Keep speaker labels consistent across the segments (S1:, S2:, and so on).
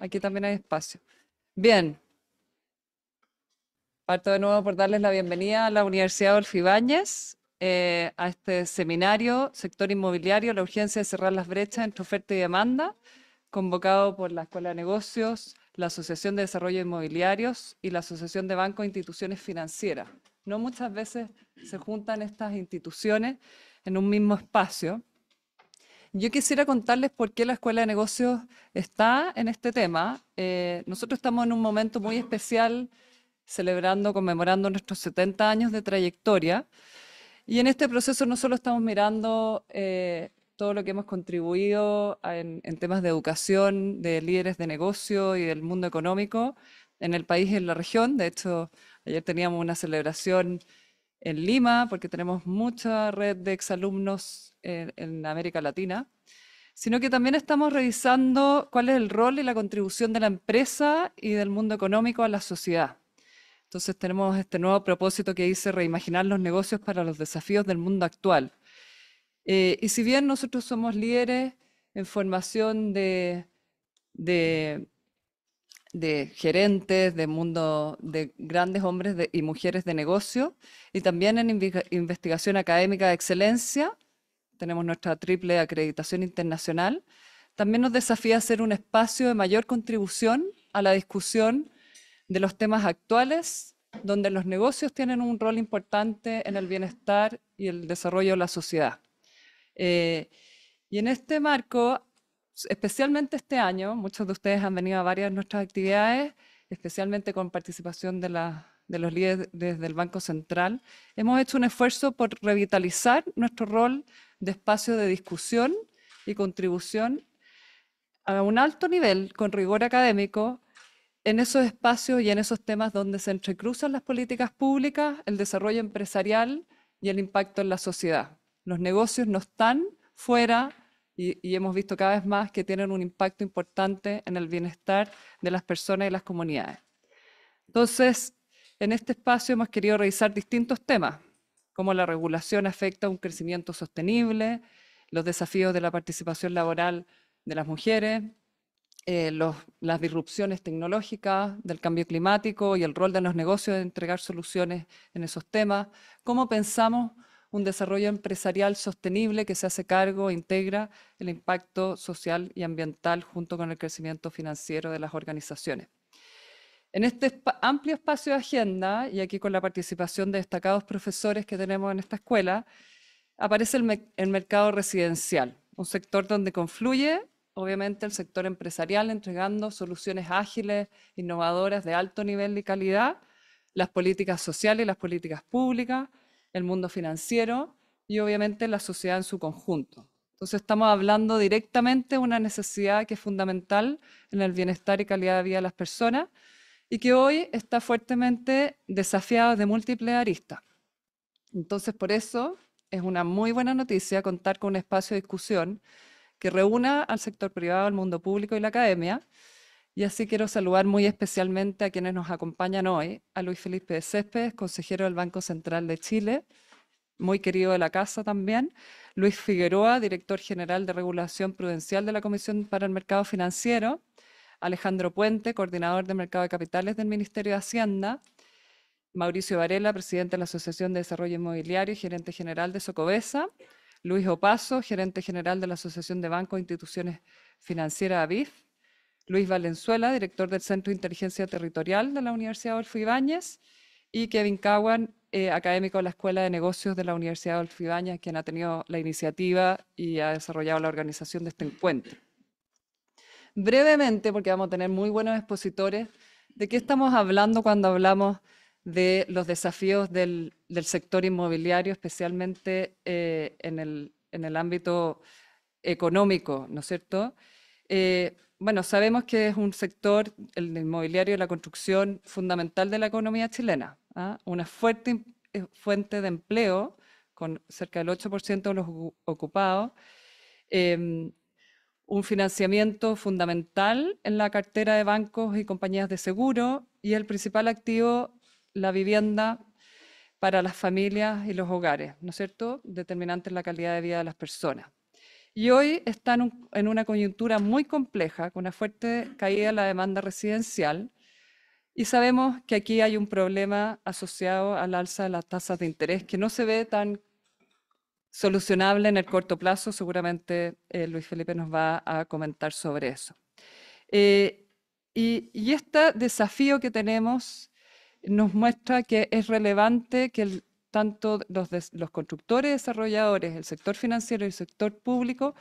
S1: Aquí también hay espacio. Bien. Parto de nuevo por darles la bienvenida a la Universidad de Báñez, eh, a este seminario Sector Inmobiliario, la urgencia de cerrar las brechas entre oferta y demanda, convocado por la Escuela de Negocios, la Asociación de Desarrollo Inmobiliarios y la Asociación de Bancos e Instituciones Financieras. No muchas veces se juntan estas instituciones en un mismo espacio yo quisiera contarles por qué la Escuela de Negocios está en este tema. Eh, nosotros estamos en un momento muy especial, celebrando, conmemorando nuestros 70 años de trayectoria. Y en este proceso no solo estamos mirando eh, todo lo que hemos contribuido en temas de educación, de líderes de negocio y del mundo económico en el país y en la región. De hecho, ayer teníamos una celebración en Lima, porque tenemos mucha red de exalumnos en, América Latina, sino que también estamos revisando cuál es el rol y la contribución de la empresa y del mundo económico a la sociedad. Entonces tenemos este nuevo propósito que dice reimaginar los negocios para los desafíos del mundo actual. Eh, y si bien nosotros somos líderes en formación de, de de gerentes, de mundo, de grandes hombres y mujeres de negocio, y también en investigación académica de excelencia, tenemos nuestra triple acreditación internacional, también nos desafía a ser un espacio de mayor contribución a la discusión de los temas actuales, donde los negocios tienen un rol importante en el bienestar y el desarrollo de la sociedad. Eh, y en este marco especialmente este año, muchos de ustedes han venido a varias de nuestras actividades, especialmente con participación de, los líderes desde el Banco Central, hemos hecho un esfuerzo por revitalizar nuestro rol de espacio de discusión y contribución a un alto nivel, con rigor académico, en esos espacios y en esos temas donde se entrecruzan las políticas públicas, el desarrollo empresarial y el impacto en la sociedad. Los negocios no están fuera y, hemos visto cada vez más que tienen un impacto importante en el bienestar de las personas y las comunidades. Entonces, en este espacio hemos querido revisar distintos temas, como la regulación afecta a un crecimiento sostenible, los desafíos de la participación laboral de las mujeres, eh, las disrupciones tecnológicas del cambio climático y el rol de los negocios de entregar soluciones en esos temas, cómo pensamos un desarrollo empresarial sostenible que se hace cargo e integra el impacto social y ambiental junto con el crecimiento financiero de las organizaciones. En este amplio espacio de agenda, y aquí con la participación de destacados profesores que tenemos en esta escuela, aparece el, mercado residencial, un sector donde confluye, obviamente, el sector empresarial, entregando soluciones ágiles, innovadoras, de alto nivel y calidad, las políticas sociales, y las políticas públicas, el mundo financiero y obviamente la sociedad en su conjunto. Entonces estamos hablando directamente de una necesidad que es fundamental en el bienestar y calidad de vida de las personas y que hoy está fuertemente desafiada de múltiples aristas. Entonces por eso es una muy buena noticia contar con un espacio de discusión que reúna al sector privado, al mundo público y la academia y así quiero saludar muy especialmente a quienes nos acompañan hoy, a Luis Felipe de Céspedes, consejero del Banco Central de Chile, muy querido de la casa también, Luis Figueroa, director general de Regulación Prudencial de la Comisión para el Mercado Financiero, Alejandro Puente, coordinador de Mercado de Capitales del Ministerio de Hacienda, Mauricio Varela, presidente de la Asociación de Desarrollo Inmobiliario y gerente general de Socobesa, Luis Opaso, gerente general de la Asociación de Bancos e Instituciones Financieras ABIF, Luis Valenzuela, director del Centro de Inteligencia Territorial de la Universidad Adolfo Ibáñez, y Kevin Cowan, eh, académico de la Escuela de Negocios de la Universidad Adolfo Ibáñez, quien ha tenido la iniciativa y ha desarrollado la organización de este encuentro. Brevemente, porque vamos a tener muy buenos expositores, ¿de qué estamos hablando cuando hablamos de los desafíos del, sector inmobiliario, especialmente eh, en, el, ámbito económico, ¿no es cierto? Eh, bueno, sabemos que es un sector, el inmobiliario y la construcción, fundamental de la economía chilena, ¿ah? una fuerte eh, fuente de empleo, con cerca del 8% de los ocupados, em, un financiamiento fundamental en la cartera de bancos y compañías de seguro y el principal activo, la vivienda para las familias y los hogares, ¿no es cierto? Determinante en la calidad de vida de las personas y hoy están en, una coyuntura muy compleja, con una fuerte caída de la demanda residencial, y sabemos que aquí hay un problema asociado al alza de las tasas de interés que no se ve tan solucionable en el corto plazo. Seguramente eh, Luis Felipe nos va a comentar sobre eso. Eh, y, este desafío que tenemos nos muestra que es relevante que el, tanto los, los constructores, desarrolladores, el sector financiero y el sector público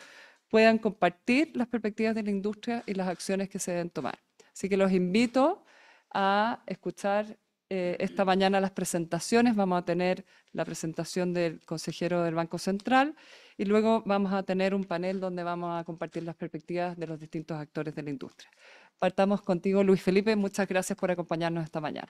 S1: puedan compartir las perspectivas de la industria y las acciones que se deben tomar. Así que los invito a escuchar eh, esta mañana las presentaciones. Vamos a tener la presentación del consejero del Banco Central y luego vamos a tener un panel donde vamos a compartir las perspectivas de los distintos actores de la industria. Partamos contigo, Luis Felipe. Muchas gracias por acompañarnos esta mañana.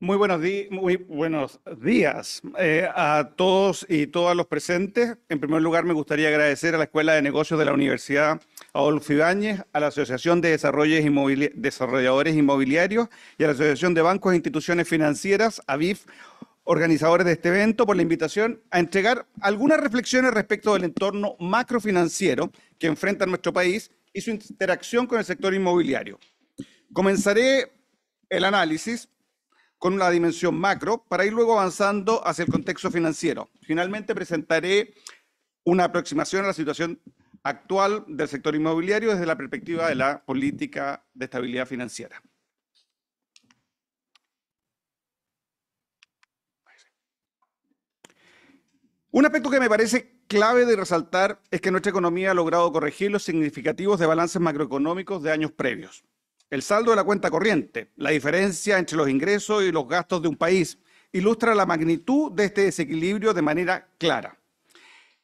S2: Muy buenos, días eh, a todos y todas los presentes. En primer lugar, me gustaría agradecer a la Escuela de Negocios de la Universidad Adolfo Ibañez, a la Asociación de Desarrolladores Inmobiliarios y a la Asociación de Bancos e Instituciones Financieras, ABIF, organizadores de este evento, por la invitación a entregar algunas reflexiones respecto del entorno macrofinanciero que enfrenta nuestro país y su interacción con el sector inmobiliario. Comenzaré el análisis con una dimensión macro, para ir luego avanzando hacia el contexto financiero. Finalmente presentaré una aproximación a la situación actual del sector inmobiliario desde la perspectiva de la política de estabilidad financiera. Un aspecto que me parece clave de resaltar es que nuestra economía ha logrado corregir los significativos desbalances macroeconómicos de años previos. El saldo de la cuenta corriente, la diferencia entre los ingresos y los gastos de un país, ilustra la magnitud de este desequilibrio de manera clara.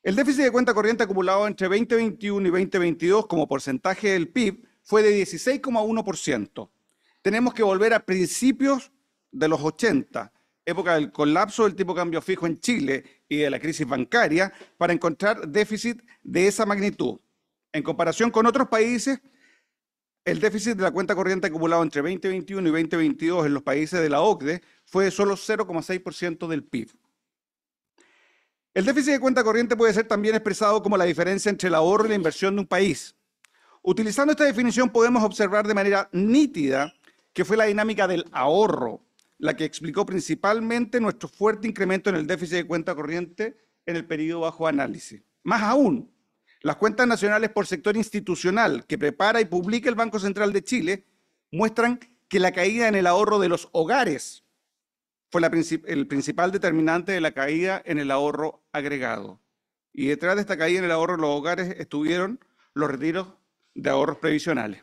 S2: El déficit de cuenta corriente acumulado entre 2021 y 2022 como porcentaje del PIB fue de 16,1%. Tenemos que volver a principios de los 80, época del colapso del tipo cambio fijo en Chile y de la crisis bancaria, para encontrar déficit de esa magnitud. En comparación con otros países, el déficit de la cuenta corriente acumulado entre 2021 y 2022 en los países de la OCDE fue de solo 0,6% del PIB. El déficit de cuenta corriente puede ser también expresado como la diferencia entre el ahorro y la inversión de un país. Utilizando esta definición podemos observar de manera nítida que fue la dinámica del ahorro la que explicó principalmente nuestro fuerte incremento en el déficit de cuenta corriente en el periodo bajo análisis. Más aún, las cuentas nacionales por sector institucional que prepara y publica el Banco Central de Chile muestran que la caída en el ahorro de los hogares fue el principal determinante de la caída en el ahorro agregado. Y detrás de esta caída en el ahorro de los hogares estuvieron los retiros de ahorros previsionales.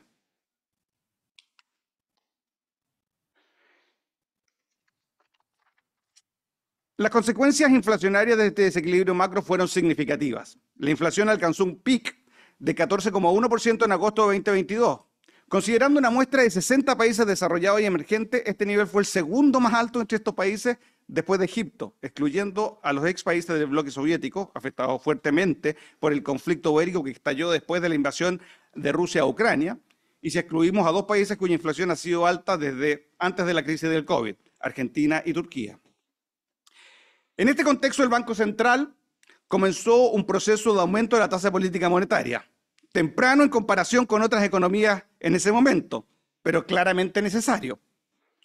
S2: Las consecuencias inflacionarias de este desequilibrio macro fueron significativas. La inflación alcanzó un pic de 14,1% en agosto de 2022. Considerando una muestra de 60 países desarrollados y emergentes, este nivel fue el segundo más alto entre estos países después de Egipto, excluyendo a los ex países del bloque soviético, afectados fuertemente por el conflicto bélico que estalló después de la invasión de Rusia a Ucrania, y si excluimos a dos países cuya inflación ha sido alta desde antes de la crisis del COVID, Argentina y Turquía. En este contexto, el Banco Central comenzó un proceso de aumento de la tasa política monetaria, temprano en comparación con otras economías en ese momento, pero claramente necesario.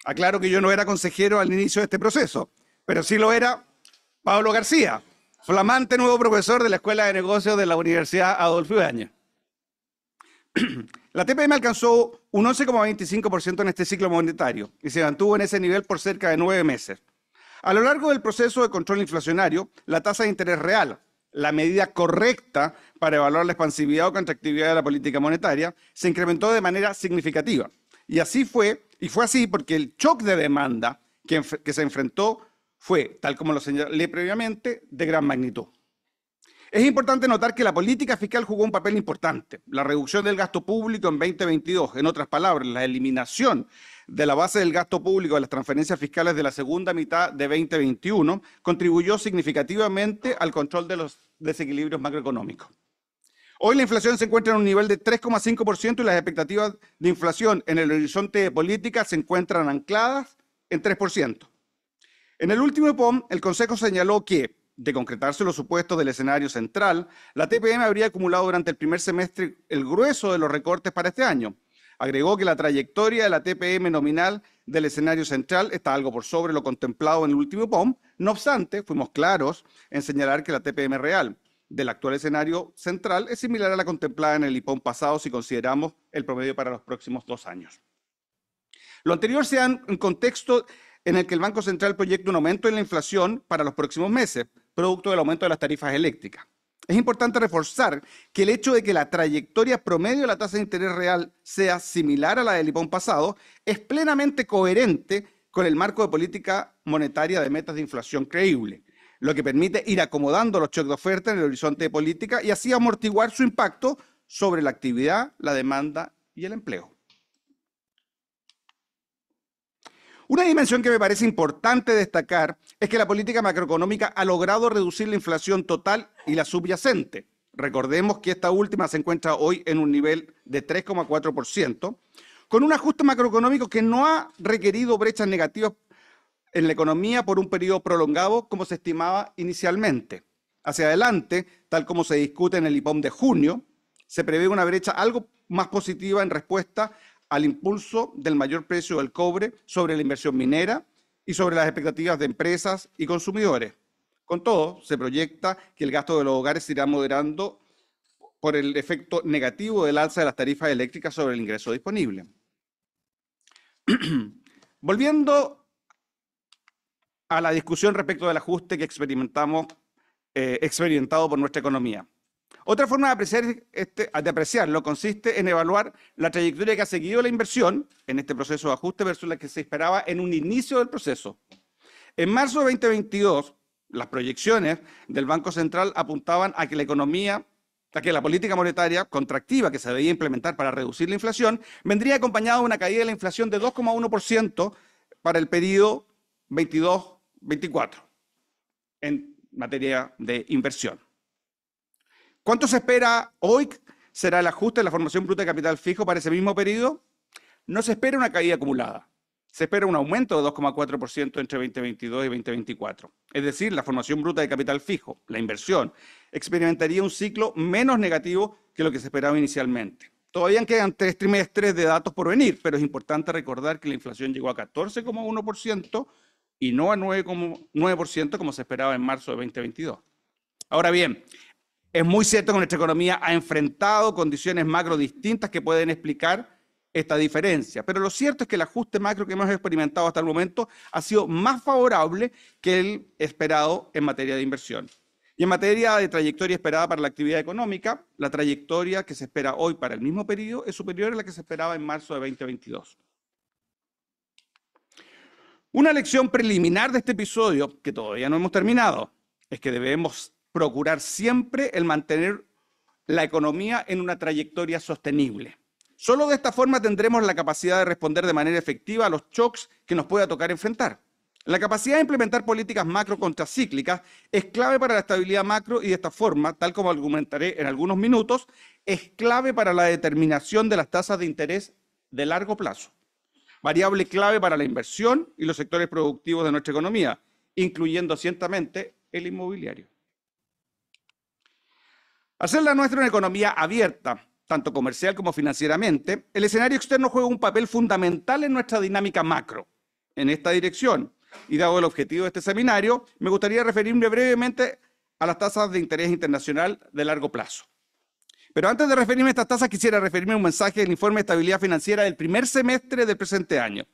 S2: Aclaro que yo no era consejero al inicio de este proceso, pero sí lo era Pablo García, flamante nuevo profesor de la Escuela de Negocios de la Universidad Adolfo Ibáñez. La TPM alcanzó un 11,25% en este ciclo monetario y se mantuvo en ese nivel por cerca de nueve meses. A lo largo del proceso de control inflacionario, la tasa de interés real, la medida correcta para evaluar la expansividad o contractividad de la política monetaria, se incrementó de manera significativa. Y así fue, y fue así porque el shock de demanda que, que se enfrentó fue, tal como lo señalé previamente, de gran magnitud. Es importante notar que la política fiscal jugó un papel importante. La reducción del gasto público en 2022, en otras palabras, la eliminación de la base del gasto público de las transferencias fiscales de la segunda mitad de 2021 contribuyó significativamente al control de los desequilibrios macroeconómicos. Hoy la inflación se encuentra en un nivel de 3,5% y las expectativas de inflación en el horizonte de política se encuentran ancladas en 3%. En el último e POM, el Consejo señaló que, de concretarse los supuestos del escenario central, la TPM habría acumulado durante el primer semestre el grueso de los recortes para este año, Agregó que la trayectoria de la TPM nominal del escenario central está algo por sobre lo contemplado en el último POM. No obstante, fuimos claros en señalar que la TPM real del actual escenario central es similar a la contemplada en el IPOM pasado si consideramos el promedio para los próximos dos años. Lo anterior se da en contexto en el que el Banco Central proyecta un aumento en la inflación para los próximos meses, producto del aumento de las tarifas eléctricas. Es importante reforzar que el hecho de que la trayectoria promedio de la tasa de interés real sea similar a la del IPOM pasado es plenamente coherente con el marco de política monetaria de metas de inflación creíble, lo que permite ir acomodando los choques de oferta en el horizonte de política y así amortiguar su impacto sobre la actividad, la demanda y el empleo. Una dimensión que me parece importante destacar es que la política macroeconómica ha logrado reducir la inflación total y la subyacente. Recordemos que esta última se encuentra hoy en un nivel de 3,4%, con un ajuste macroeconómico que no ha requerido brechas negativas en la economía por un periodo prolongado como se estimaba inicialmente. Hacia adelante, tal como se discute en el IPOM de junio, se prevé una brecha algo más positiva en respuesta al impulso del mayor precio del cobre sobre la inversión minera y sobre las expectativas de empresas y consumidores. Con todo, se proyecta que el gasto de los hogares se irá moderando por el efecto negativo del alza de las tarifas eléctricas sobre el ingreso disponible. Volviendo a la discusión respecto del ajuste que experimentamos, eh, experimentado por nuestra economía. Otra forma de, apreciar este, apreciarlo consiste en evaluar la trayectoria que ha seguido la inversión en este proceso de ajuste versus la que se esperaba en un inicio del proceso. En marzo de 2022, las proyecciones del Banco Central apuntaban a que la economía, a que la política monetaria contractiva que se debía implementar para reducir la inflación vendría acompañada de una caída de la inflación de 2,1% para el periodo 22-24 en materia de inversión. ¿Cuánto se espera hoy? ¿Será el ajuste de la formación bruta de capital fijo para ese mismo periodo? No se espera una caída acumulada. Se espera un aumento de 2,4% entre 2022 y 2024. Es decir, la formación bruta de capital fijo, la inversión, experimentaría un ciclo menos negativo que lo que se esperaba inicialmente. Todavía quedan tres trimestres de datos por venir, pero es importante recordar que la inflación llegó a 14,1% y no a 9,9% como se esperaba en marzo de 2022. Ahora bien, es muy cierto que nuestra economía ha enfrentado condiciones macro distintas que pueden explicar esta diferencia, pero lo cierto es que el ajuste macro que hemos experimentado hasta el momento ha sido más favorable que el esperado en materia de inversión. Y en materia de trayectoria esperada para la actividad económica, la trayectoria que se espera hoy para el mismo periodo es superior a la que se esperaba en marzo de 2022. Una lección preliminar de este episodio, que todavía no hemos terminado, es que debemos procurar siempre el mantener la economía en una trayectoria sostenible. Solo de esta forma tendremos la capacidad de responder de manera efectiva a los shocks que nos pueda tocar enfrentar. La capacidad de implementar políticas macro contracíclicas es clave para la estabilidad macro y de esta forma, tal como argumentaré en algunos minutos, es clave para la determinación de las tasas de interés de largo plazo. Variable clave para la inversión y los sectores productivos de nuestra economía, incluyendo ciertamente el inmobiliario. Al la nuestra una economía abierta, tanto comercial como financieramente, el escenario externo juega un papel fundamental en nuestra dinámica macro. En esta dirección, y dado el objetivo de este seminario, me gustaría referirme brevemente a las tasas de interés internacional de largo plazo. Pero antes de referirme a estas tasas, quisiera referirme a un mensaje del informe de estabilidad financiera del primer semestre del presente año.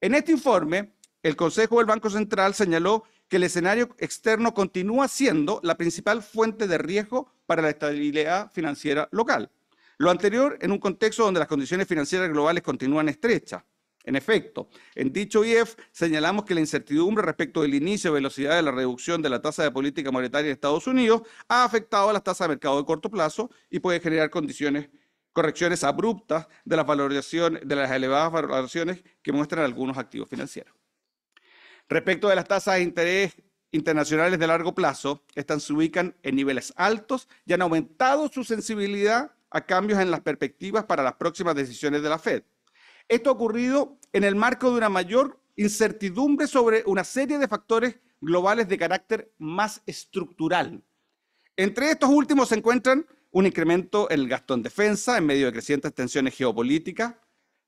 S2: En este informe, el Consejo del Banco Central señaló que el escenario externo continúa siendo la principal fuente de riesgo para la estabilidad financiera local. Lo anterior en un contexto donde las condiciones financieras globales continúan estrechas. En efecto, en dicho IEF señalamos que la incertidumbre respecto del inicio y velocidad de la reducción de la tasa de política monetaria de Estados Unidos ha afectado a las tasas de mercado de corto plazo y puede generar correcciones abruptas de las, valoraciones, de las elevadas valoraciones que muestran algunos activos financieros. Respecto de las tasas de interés internacionales de largo plazo, estas se ubican en niveles altos y han aumentado su sensibilidad a cambios en las perspectivas para las próximas decisiones de la Fed. Esto ha ocurrido en el marco de una mayor incertidumbre sobre una serie de factores globales de carácter más estructural. Entre estos últimos se encuentran un incremento en el gasto en defensa en medio de crecientes tensiones geopolíticas,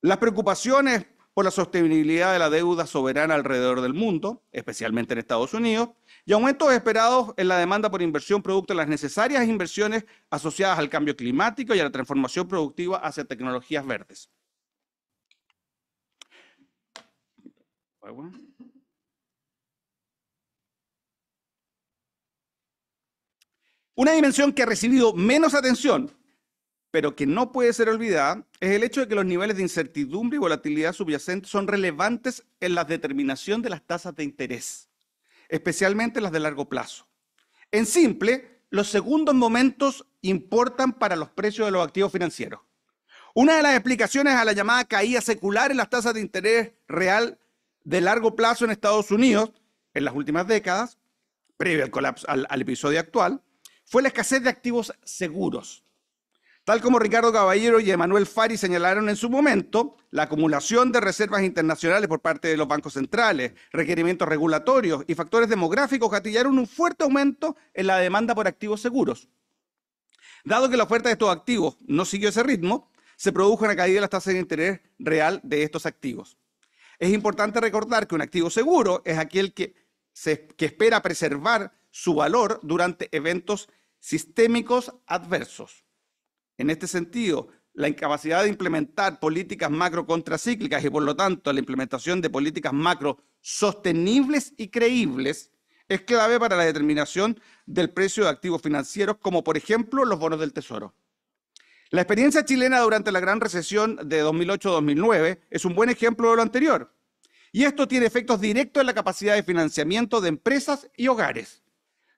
S2: las preocupaciones por la sostenibilidad de la deuda soberana alrededor del mundo, especialmente en Estados Unidos, y aumentos esperados en la demanda por inversión producto de las necesarias inversiones asociadas al cambio climático y a la transformación productiva hacia tecnologías verdes. Una dimensión que ha recibido menos atención pero que no puede ser olvidada, es el hecho de que los niveles de incertidumbre y volatilidad subyacentes son relevantes en la determinación de las tasas de interés, especialmente las de largo plazo. En simple, los segundos momentos importan para los precios de los activos financieros. Una de las explicaciones a la llamada caída secular en las tasas de interés real de largo plazo en Estados Unidos en las últimas décadas, previo al, colapso, al episodio actual, fue la escasez de activos seguros Tal como Ricardo Caballero y Emanuel Fari señalaron en su momento, la acumulación de reservas internacionales por parte de los bancos centrales, requerimientos regulatorios y factores demográficos gatillaron un fuerte aumento en la demanda por activos seguros. Dado que la oferta de estos activos no siguió ese ritmo, se produjo una caída de las tasas de interés real de estos activos. Es importante recordar que un activo seguro es aquel que, que espera preservar su valor durante eventos sistémicos adversos. En este sentido, la incapacidad de implementar políticas macro contracíclicas y por lo tanto la implementación de políticas macro sostenibles y creíbles es clave para la determinación del precio de activos financieros, como por ejemplo los bonos del Tesoro. La experiencia chilena durante la gran recesión de 2008-2009 es un buen ejemplo de lo anterior. Y esto tiene efectos directos en la capacidad de financiamiento de empresas y hogares.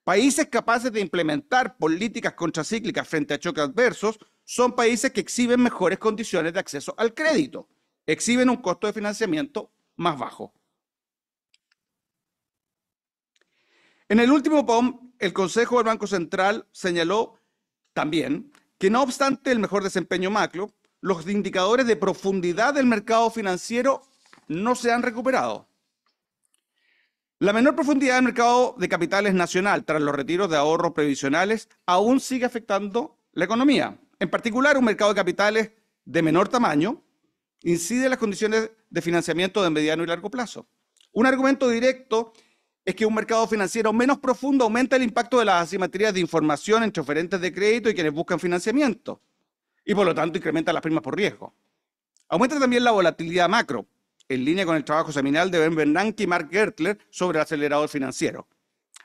S2: Países capaces de implementar políticas contracíclicas frente a choques adversos son países que exhiben mejores condiciones de acceso al crédito, exhiben un costo de financiamiento más bajo. En el último POM, el Consejo del Banco Central señaló también que no obstante el mejor desempeño macro, los indicadores de profundidad del mercado financiero no se han recuperado. La menor profundidad del mercado de capitales nacional tras los retiros de ahorros previsionales aún sigue afectando la economía. En particular, un mercado de capitales de menor tamaño incide en las condiciones de financiamiento de mediano y largo plazo. Un argumento directo es que un mercado financiero menos profundo aumenta el impacto de las asimetrías de información entre oferentes de crédito y quienes buscan financiamiento, y por lo tanto incrementa las primas por riesgo. Aumenta también la volatilidad macro, en línea con el trabajo seminal de Ben Bernanke y Mark Gertler sobre el acelerador financiero.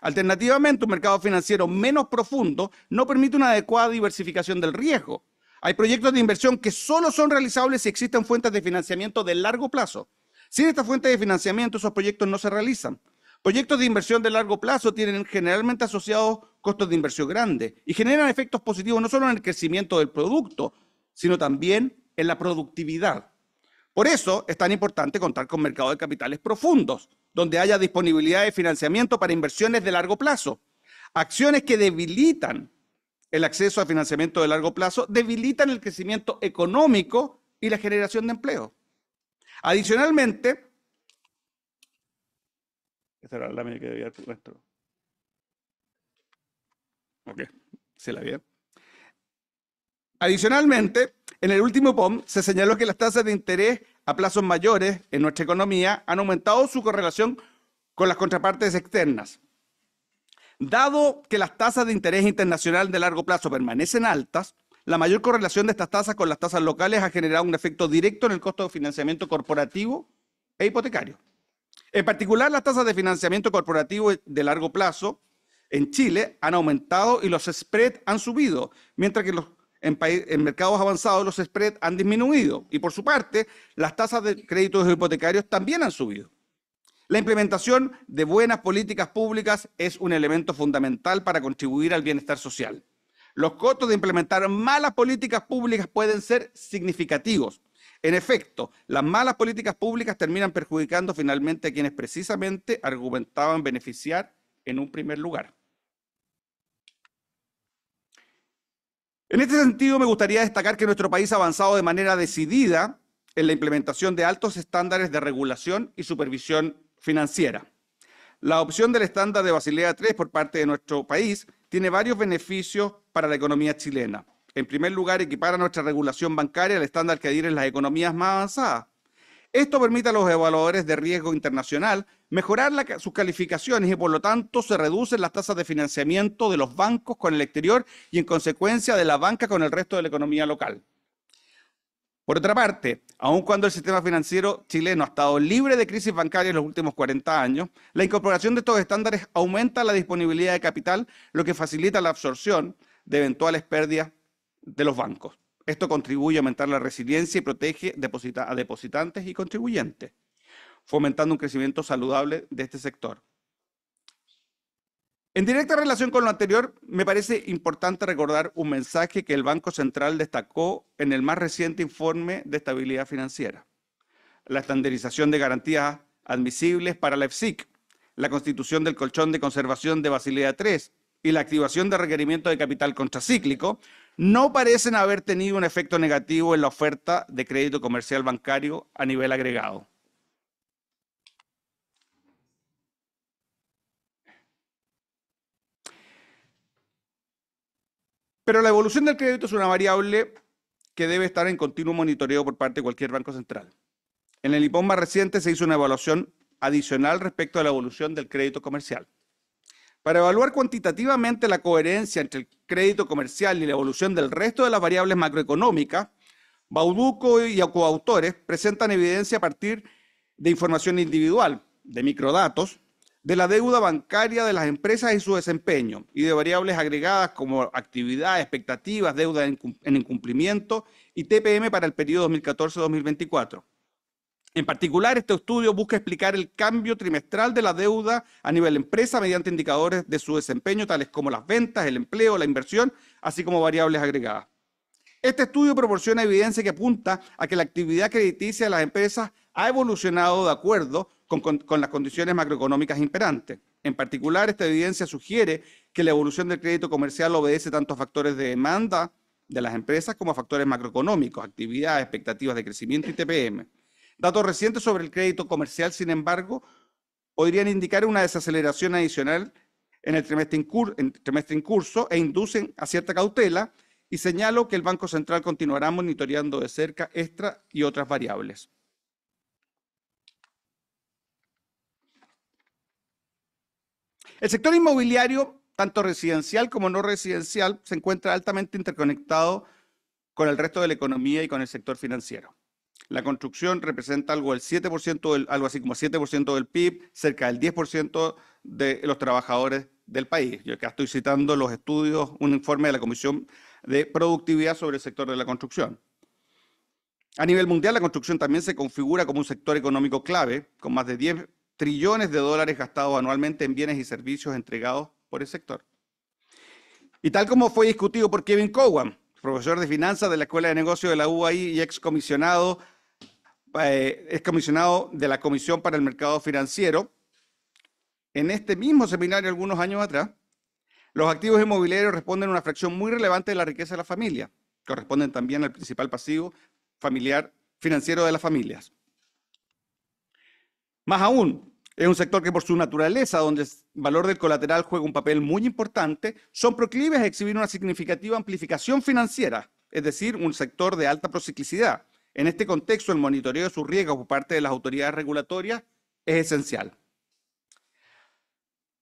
S2: Alternativamente, un mercado financiero menos profundo no permite una adecuada diversificación del riesgo. Hay proyectos de inversión que solo son realizables si existen fuentes de financiamiento de largo plazo. Sin esta fuente de financiamiento, esos proyectos no se realizan. Proyectos de inversión de largo plazo tienen generalmente asociados costos de inversión grandes y generan efectos positivos no solo en el crecimiento del producto, sino también en la productividad. Por eso es tan importante contar con mercados de capitales profundos, donde haya disponibilidad de financiamiento para inversiones de largo plazo. Acciones que debilitan el acceso a financiamiento de largo plazo, debilitan el crecimiento económico y la generación de empleo. Adicionalmente, esta era la que debía nuestro. Ok, se la había. Adicionalmente, en el último POM se señaló que las tasas de interés a plazos mayores en nuestra economía han aumentado su correlación con las contrapartes externas. Dado que las tasas de interés internacional de largo plazo permanecen altas, la mayor correlación de estas tasas con las tasas locales ha generado un efecto directo en el costo de financiamiento corporativo e hipotecario. En particular, las tasas de financiamiento corporativo de largo plazo en Chile han aumentado y los spreads han subido, mientras que los en, mercados avanzados los spreads han disminuido y por su parte las tasas de créditos hipotecarios también han subido. La implementación de buenas políticas públicas es un elemento fundamental para contribuir al bienestar social. Los costos de implementar malas políticas públicas pueden ser significativos. En efecto, las malas políticas públicas terminan perjudicando finalmente a quienes precisamente argumentaban beneficiar en un primer lugar. En este sentido, me gustaría destacar que nuestro país ha avanzado de manera decidida en la implementación de altos estándares de regulación y supervisión financiera. La opción del estándar de Basilea III por parte de nuestro país tiene varios beneficios para la economía chilena. En primer lugar, equipara nuestra regulación bancaria al estándar que adhieren las economías más avanzadas. Esto permite a los evaluadores de riesgo internacional mejorar sus calificaciones y por lo tanto se reducen las tasas de financiamiento de los bancos con el exterior y en consecuencia de la banca con el resto de la economía local. Por otra parte, aun cuando el sistema financiero chileno ha estado libre de crisis bancaria en los últimos 40 años, la incorporación de estos estándares aumenta la disponibilidad de capital, lo que facilita la absorción de eventuales pérdidas de los bancos. Esto contribuye a aumentar la resiliencia y protege a depositantes y contribuyentes fomentando un crecimiento saludable de este sector. En directa relación con lo anterior, me parece importante recordar un mensaje que el Banco Central destacó en el más reciente informe de estabilidad financiera. La estandarización de garantías admisibles para la EFSIC, la constitución del colchón de conservación de Basilea III y la activación de requerimiento de capital contracíclico no parecen haber tenido un efecto negativo en la oferta de crédito comercial bancario a nivel agregado. Pero la evolución del crédito es una variable que debe estar en continuo monitoreo por parte de cualquier banco central. En el IPOM más reciente se hizo una evaluación adicional respecto a la evolución del crédito comercial. Para evaluar cuantitativamente la coherencia entre el crédito comercial y la evolución del resto de las variables macroeconómicas, Bauduco y coautores presentan evidencia a partir de información individual, de microdatos, de la deuda bancaria de las empresas y su desempeño, y de variables agregadas como actividad, expectativas, deuda en incumplimiento y TPM para el periodo 2014-2024. En particular, este estudio busca explicar el cambio trimestral de la deuda a nivel empresa mediante indicadores de su desempeño, tales como las ventas, el empleo, la inversión, así como variables agregadas. Este estudio proporciona evidencia que apunta a que la actividad crediticia de las empresas ha evolucionado de acuerdo con, las condiciones macroeconómicas imperantes. En particular, esta evidencia sugiere que la evolución del crédito comercial obedece tanto a factores de demanda de las empresas como a factores macroeconómicos, actividades, expectativas de crecimiento y TPM. Datos recientes sobre el crédito comercial, sin embargo, podrían indicar una desaceleración adicional en el trimestre en, curso e inducen a cierta cautela y señalo que el Banco Central continuará monitoreando de cerca extra y otras variables. El sector inmobiliario, tanto residencial como no residencial, se encuentra altamente interconectado con el resto de la economía y con el sector financiero. La construcción representa algo, 7% algo así como 7% del PIB, cerca del 10% de los trabajadores del país. Yo acá estoy citando los estudios, un informe de la Comisión de Productividad sobre el sector de la construcción. A nivel mundial, la construcción también se configura como un sector económico clave, con más de 10 trillones de dólares gastados anualmente en bienes y servicios entregados por el sector. Y tal como fue discutido por Kevin Cowan, profesor de finanzas de la Escuela de Negocios de la UAI y excomisionado eh, de la Comisión para el Mercado Financiero, en este mismo seminario algunos años atrás, los activos inmobiliarios responden a una fracción muy relevante de la riqueza de la familia, corresponden también al principal pasivo familiar financiero de las familias. Más aún, es un sector que por su naturaleza, donde el valor del colateral juega un papel muy importante, son proclives a exhibir una significativa amplificación financiera, es decir, un sector de alta prociclicidad. En este contexto, el monitoreo de sus riesgos por parte de las autoridades regulatorias es esencial.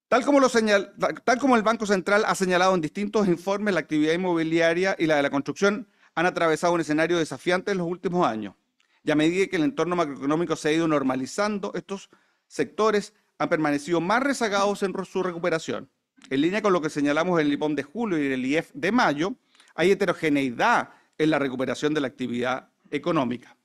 S2: Tal como, tal como el Banco Central ha señalado en distintos informes, la actividad inmobiliaria y la de la construcción han atravesado un escenario desafiante en los últimos años. Y a medida que el entorno macroeconómico se ha ido normalizando, estos sectores han permanecido más rezagados en su recuperación. En línea con lo que señalamos en el IPOM de julio y en el IEF de mayo, hay heterogeneidad en la recuperación de la actividad económica.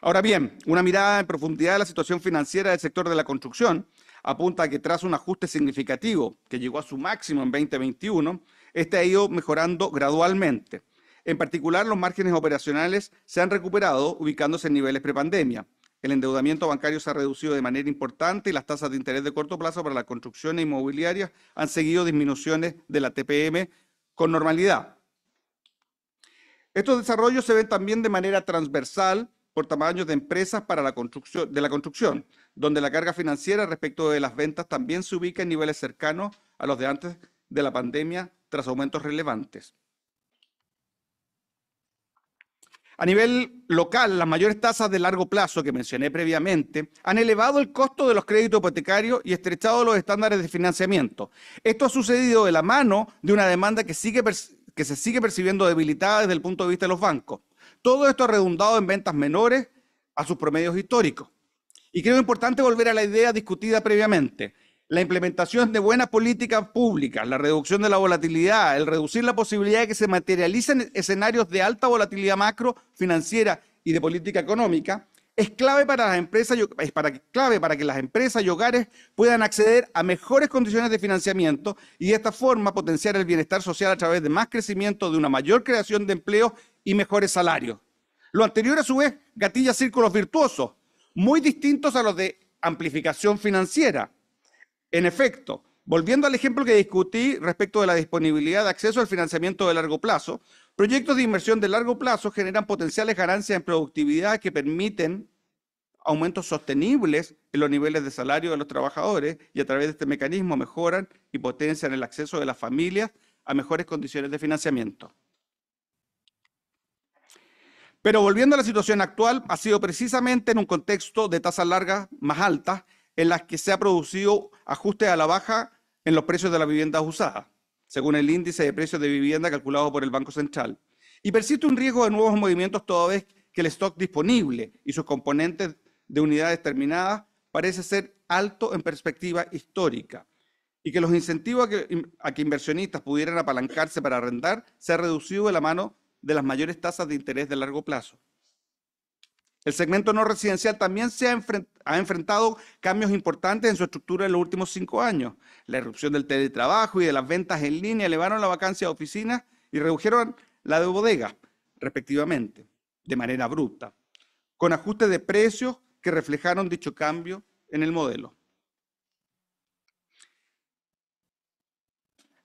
S2: Ahora bien, una mirada en profundidad de la situación financiera del sector de la construcción apunta a que tras un ajuste significativo que llegó a su máximo en 2021, este ha ido mejorando gradualmente. En particular, los márgenes operacionales se han recuperado ubicándose en niveles prepandemia. El endeudamiento bancario se ha reducido de manera importante y las tasas de interés de corto plazo para las construcciones inmobiliarias han seguido disminuciones de la TPM con normalidad. Estos desarrollos se ven también de manera transversal por tamaños de empresas para la de la construcción, donde la carga financiera respecto de las ventas también se ubica en niveles cercanos a los de antes de la pandemia tras aumentos relevantes. A nivel local, las mayores tasas de largo plazo que mencioné previamente han elevado el costo de los créditos hipotecarios y estrechado los estándares de financiamiento. Esto ha sucedido de la mano de una demanda que, se sigue percibiendo debilitada desde el punto de vista de los bancos. Todo esto ha redundado en ventas menores a sus promedios históricos. Y creo importante volver a la idea discutida previamente la implementación de buenas políticas públicas, la reducción de la volatilidad, el reducir la posibilidad de que se materialicen escenarios de alta volatilidad macro, financiera y de política económica, es clave para las empresas, es para, clave para que las empresas y hogares puedan acceder a mejores condiciones de financiamiento y de esta forma potenciar el bienestar social a través de más crecimiento, de una mayor creación de empleo y mejores salarios. Lo anterior, a su vez, gatilla círculos virtuosos, muy distintos a los de amplificación financiera, en efecto, volviendo al ejemplo que discutí respecto de la disponibilidad de acceso al financiamiento de largo plazo, proyectos de inversión de largo plazo generan potenciales ganancias en productividad que permiten aumentos sostenibles en los niveles de salario de los trabajadores y a través de este mecanismo mejoran y potencian el acceso de las familias a mejores condiciones de financiamiento. Pero volviendo a la situación actual, ha sido precisamente en un contexto de tasas largas más altas en las que se ha producido ajuste a la baja en los precios de las viviendas usadas, según el índice de precios de vivienda calculado por el Banco Central. Y persiste un riesgo de nuevos movimientos toda vez que el stock disponible y sus componentes de unidades terminadas parece ser alto en perspectiva histórica y que los incentivos a que, inversionistas pudieran apalancarse para arrendar se ha reducido de la mano de las mayores tasas de interés de largo plazo. El segmento no residencial también se ha, enfrentado cambios importantes en su estructura en los últimos cinco años. La irrupción del teletrabajo y de las ventas en línea elevaron la vacancia de oficinas y redujeron la de bodegas, respectivamente, de manera abrupta, con ajustes de precios que reflejaron dicho cambio en el modelo.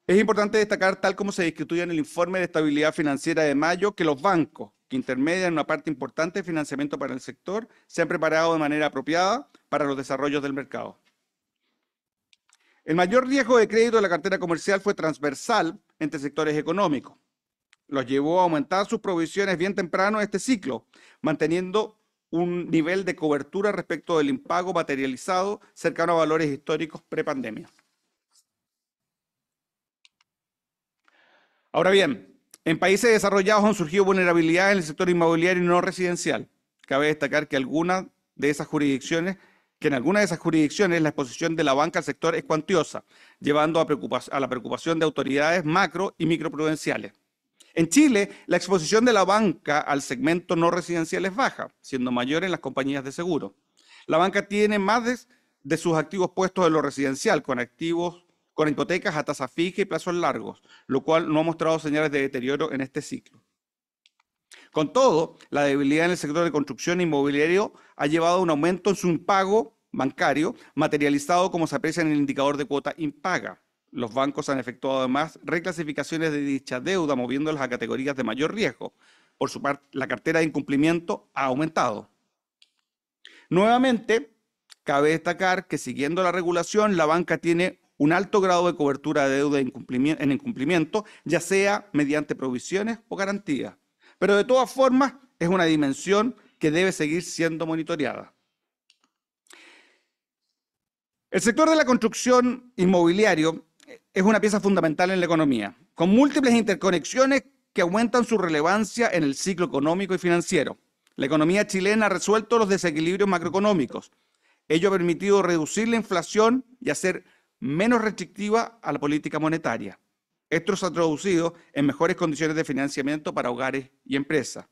S2: Es importante destacar, tal como se discutió en el informe de estabilidad financiera de mayo, que los bancos, intermedia en una parte importante de financiamiento para el sector, se han preparado de manera apropiada para los desarrollos del mercado. El mayor riesgo de crédito de la cartera comercial fue transversal entre sectores económicos. Los llevó a aumentar sus provisiones bien temprano en este ciclo, manteniendo un nivel de cobertura respecto del impago materializado cercano a valores históricos prepandemia. Ahora bien, en países desarrollados han surgido vulnerabilidades en el sector inmobiliario no residencial. Cabe destacar que algunas de esas jurisdicciones que en algunas de esas jurisdicciones la exposición de la banca al sector es cuantiosa, llevando a, la preocupación de autoridades macro y microprudenciales. En Chile, la exposición de la banca al segmento no residencial es baja, siendo mayor en las compañías de seguro. La banca tiene más de, de sus activos puestos en lo residencial, con activos con hipotecas a tasa fija y plazos largos, lo cual no ha mostrado señales de deterioro en este ciclo. Con todo, la debilidad en el sector de construcción e inmobiliario ha llevado a un aumento en su impago bancario, materializado como se aprecia en el indicador de cuota impaga. Los bancos han efectuado además reclasificaciones de dicha deuda, moviéndolas a categorías de mayor riesgo. Por su parte, la cartera de incumplimiento ha aumentado. Nuevamente, cabe destacar que siguiendo la regulación, la banca tiene un alto grado de cobertura de deuda en incumplimiento, ya sea mediante provisiones o garantías. Pero de todas formas, es una dimensión que debe seguir siendo monitoreada. El sector de la construcción inmobiliario eh, es una pieza fundamental en la economía, con múltiples interconexiones que aumentan su relevancia en el ciclo económico y financiero. La economía chilena ha resuelto los desequilibrios macroeconómicos. Ello ha permitido reducir la inflación y hacer menos restrictiva a la política monetaria. Esto se ha traducido en mejores condiciones de financiamiento para hogares y empresas.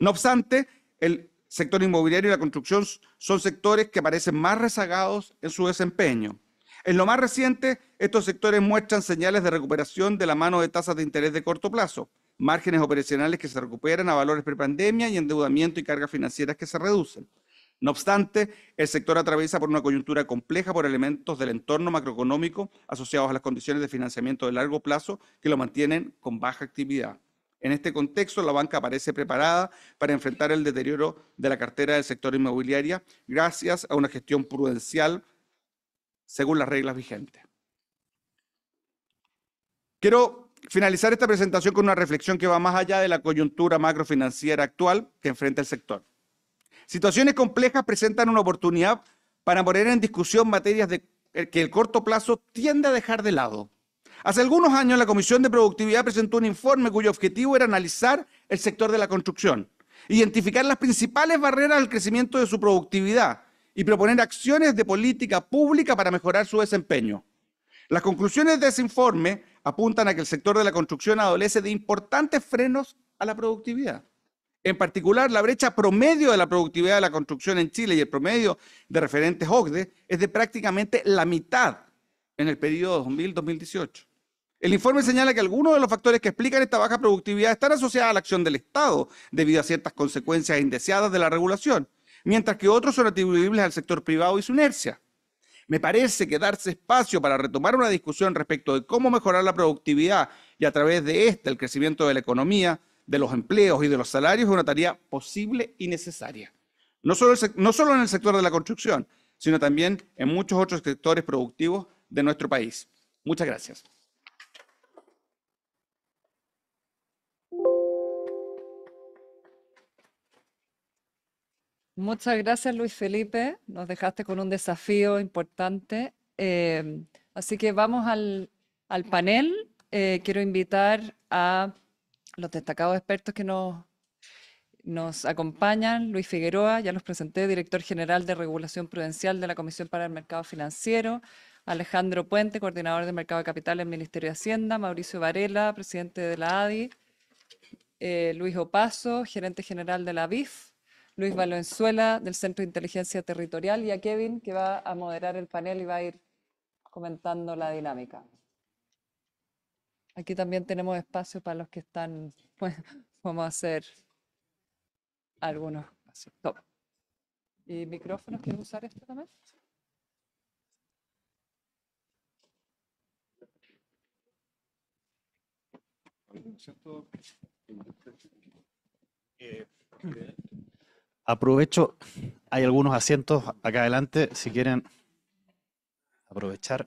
S2: No obstante, el sector inmobiliario y la construcción son sectores que parecen más rezagados en su desempeño. En lo más reciente, estos sectores muestran señales de recuperación de la mano de tasas de interés de corto plazo, márgenes operacionales que se recuperan a valores prepandemia y endeudamiento y cargas financieras que se reducen. No obstante, el sector atraviesa por una coyuntura compleja por elementos del entorno macroeconómico asociados a las condiciones de financiamiento de largo plazo que lo mantienen con baja actividad. En este contexto, la banca parece preparada para enfrentar el deterioro de la cartera del sector inmobiliario gracias a una gestión prudencial según las reglas vigentes. Quiero finalizar esta presentación con una reflexión que va más allá de la coyuntura macrofinanciera actual que enfrenta el sector. Situaciones complejas presentan una oportunidad para poner en discusión materias eh, que el corto plazo tiende a dejar de lado. Hace algunos años la Comisión de Productividad presentó un informe cuyo objetivo era analizar el sector de la construcción, identificar las principales barreras al crecimiento de su productividad y proponer acciones de política pública para mejorar su desempeño. Las conclusiones de ese informe apuntan a que el sector de la construcción adolece de importantes frenos a la productividad. En particular, la brecha promedio de la productividad de la construcción en Chile y el promedio de referentes OCDE es de prácticamente la mitad en el periodo 2000-2018. El informe señala que algunos de los factores que explican esta baja productividad están asociados a la acción del Estado debido a ciertas consecuencias indeseadas de la regulación, mientras que otros son atribuibles al sector privado y su inercia. Me parece que darse espacio para retomar una discusión respecto de cómo mejorar la productividad y a través de esta el crecimiento de la economía de los empleos y de los salarios es una tarea posible y necesaria. No solo, no solo en el sector de la construcción, sino también en muchos otros sectores productivos de nuestro país. Muchas gracias.
S1: Muchas gracias, Luis Felipe. Nos dejaste con un desafío importante. Eh, así que vamos al, panel. Eh, quiero invitar a los destacados expertos que nos, acompañan. Luis Figueroa, ya los presenté, director general de Regulación Prudencial de la Comisión para el Mercado Financiero. Alejandro Puente, coordinador del mercado de capital en el Ministerio de Hacienda, Mauricio Varela, presidente de la ADI, eh, Luis Opaso, gerente general de la BIF, Luis Valenzuela, del Centro de Inteligencia Territorial, y a Kevin, que va a moderar el panel y va a ir comentando la dinámica. Aquí también tenemos espacio para los que están, vamos a hacer algunos ¿Y micrófonos? ¿Quieres usar esto también?
S3: Aprovecho, hay algunos asientos acá adelante, si quieren aprovechar.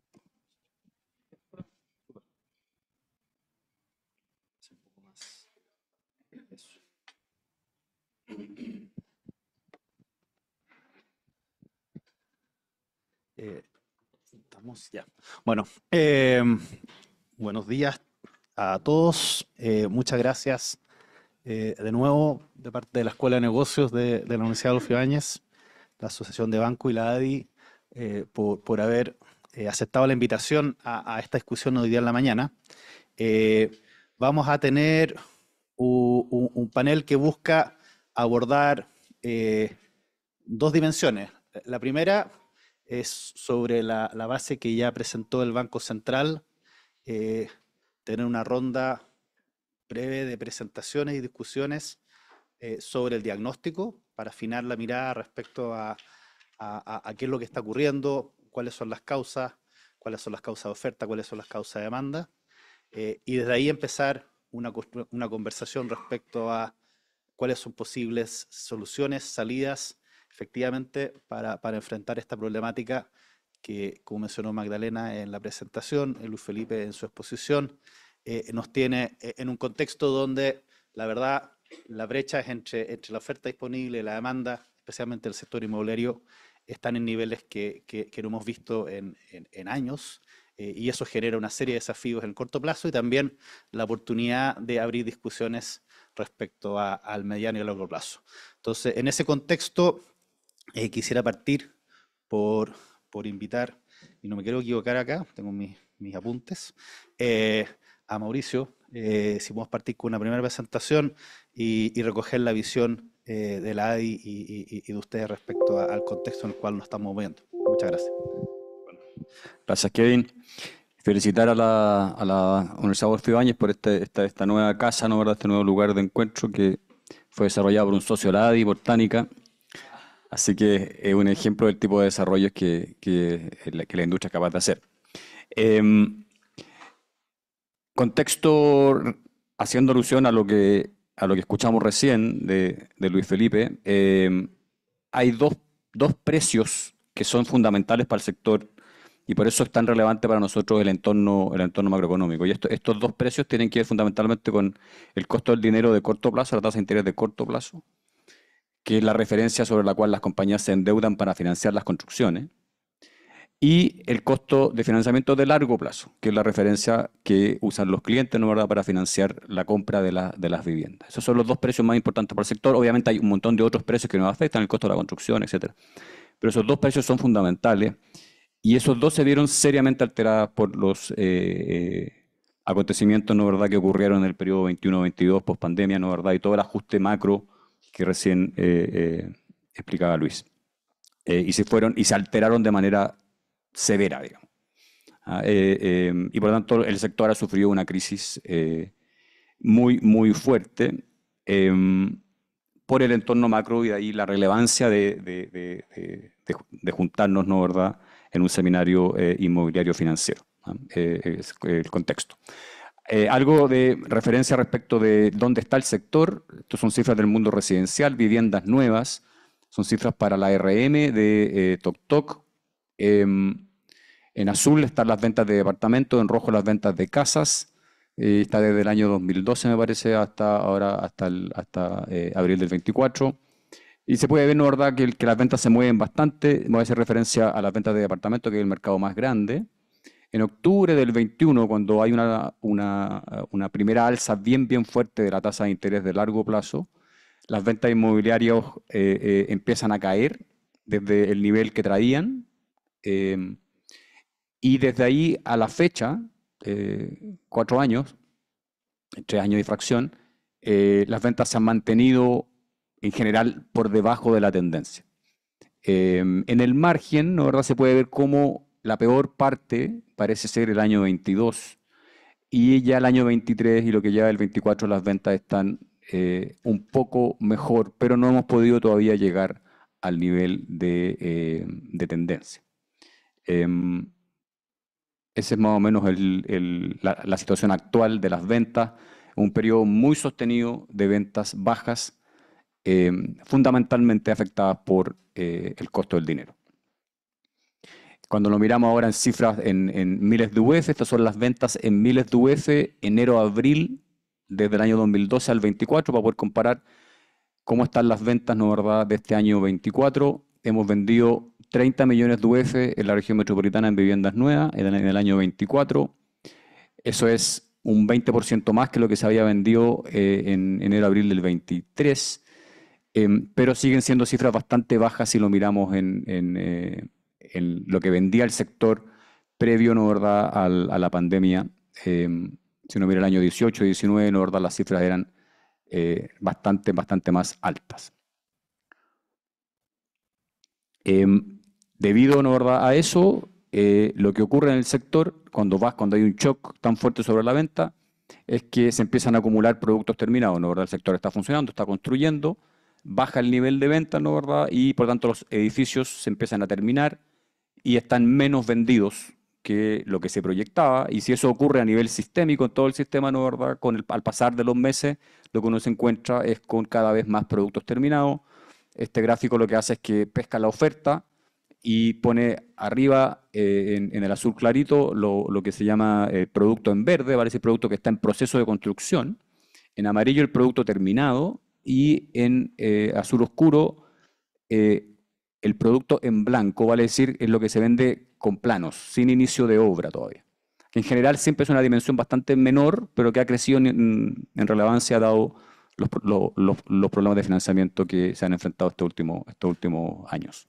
S3: Bueno, em, buenos días a todos. Eh, muchas gracias eh, de nuevo de parte de la Escuela de Negocios de, la Universidad de Adolfo Áñez, la Asociación de Banco y la ADI, eh, por, haber aceptado la invitación a, esta discusión hoy día en la mañana. vamos a tener un, panel que busca abordar dos dimensiones. La primera es sobre la, base que ya presentó el Banco Central, eh, tener una ronda breve de presentaciones y discusiones eh, sobre el diagnóstico para afinar la mirada respecto a, qué es lo que está ocurriendo, cuáles son las causas, cuáles son las causas de oferta, cuáles son las causas de demanda, eh, y desde ahí empezar una, una conversación respecto a cuáles son posibles soluciones, salidas efectivamente para, enfrentar esta problemática que, como mencionó Magdalena en la presentación, eh, Luis Felipe en su exposición, eh, nos tiene eh, en un contexto donde la verdad la brecha entre, entre la oferta disponible y la demanda, especialmente el sector inmobiliario, están en niveles que, que, no hemos visto en, en, años y eso genera una serie de desafíos en el corto plazo y también la oportunidad de abrir discusiones respecto al mediano y a largo plazo. Entonces, en ese contexto, eh, quisiera partir por, por, invitar, y no me quiero equivocar acá, tengo mis, apuntes, eh, a Mauricio, eh, si podemos partir con una primera presentación y, recoger la visión de la ADI y, de ustedes respecto al contexto en el cual nos estamos moviendo. Muchas gracias.
S4: Gracias, Kevin. Felicitar a la, a la Universidad Wolfio Áñez por este, esta, nueva casa, ¿no, ¿verdad? este nuevo lugar de encuentro que fue desarrollado por un socio de la ADI, Botánica, Así que es un ejemplo del tipo de desarrollos que, la industria es capaz de hacer. Em, contexto, haciendo alusión a lo que, a lo que escuchamos recién de, Luis Felipe, em, hay dos, precios que son fundamentales para el sector y por eso es tan relevante para nosotros el entorno, el entorno macroeconómico. Y esto, estos dos precios tienen que ver fundamentalmente con el costo del dinero de corto plazo, la tasa de interés de corto plazo, que es la referencia sobre la cual las compañías se endeudan para financiar las construcciones, y el costo de financiamiento de largo plazo, que es la referencia que usan los clientes ¿no, verdad? para financiar la compra de, las viviendas. Esos son los dos precios más importantes para el sector. Obviamente hay un montón de otros precios que nos afectan, el costo de la construcción, etc. Pero esos dos precios son fundamentales y esos dos se vieron seriamente alterados por los eh, eh, acontecimientos ¿no, verdad? que ocurrieron en el periodo 21-22, post pandemia, ¿no, verdad? y todo el ajuste macro que recién eh, eh, explicaba Luis. Eh, y se fueron y se alteraron de manera severa, digamos. Ah, y por lo tanto, el sector ha sufrido una crisis muy, muy fuerte por el entorno macro y de ahí la relevancia de, juntarnos, ¿no en un seminario inmobiliario financiero, es el contexto. Eh, algo de referencia respecto de dónde está el sector. Estas son cifras del mundo residencial, viviendas nuevas. Son cifras para la RM de eh, Tok. Em, en azul están las ventas de departamentos, en rojo las ventas de casas. Eh, está desde el año 2012, me parece, hasta ahora, hasta, hasta eh, abril del 24. Y se puede ver, ¿no, verdad?, que, que las ventas se mueven bastante. Voy a hacer referencia a las ventas de departamentos, que es el mercado más grande. En octubre del 21, cuando hay eh, una, primera alza bien, bien fuerte de la tasa de interés de largo plazo, las ventas inmobiliarias eh, eh, empiezan a caer desde el nivel que traían. Em, y desde ahí a la fecha, cuatro años, tres años de fracción, las ventas se han mantenido en general por debajo de la tendencia. Em, en el margen, ¿no verdad? Se puede ver cómo la peor parte parece ser el año 22 y ya el año 23 y lo que lleva el 24 las ventas están eh, un poco mejor, pero no hemos podido todavía llegar al nivel de, eh, tendencia. Em, esa es más o menos la, la, situación actual de las ventas, un periodo muy sostenido de ventas bajas, em, fundamentalmente afectadas por eh, el costo del dinero. Cuando lo miramos ahora en cifras en, miles de UF, estas son las ventas en miles de UF enero-abril desde el año 2012 al 24 para poder comparar cómo están las ventas ¿no, de este año 24. Hemos vendido 30 millones de UF en la región metropolitana en viviendas nuevas en el año 24. Eso es un 20% más que lo que se había vendido eh, en enero-abril del 23, em, pero siguen siendo cifras bastante bajas si lo miramos en, eh, en lo que vendía el sector previo ¿no, verdad? a la pandemia. Em, si uno mira el año 18, 19, ¿no, verdad? las cifras eran eh, bastante, bastante más altas. Em, debido ¿no, verdad? a eso, eh, lo que ocurre en el sector, cuando, vas, cuando hay un shock tan fuerte sobre la venta, es que se empiezan a acumular productos terminados, ¿no verdad? El sector está funcionando, está construyendo, baja el nivel de venta, ¿no verdad? Y por lo tanto los edificios se empiezan a terminar, y están menos vendidos que lo que se proyectaba. Y si eso ocurre a nivel sistémico en todo el sistema, ¿no Con el, al pasar de los meses, lo que uno se encuentra es con cada vez más productos terminados. Este gráfico lo que hace es que pesca la oferta y pone arriba eh, en, el azul clarito lo, que se llama eh, producto en verde, parece ese producto que está en proceso de construcción. En amarillo el producto terminado y en eh, azul oscuro el producto en blanco, vale decir, es lo que se vende con planos, sin inicio de obra todavía. en general siempre es una dimensión bastante menor, pero que ha crecido en, relevancia dado los, problemas de financiamiento que se han enfrentado estos últimos, estos últimos años.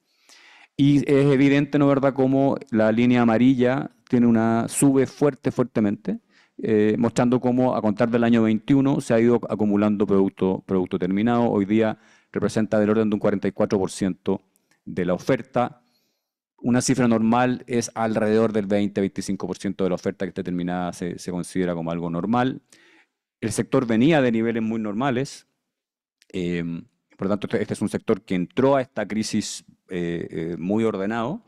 S4: Y es evidente, ¿no es verdad?, cómo la línea amarilla tiene una, sube fuerte, fuertemente, eh, mostrando cómo a contar del año 21 se ha ido acumulando producto, producto terminado. Hoy día representa del orden de un 44% de la oferta. Una cifra normal es alrededor del 20-25% de la oferta que determinada terminada se, considera como algo normal. El sector venía de niveles muy normales, em, por lo tanto este, este es un sector que entró a esta crisis eh, eh, muy ordenado,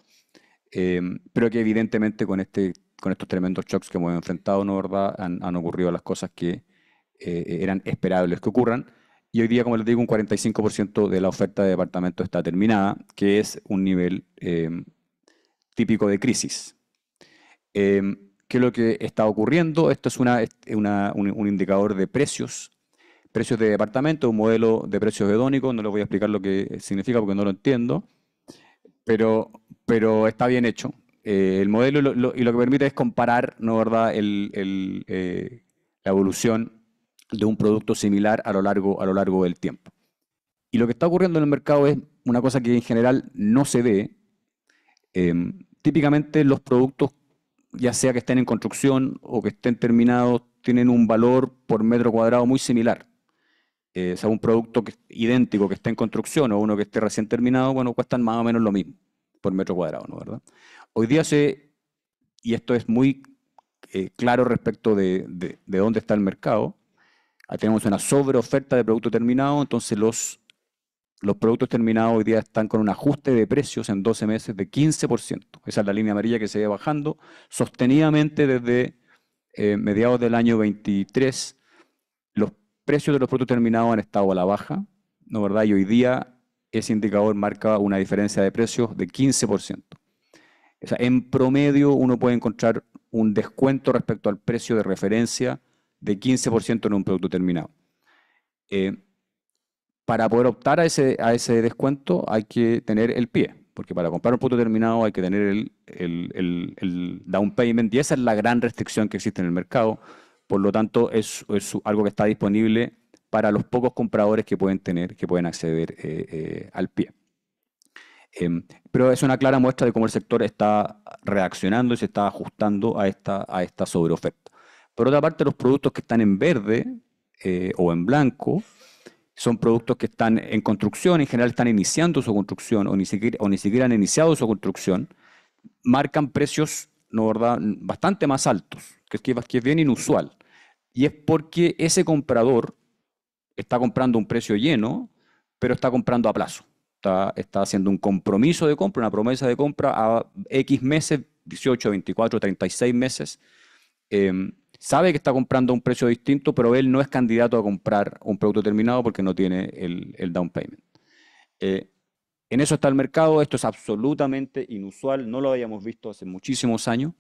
S4: em, pero que evidentemente con, este, con estos tremendos shocks que hemos enfrentado, ¿no, Han, han ocurrido las cosas que eh, eran esperables que ocurran. Y hoy día, como les digo, un 45% de la oferta de departamento está terminada, que es un nivel eh, típico de crisis. Em, ¿Qué es lo que está ocurriendo? Esto es una, un, indicador de precios, precios de departamento, un modelo de precios hedónicos. No les voy a explicar lo que significa porque no lo entiendo, pero, pero está bien hecho. Eh, el modelo y lo que permite es comparar ¿no, verdad? Eh, la evolución de un producto similar a lo largo, a lo largo del tiempo. Y lo que está ocurriendo en el mercado es una cosa que en general no se ve. Em, típicamente los productos, ya sea que estén en construcción o que estén terminados, tienen un valor por metro cuadrado muy similar. Eh, o sea, un producto que, idéntico que está en construcción o uno que esté recién terminado, bueno, cuestan más o menos lo mismo por metro cuadrado, ¿no? ¿Verdad? Hoy día se, y esto es muy eh, claro respecto de dónde está el mercado, Ah, tenemos una sobreoferta de producto terminado, entonces los, los productos terminados hoy día están con un ajuste de precios en 12 meses de 15%. Esa es la línea amarilla que se ve bajando sostenidamente desde eh, mediados del año 23. Los precios de los productos terminados han estado a la baja, ¿no verdad? Y hoy día ese indicador marca una diferencia de precios de 15%. en promedio uno puede encontrar un descuento respecto al precio de referencia de 15% en un producto terminado. Eh, para poder optar a ese, a ese descuento hay que tener el pie, porque para comprar un producto terminado hay que tener el, el, el, down payment y esa es la gran restricción que existe en el mercado. Por lo tanto, es, algo que está disponible para los pocos compradores que pueden tener, que pueden acceder eh, eh, al pie. pero es una clara muestra de cómo el sector está reaccionando y se está ajustando a esta, a esta sobreoferta. Por otra parte, los productos que están en verde eh, o en blanco son productos que están en construcción, en general están iniciando su construcción o ni siquiera, han iniciado su construcción, marcan precios ¿no, verdad? bastante más altos, que, que es bien inusual. Y es porque ese comprador está comprando un precio lleno, pero está comprando a plazo. Está, está, haciendo un compromiso de compra, una promesa de compra a X meses, 18, 24, 36 meses. Em, sabe que está comprando a un precio distinto, pero él no es candidato a comprar un producto terminado porque no tiene el, down payment. Eh, en eso está el mercado, esto es absolutamente inusual, no lo habíamos visto hace muchísimos años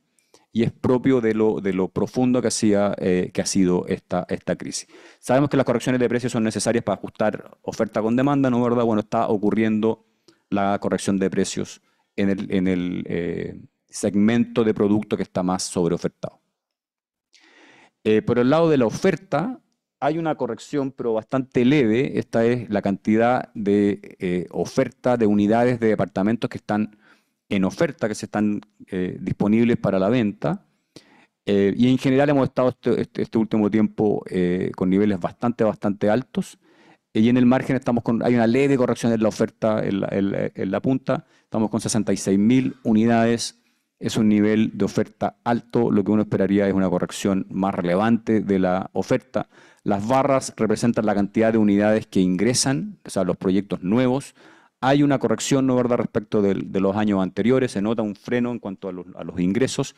S4: y es propio de lo, profundo eh, que, ha sido esta, crisis. Sabemos que las correcciones de precios son necesarias para ajustar oferta con demanda, ¿no es verdad? Bueno, está ocurriendo la corrección de precios en el, eh, segmento de producto que está más sobreofertado. Eh, por el lado de la oferta, hay una corrección, pero bastante leve. Esta es la cantidad de eh, oferta de unidades de departamentos que están en oferta, que se están eh, disponibles para la venta. Eh, y en general hemos estado este, este, este último tiempo con niveles bastante, bastante altos. Y en el margen estamos con, hay una leve corrección en la oferta, en la, en la punta. Estamos con 66.000 unidades es un nivel de oferta alto, lo que uno esperaría es una corrección más relevante de la oferta. Las barras representan la cantidad de unidades que ingresan, o sea, los proyectos nuevos. Hay una corrección, ¿no verdad?, respecto de, los años anteriores, se nota un freno en cuanto a los, ingresos,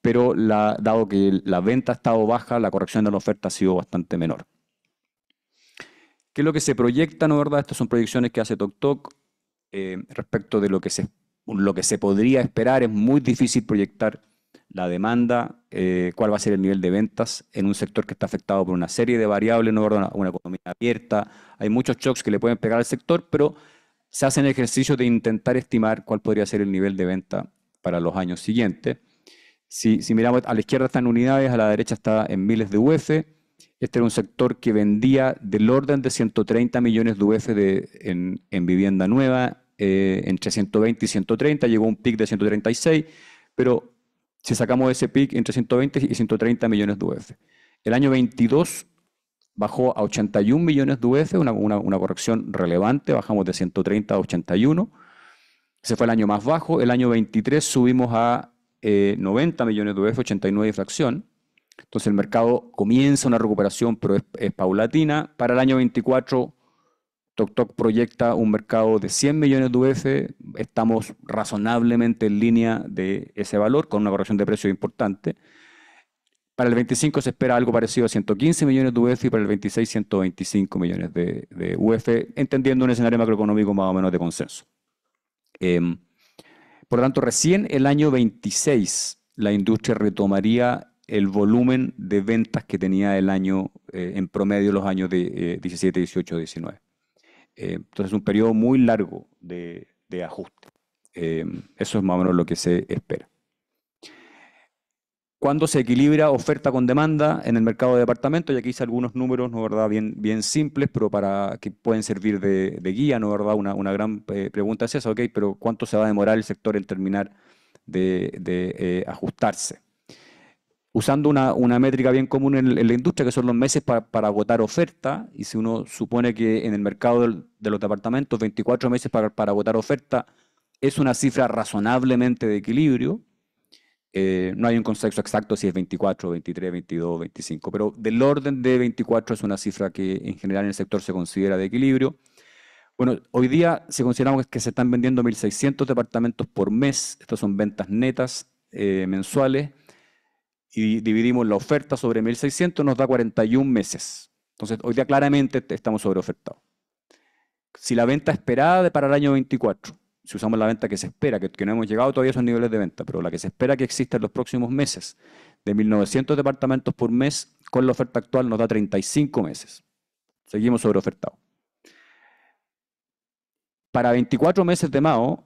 S4: pero dado que la venta ha estado baja, la corrección de la oferta ha sido bastante menor. ¿Qué es lo que se proyecta, no verdad? Estas son proyecciones que hace TokTok eh, respecto de lo que se espera lo que se podría esperar, es muy difícil proyectar la demanda, eh, cuál va a ser el nivel de ventas en un sector que está afectado por una serie de variables, no una, economía abierta. Hay muchos shocks que le pueden pegar al sector, pero se hacen ejercicio de intentar estimar cuál podría ser el nivel de venta para los años siguientes. Si, miramos a la izquierda están unidades, a la derecha está en miles de UF. Este era un sector que vendía del orden de 130 millones de UF en vivienda nueva eh, entre 120 y 130, llegó un pic de 136, pero si sacamos ese pic entre 120 y 130 millones de UF. E el año 22 bajó a 81 millones de UF, e una, corrección relevante, bajamos de 130 a 81. Ese fue el año más bajo. El año 23 subimos a 90 eh, millones de UF, 89 de fracción. Entonces el mercado comienza una recuperación, pero es, paulatina. Para el año 24 TokTok proyecta un mercado de 100 millones de UF, estamos razonablemente en línea de ese valor, con una corrección de precio importante. Para el 25 se espera algo parecido a 115 millones de UF y para el 26 125 millones de, de UF, entendiendo un escenario macroeconómico más o menos de consenso. Em, por lo tanto, recién el año 26 la industria retomaría el volumen de ventas que tenía el año, eh, en promedio los años de 17, 18, 19. Eh, entonces, un periodo muy largo de, ajuste. Eh, eso es más o menos lo que se espera. Cuando se equilibra oferta con demanda en el mercado de departamentos? Y aquí hice algunos números, ¿no verdad? Bien, bien simples, pero para que pueden servir de, guía, ¿no verdad? Una, gran eh, pregunta es esa, ok, pero ¿cuánto se va a demorar el sector en terminar de, ajustarse? usando una, métrica bien común en, la industria, que son los meses para, agotar oferta, y si uno supone que en el mercado de los departamentos 24 meses para, agotar oferta es una cifra razonablemente de equilibrio, eh, no hay un concepto exacto si es 24, 23, 22, 25, pero del orden de 24 es una cifra que en general en el sector se considera de equilibrio. Bueno, hoy día, se consideramos que se están vendiendo 1.600 departamentos por mes, estas son ventas netas eh, mensuales, y dividimos la oferta sobre 1.600, nos da 41 meses. Entonces, hoy día claramente estamos sobreofertados. Si la venta esperada para el año 24, si usamos la venta que se espera, que, no hemos llegado todavía a esos niveles de venta, pero la que se espera que exista en los próximos meses, de 1.900 departamentos por mes, con la oferta actual nos da 35 meses. Seguimos ofertado. Para 24 meses de MAO,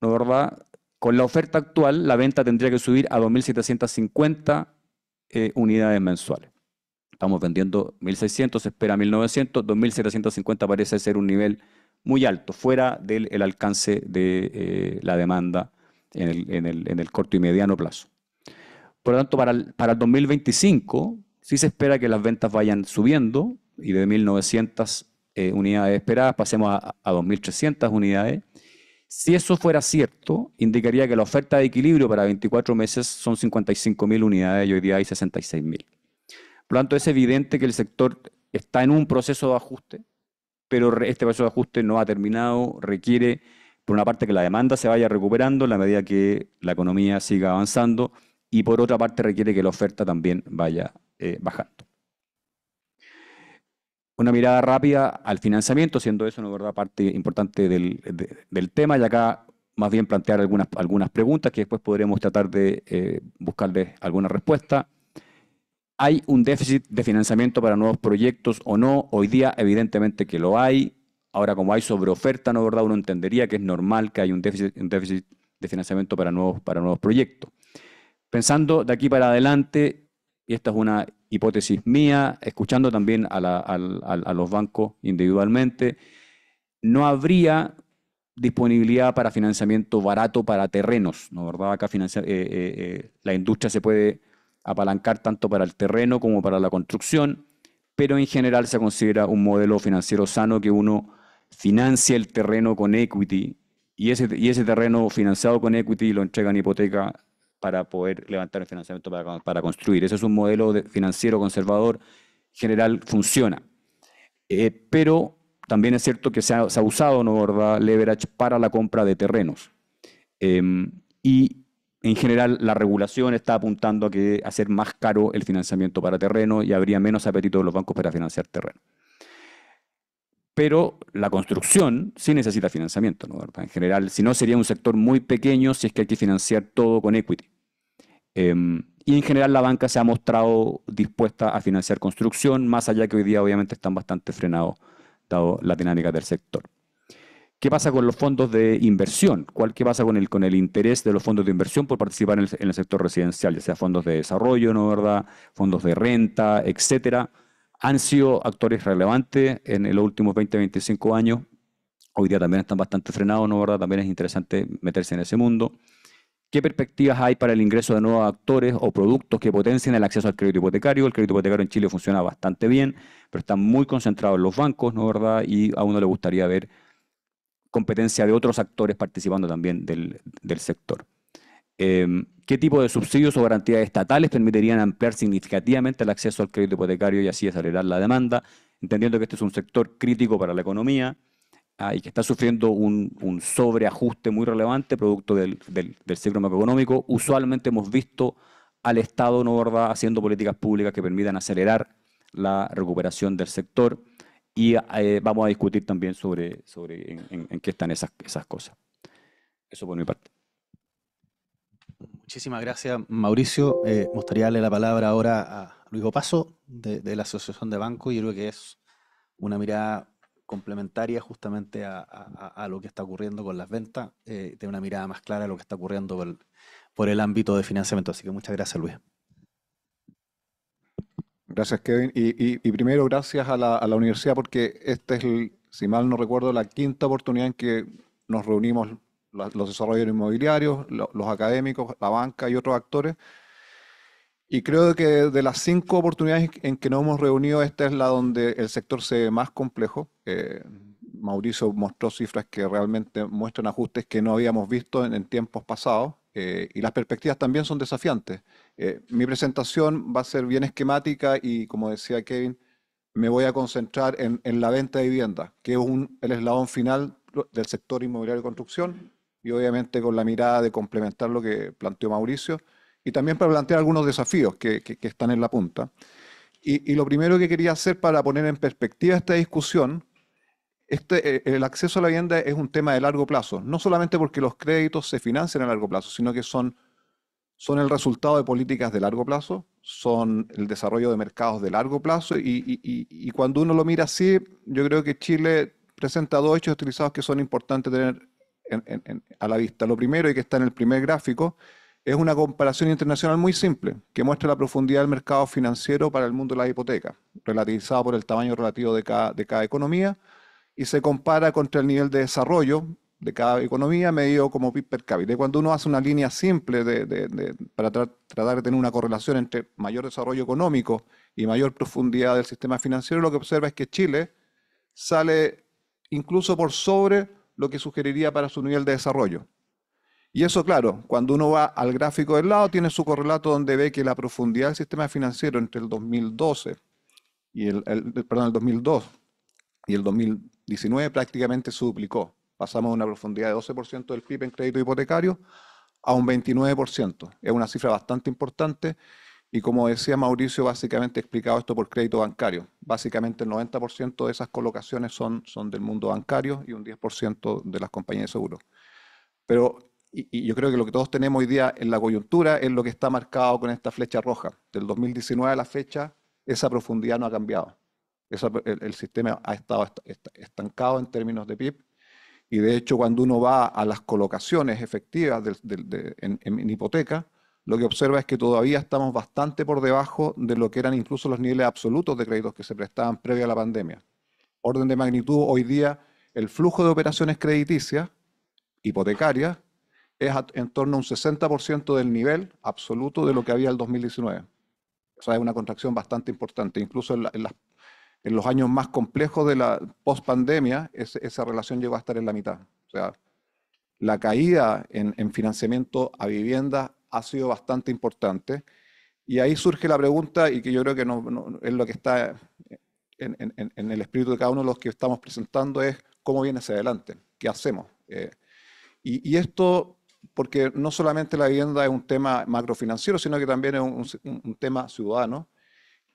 S4: nos verdad? Con la oferta actual, la venta tendría que subir a 2.750 eh, unidades mensuales. Estamos vendiendo 1.600, se espera 1.900, 2.750 parece ser un nivel muy alto, fuera del alcance de eh, la demanda en el, corto y mediano plazo. Por lo tanto, para el, 2025 sí se espera que las ventas vayan subiendo y de 1.900 eh, unidades esperadas pasemos a, a 2.300 unidades si eso fuera cierto, indicaría que la oferta de equilibrio para 24 meses son 55.000 unidades y hoy día hay 66.000. Por lo tanto, es evidente que el sector está en un proceso de ajuste, pero este proceso de ajuste no ha terminado, requiere, por una parte, que la demanda se vaya recuperando en la medida que la economía siga avanzando y por otra parte requiere que la oferta también vaya eh, bajando una mirada rápida al financiamiento, siendo eso una verdad parte importante del, tema, y acá más bien plantear algunas, algunas preguntas que después podremos tratar de eh, buscarle alguna respuesta. ¿Hay un déficit de financiamiento para nuevos proyectos o no? Hoy día evidentemente que lo hay. Ahora como hay sobreoferta, ¿no verdad? Uno entendería que es normal que haya un déficit, déficit de financiamiento para nuevos, para nuevos proyectos. Pensando de aquí para adelante, y esta es una hipótesis mía, escuchando también a, los bancos individualmente, no habría disponibilidad para financiamiento barato para terrenos, ¿no verdad? Acá eh, eh, eh, la industria se puede apalancar tanto para el terreno como para la construcción, pero en general se considera un modelo financiero sano que uno financia el terreno con equity y ese, y ese terreno financiado con equity lo entrega en hipoteca para poder levantar el financiamiento para, construir. Ese es un modelo financiero conservador general, funciona. Eh, pero también es cierto que se ha, usado ¿no, verdad? leverage para la compra de terrenos. Em, y en general la regulación está apuntando a que hacer más caro el financiamiento para terreno y habría menos apetito de los bancos para financiar terreno pero la construcción sí necesita financiamiento, ¿no? En general, si no sería un sector muy pequeño si es que hay que financiar todo con equity. Em, y en general la banca se ha mostrado dispuesta a financiar construcción, más allá que hoy día obviamente están bastante frenados, dado la dinámica del sector. ¿Qué pasa con los fondos de inversión? ¿Cuál, ¿Qué pasa con el, con el interés de los fondos de inversión por participar en el, sector residencial, ya sea fondos de desarrollo, ¿no verdad? Fondos de renta, etcétera han sido actores relevantes en los últimos 20, 25 años. Hoy día también están bastante frenados, ¿no? ¿Verdad? También es interesante meterse en ese mundo. ¿Qué perspectivas hay para el ingreso de nuevos actores o productos que potencien el acceso al crédito hipotecario? El crédito hipotecario en Chile funciona bastante bien, pero está muy concentrado en los bancos, ¿no verdad? Y a uno le gustaría ver competencia de otros actores participando también del, del sector. Em, ¿Qué tipo de subsidios o garantías estatales permitirían ampliar significativamente el acceso al crédito hipotecario y así acelerar la demanda? Entendiendo que este es un sector crítico para la economía ah, y que está sufriendo un, sobreajuste muy relevante producto del, ciclo macroeconómico, usualmente hemos visto al Estado no haciendo políticas públicas que permitan acelerar la recuperación del sector y eh, vamos a discutir también sobre, en, qué están esas, esas cosas. Eso por mi parte.
S3: Muchísimas gracias,
S4: Mauricio. Eh, me
S3: gustaría darle la palabra ahora a Luis Opaso, de, la Asociación de Bancos, y creo que es una mirada complementaria justamente a, lo que está ocurriendo con las ventas, de eh, una mirada más clara a lo que está ocurriendo por el, ámbito de financiamiento. Así que muchas gracias, Luis. Gracias, Kevin. Y,
S5: primero, gracias a la, universidad, porque esta es, si mal no recuerdo, la quinta oportunidad en que nos reunimos los desarrolladores inmobiliarios, los académicos, la banca y otros actores. Y creo que de las cinco oportunidades en que nos hemos reunido, esta es la donde el sector se ve más complejo. Eh, Mauricio mostró cifras que realmente muestran ajustes que no habíamos visto en, tiempos pasados eh, y las perspectivas también son desafiantes. Eh, mi presentación va a ser bien esquemática y, como decía Kevin, me voy a concentrar en, la venta de vivienda, que es el eslabón final del sector inmobiliario de construcción, y obviamente con la mirada de complementar lo que planteó Mauricio y también para plantear algunos desafíos que, que, están en la punta. Y, y, lo primero que quería hacer para poner en perspectiva esta discusión, este, eh, el acceso a la vivienda es un tema de largo plazo, no solamente porque los créditos se financian a largo plazo, sino que son, son el resultado de políticas de largo plazo, son el desarrollo de mercados de largo plazo, y, y, y cuando uno lo mira así, yo creo que Chile presenta dos hechos utilizados que son importantes tener a la vista. Lo primero, y que está en el primer gráfico, es una comparación internacional muy simple, que muestra la profundidad del mercado financiero para el mundo de la hipoteca, relativizado por el tamaño relativo de cada, economía, y se compara contra el nivel de desarrollo de cada economía medido como PIB per cápita. cuando uno hace una línea simple para tratar de tener una correlación entre mayor desarrollo económico y mayor profundidad del sistema financiero, lo que observa es que Chile sale incluso por sobre lo que sugeriría para su nivel de desarrollo. Y eso, claro, cuando uno va al gráfico del lado, tiene su correlato donde ve que la profundidad del sistema financiero entre el 2012 y el, el 2002 y el 2019 prácticamente se duplicó. Pasamos de una profundidad de 12% del PIB en crédito hipotecario a un 29%. Es una cifra bastante importante y como decía Mauricio, básicamente he explicado esto por crédito bancario. Básicamente el 90% de esas colocaciones son, son del mundo bancario y un 10% de las compañías de seguros. Pero y, yo creo que lo que todos tenemos hoy día en la coyuntura es lo que está marcado con esta flecha roja. Del 2019 a la fecha, esa profundidad no ha cambiado. el, sistema ha estado estancado en términos de PIB. Y de hecho, cuando uno va a las colocaciones efectivas en hipoteca, lo que observa es que todavía estamos bastante por debajo de lo que eran incluso los niveles absolutos de créditos que se prestaban previa a la pandemia. Orden de magnitud, hoy día el flujo de operaciones crediticias, hipotecarias, es en torno a un 60% del nivel absoluto de lo que había el 2019. O sea, es una contracción bastante importante. Incluso en, los años más complejos de la post-pandemia, esa relación llegó a estar en la mitad. O sea, la caída en, en financiamiento a viviendas ha sido bastante importante. Y ahí surge la pregunta, y que yo creo que es lo que está eh, en, el espíritu de cada uno de los que estamos presentando, es cómo viene hacia adelante, qué hacemos. Eh. y, esto, porque no solamente la vivienda es un tema macrofinanciero, sino que también es un, tema ciudadano.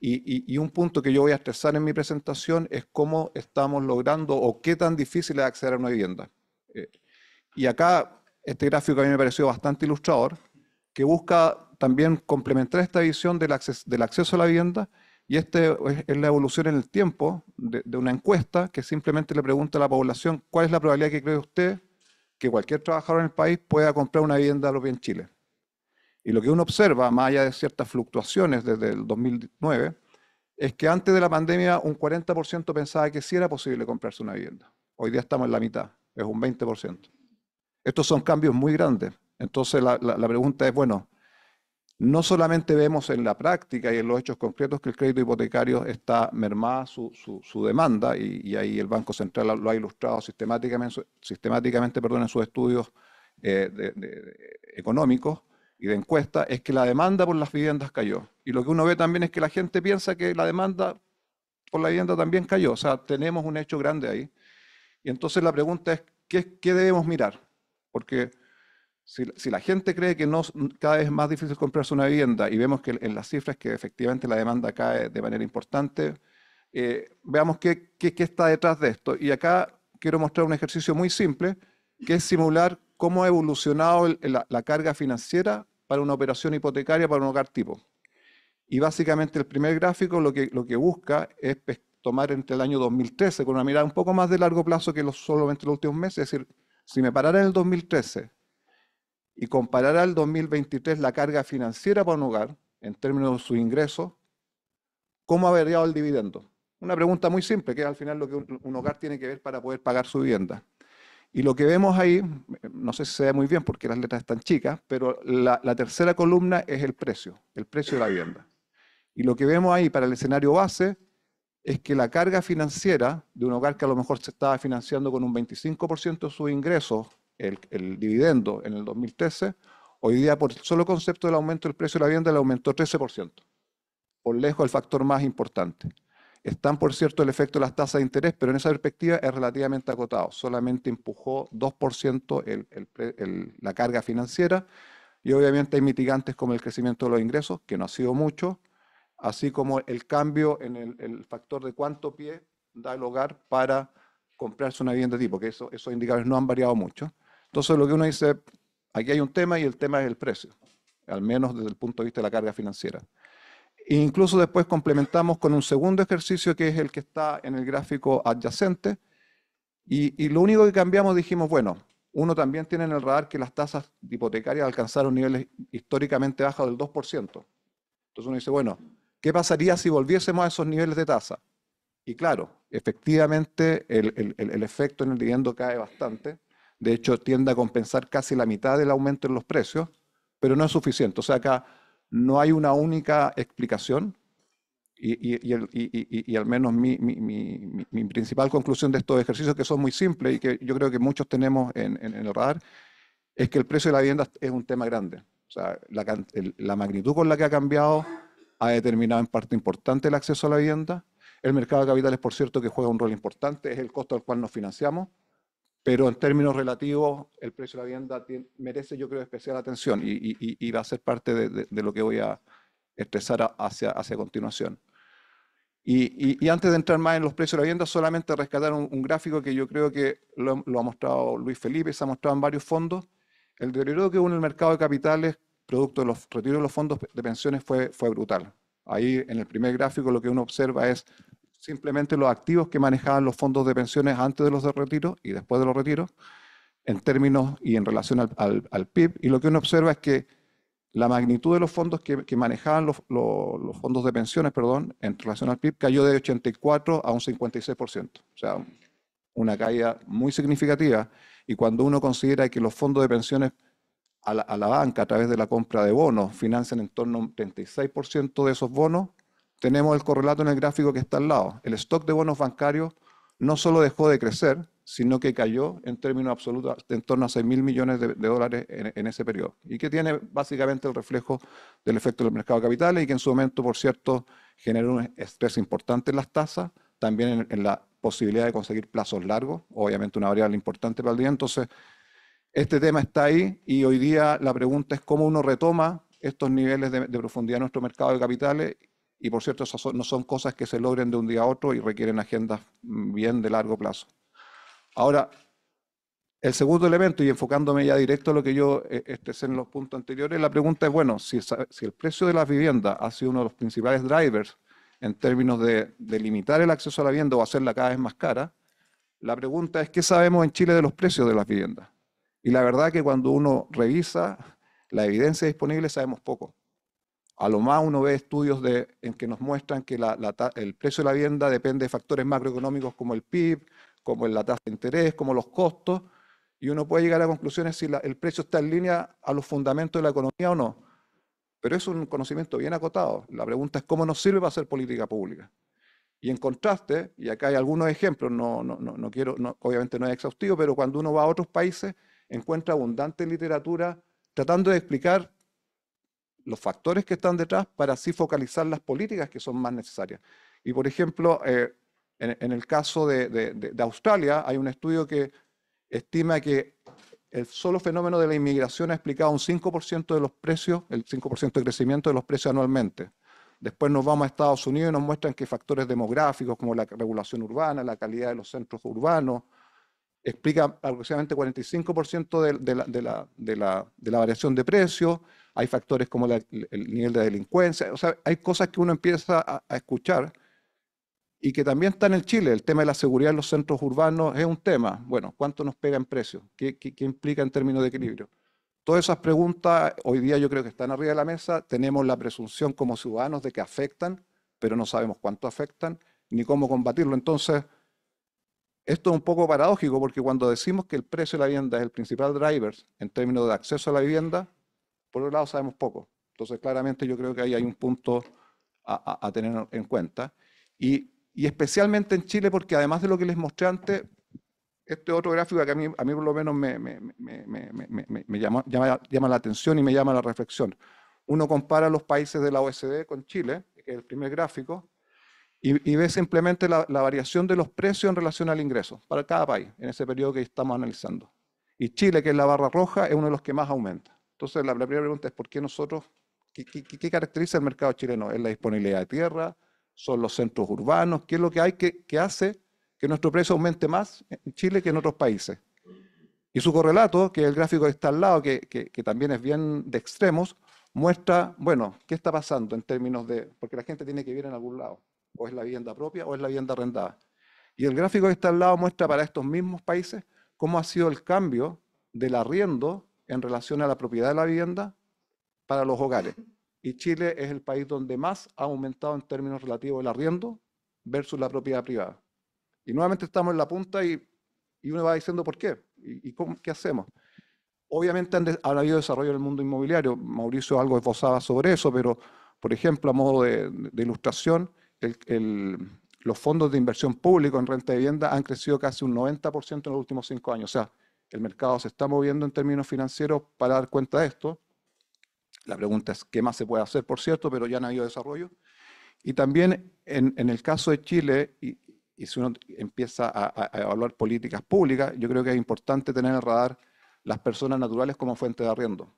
S5: Y, un punto que yo voy a estresar en mi presentación es cómo estamos logrando o qué tan difícil es acceder a una vivienda. Eh. y acá este gráfico a mí me pareció bastante ilustrador, que busca también complementar esta visión del, acceso, a la vivienda y esta es la evolución en el tiempo de, una encuesta que simplemente le pregunta a la población cuál es la probabilidad que cree usted que cualquier trabajador en el país pueda comprar una vivienda propia en Chile. Y lo que uno observa, más allá de ciertas fluctuaciones desde el 2009, es que antes de la pandemia un 40% pensaba que sí era posible comprarse una vivienda. Hoy día estamos en la mitad, es un 20%. Estos son cambios muy grandes. Entonces la, pregunta es, bueno, no solamente vemos en la práctica y en los hechos concretos que el crédito hipotecario está mermada su, demanda, y, ahí el Banco Central lo ha ilustrado sistemáticamente, sistemáticamente perdón, en sus estudios eh, económicos y de encuesta, es que la demanda por las viviendas cayó. Y lo que uno ve también es que la gente piensa que la demanda por la vivienda también cayó. O sea, tenemos un hecho grande ahí. Y entonces la pregunta es, ¿qué, qué debemos mirar? Porque si, la gente cree que cada vez es más difícil comprarse una vivienda y vemos que en las cifras que efectivamente la demanda cae de manera importante, eh, veamos qué, está detrás de esto. Y acá quiero mostrar un ejercicio muy simple, que es simular cómo ha evolucionado la, carga financiera para una operación hipotecaria para un hogar tipo. Y básicamente el primer gráfico lo que, busca es tomar entre el año 2013, con una mirada un poco más de largo plazo que los, solamente los últimos meses, es decir, si me parara en el 2013 y comparar al 2023 la carga financiera para un hogar, en términos de su ingreso, cómo ha variado el dividendo. Una pregunta muy simple, que al final lo que un, hogar tiene que ver para poder pagar su vivienda. Y lo que vemos ahí, no sé si se ve muy bien porque las letras están chicas, pero la, tercera columna es el precio, el precio de la vivienda. Y lo que vemos ahí para el escenario base es que la carga financiera de un hogar que a lo mejor se estaba financiando con un 25% de su ingreso, el, dividendo en el 2013, hoy día por el solo concepto del aumento del precio de la vivienda le aumentó 13%, por lejos el factor más importante. Están, por cierto, el efecto de las tasas de interés, pero en esa perspectiva es relativamente acotado. Solamente empujó 2% la carga financiera y obviamente hay mitigantes como el crecimiento de los ingresos, que no ha sido mucho, así como el cambio en el, factor de cuánto pie da el hogar para comprarse una vivienda tipo, que esos indicadores no han variado mucho. Entonces lo que uno dice, aquí hay un tema y el tema es el precio, al menos desde el punto de vista de la carga financiera. E incluso después complementamos con un segundo ejercicio que es el que está en el gráfico adyacente. Y, lo único que cambiamos, dijimos, bueno, uno también tiene en el radar que las tasas hipotecarias alcanzaron niveles históricamente bajos del 2%. Entonces uno dice, bueno, ¿qué pasaría si volviésemos a esos niveles de tasa? Y claro, efectivamente el, el efecto en el dividendo cae bastante, de hecho, tiende a compensar casi la mitad del aumento en los precios, pero no es suficiente. O sea, acá no hay una única explicación y, al menos mi, principal conclusión de estos ejercicios, que son muy simples y que yo creo que muchos tenemos en, el radar, es que el precio de la vivienda es un tema grande. O sea, la, la magnitud con la que ha cambiado ha determinado en parte importante el acceso a la vivienda. El mercado de capitales, por cierto, que juega un rol importante, es el costo al cual nos financiamos pero en términos relativos, el precio de la vivienda merece, yo creo, especial atención y, va a ser parte de, lo que voy a expresar hacia, continuación. Y, antes de entrar más en los precios de la vivienda, solamente rescatar un, gráfico que yo creo que lo, ha mostrado Luis Felipe, se ha mostrado en varios fondos. El deterioro que hubo en el mercado de capitales, producto de los retiros de los fondos de pensiones, fue brutal. Ahí en el primer gráfico lo que uno observa es simplemente los activos que manejaban los fondos de pensiones antes de los retiros y después de los retiros, en términos y en relación al, PIB. Y lo que uno observa es que la magnitud de los fondos que, manejaban los, fondos de pensiones, perdón, en relación al PIB, cayó de 84 a un 56%. O sea, una caída muy significativa. Y cuando uno considera que los fondos de pensiones a la, a la banca, a través de la compra de bonos, financian en torno a un 36% de esos bonos, tenemos el correlato en el gráfico que está al lado. El stock de bonos bancarios no solo dejó de crecer, sino que cayó en términos absolutos en torno a 6.000 millones de, dólares en, ese periodo. Y que tiene básicamente el reflejo del efecto del mercado de capitales y que en su momento, por cierto, generó un estrés importante en las tasas, también en, la posibilidad de conseguir plazos largos, obviamente una variable importante para el día. Entonces, este tema está ahí y hoy día la pregunta es cómo uno retoma estos niveles de profundidad en nuestro mercado de capitales y por cierto, no son cosas que se logren de un día a otro y requieren agendas mm, bien de largo plazo. Ahora, el segundo elemento, y enfocándome ya directo a lo que yo eh, este, en los puntos anteriores, la pregunta es, bueno, si, el precio de las viviendas ha sido uno de los principales drivers en términos de, de, limitar el acceso a la vivienda o hacerla cada vez más cara, la pregunta es, ¿qué sabemos en Chile de los precios de las viviendas? Y la verdad que cuando uno revisa la evidencia disponible sabemos poco. A lo más uno ve estudios en que nos muestran que el precio de la vivienda depende de factores macroeconómicos como el PIB, como la tasa de interés, como los costos, y uno puede llegar a conclusiones si el precio está en línea a los fundamentos de la economía o no. Pero es un conocimiento bien acotado. La pregunta es cómo nos sirve para hacer política pública. Y en contraste, y acá hay algunos ejemplos, no, quiero, obviamente no es exhaustivo, pero cuando uno va a otros países encuentra abundante literatura tratando de explicar los factores que están detrás para así focalizar las políticas que son más necesarias. Y por ejemplo, eh, en, el caso de, Australia, hay un estudio que estima que el solo fenómeno de la inmigración ha explicado un 5% de los precios, el 5% de crecimiento de los precios anualmente. Después nos vamos a Estados Unidos y nos muestran que factores demográficos como la regulación urbana, la calidad de los centros urbanos, explica aproximadamente 45% de, la, de, de, la, de la variación de precios hay factores como el nivel de delincuencia, o sea, hay cosas que uno empieza a, escuchar y que también están en el Chile. El tema de la seguridad en los centros urbanos es un tema. Bueno, ¿cuánto nos pega en precios? qué implica en términos de equilibrio? Todas esas preguntas hoy día yo creo que están arriba de la mesa. Tenemos la presunción como ciudadanos de que afectan, pero no sabemos cuánto afectan ni cómo combatirlo. Entonces, esto es un poco paradójico porque cuando decimos que el precio de la vivienda es el principal driver en términos de acceso a la vivienda, por otro lado, sabemos poco. Entonces, claramente yo creo que ahí hay un punto a, tener en cuenta. Y, especialmente en Chile, porque además de lo que les mostré antes, este otro gráfico que a mí, por lo menos me, llama, la atención y me llama la reflexión. Uno compara los países de la OSD con Chile, que es el primer gráfico, y, ve simplemente la variación de los precios en relación al ingreso para cada país en ese periodo que estamos analizando. Y Chile, que es la barra roja, es uno de los que más aumenta. Entonces, la, primera pregunta es, ¿por qué nosotros, qué, caracteriza el mercado chileno? ¿Es la disponibilidad de tierra? ¿Son los centros urbanos? ¿Qué es lo que hay que, hace que nuestro precio aumente más en Chile que en otros países? Y su correlato, que el gráfico de está al lado, que, también es bien de extremos, muestra, bueno, qué está pasando en términos de, porque la gente tiene que vivir en algún lado, o es la vivienda propia o es la vivienda arrendada. Y el gráfico de está al lado muestra para estos mismos países cómo ha sido el cambio del arriendo en relación a la propiedad de la vivienda para los hogares. Y Chile es el país donde más ha aumentado en términos relativos el arriendo versus la propiedad privada. Y nuevamente estamos en la punta y, uno va diciendo por qué y, qué hacemos. Obviamente ha habido desarrollo en el mundo inmobiliario. Mauricio algo esbozaba sobre eso, pero por ejemplo, a modo de, ilustración, los fondos de inversión público en renta de vivienda han crecido casi un 90% en los últimos cinco años. O sea, el mercado se está moviendo en términos financieros para dar cuenta de esto. La pregunta es qué más se puede hacer, por cierto, pero ya no ha habido desarrollo. Y también en, el caso de Chile, y, si uno empieza a, a, evaluar políticas públicas, yo creo que es importante tener en radar las personas naturales como fuente de arriendo.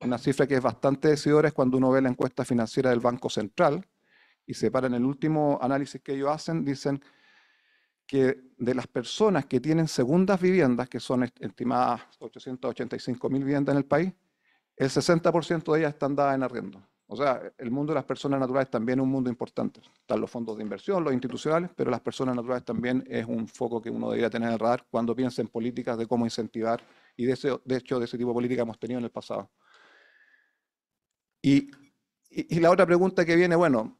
S5: Una cifra que es bastante decidora es cuando uno ve la encuesta financiera del Banco Central y se para en el último análisis que ellos hacen, dicen que de las personas que tienen segundas viviendas, que son estimadas 885 mil viviendas en el país, el 60% de ellas están dadas en arriendo. O sea, el mundo de las personas naturales también es un mundo importante. Están los fondos de inversión, los institucionales, pero las personas naturales también es un foco que uno debería tener en el radar cuando piensa en políticas de cómo incentivar. Y de, hecho, de ese tipo de política hemos tenido en el pasado. y la otra pregunta que viene, bueno,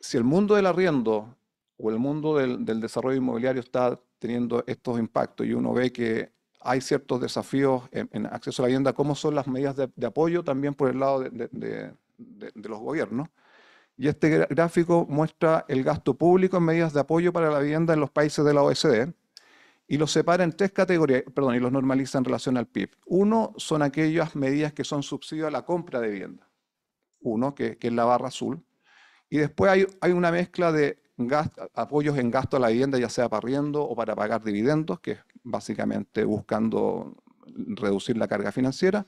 S5: si el mundo del arriendo o el mundo del, desarrollo inmobiliario está teniendo estos impactos y uno ve que hay ciertos desafíos en, acceso a la vivienda, cómo son las medidas de, apoyo también por el lado de, los gobiernos. Y este gráfico muestra el gasto público en medidas de apoyo para la vivienda en los países de la OECD y los separa en tres categorías, perdón, y los normaliza en relación al PIB. Uno son aquellas medidas que son subsidio a la compra de vivienda. Uno, que, es la barra azul. Y después hay una mezcla de apoyos en gasto a la vivienda, ya sea para o para pagar dividendos, que es básicamente buscando reducir la carga financiera,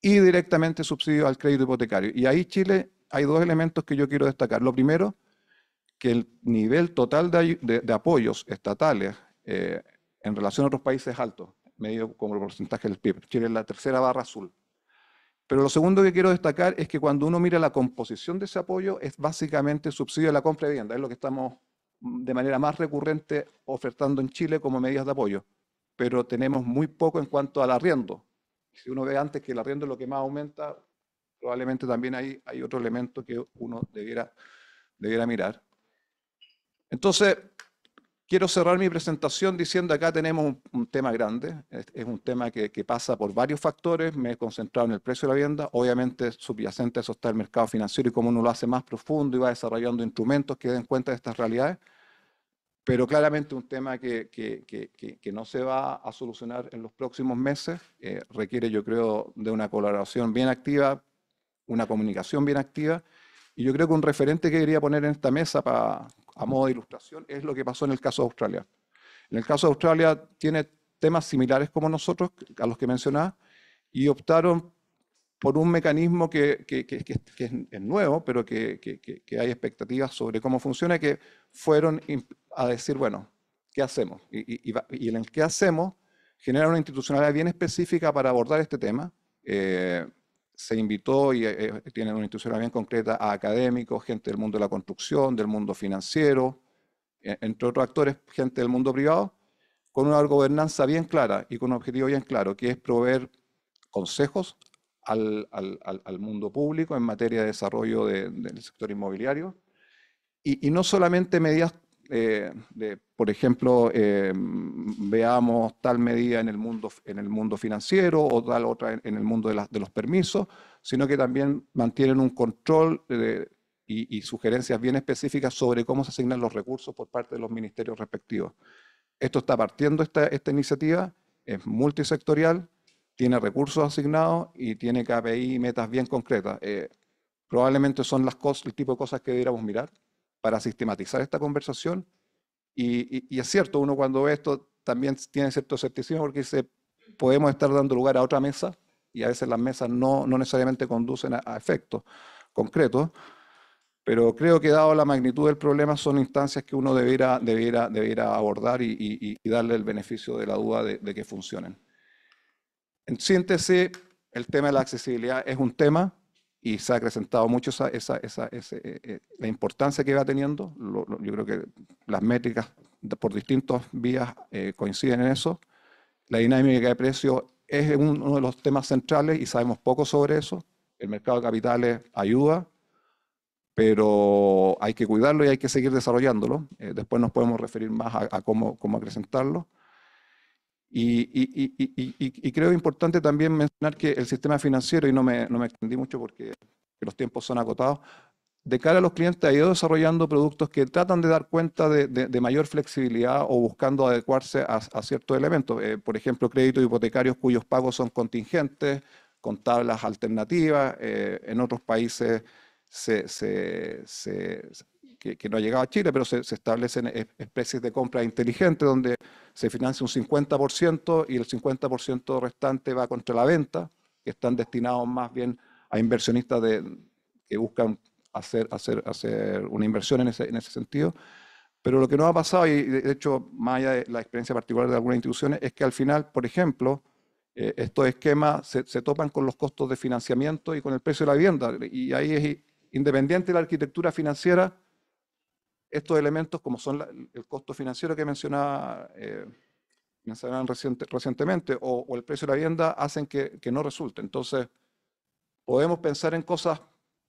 S5: y directamente subsidio al crédito hipotecario. Y ahí Chile hay dos elementos que yo quiero destacar. Lo primero, que el nivel total de, apoyos estatales eh, en relación a otros países es alto, medio como el porcentaje del PIB. Chile es la tercera barra azul. Pero lo segundo que quiero destacar es que cuando uno mira la composición de ese apoyo, es básicamente subsidio a la compra de vivienda, es lo que estamos mm, de manera más recurrente ofertando en Chile como medidas de apoyo. Pero tenemos muy poco en cuanto al arriendo. Si uno ve antes que el arriendo es lo que más aumenta, probablemente también hay, hay otro elemento que uno debiera, debiera mirar. Entonces, Quiero cerrar mi presentación diciendo acá tenemos un, tema grande, es, un tema que, pasa por varios factores, me he concentrado en el precio de la vivienda, obviamente subyacente a eso está el mercado financiero y cómo uno lo hace más profundo y va desarrollando instrumentos que den cuenta de estas realidades, pero claramente un tema que, no se va a solucionar en los próximos meses, eh, requiere yo creo de una colaboración bien activa, una comunicación bien activa, y yo creo que un referente que quería poner en esta mesa para a modo de ilustración, es lo que pasó en el caso de Australia. En el caso de Australia tiene temas similares como nosotros, a los que mencionaba, y optaron por un mecanismo que, es nuevo, pero que, hay expectativas sobre cómo funciona, que fueron a decir, bueno, ¿qué hacemos? Y, en el qué hacemos, genera una institucionalidad bien específica para abordar este tema. Eh, se invitó y eh, eh, tiene una institución bien concreta a académicos, gente del mundo de la construcción, del mundo financiero, e, entre otros actores, gente del mundo privado, con una gobernanza bien clara y con un objetivo bien claro, que es proveer consejos al, mundo público en materia de desarrollo del sector inmobiliario y, y no solamente medidas eh, de, por ejemplo, eh, veamos tal medida en el mundo, en el mundo financiero o tal otra en, el mundo de, los permisos, sino que también mantienen un control y, sugerencias bien específicas sobre cómo se asignan los recursos por parte de los ministerios respectivos. Esto está partiendo esta, iniciativa, es multisectorial, tiene recursos asignados y tiene KPI y metas bien concretas. Eh, probablemente son las cosas, el tipo de cosas que deberíamos mirar para sistematizar esta conversación. Y, es cierto, uno cuando ve esto también tiene cierto escepticismo porque dice, podemos estar dando lugar a otra mesa y a veces las mesas no, necesariamente conducen a, efectos concretos. Pero creo que dado la magnitud del problema son instancias que uno debiera, abordar y, darle el beneficio de la duda de, de, que funcionen. En síntesis, el tema de la accesibilidad es un tema y se ha acrecentado mucho esa, esa, eh, eh, la importancia que va teniendo. yo creo que las métricas por distintas vías eh, coinciden en eso. La dinámica de precios es uno de los temas centrales y sabemos poco sobre eso. El mercado de capitales ayuda, pero hay que cuidarlo y hay que seguir desarrollándolo. después nos podemos referir más a, a cómo, cómo acrecentarlo. Y, creo importante también mencionar que el sistema financiero, y no me, no me extendí mucho porque los tiempos son acotados, de cara a los clientes ha ido desarrollando productos que tratan de dar cuenta de, mayor flexibilidad o buscando adecuarse a, ciertos elementos. Eh, por ejemplo, créditos hipotecarios cuyos pagos son contingentes, con tablas alternativas. Eh, en otros países se, se, que, no ha llegado a Chile, pero se, establecen especies de compra inteligentes donde se financia un 50% y el 50% restante va contra la venta, que están destinados más bien a inversionistas de, que buscan hacer, hacer, hacer una inversión en ese, sentido. Pero lo que no ha pasado, y de hecho, más allá de la experiencia particular de algunas instituciones, es que al final, por ejemplo, eh, estos esquemas se, se, topan con los costos de financiamiento y con el precio de la vivienda. Y ahí es independiente de la arquitectura financiera, estos elementos, como son el costo financiero que mencionaba, eh, mencionaban recientemente, o, el precio de la vivienda, hacen que, no resulte. Entonces, podemos pensar en cosas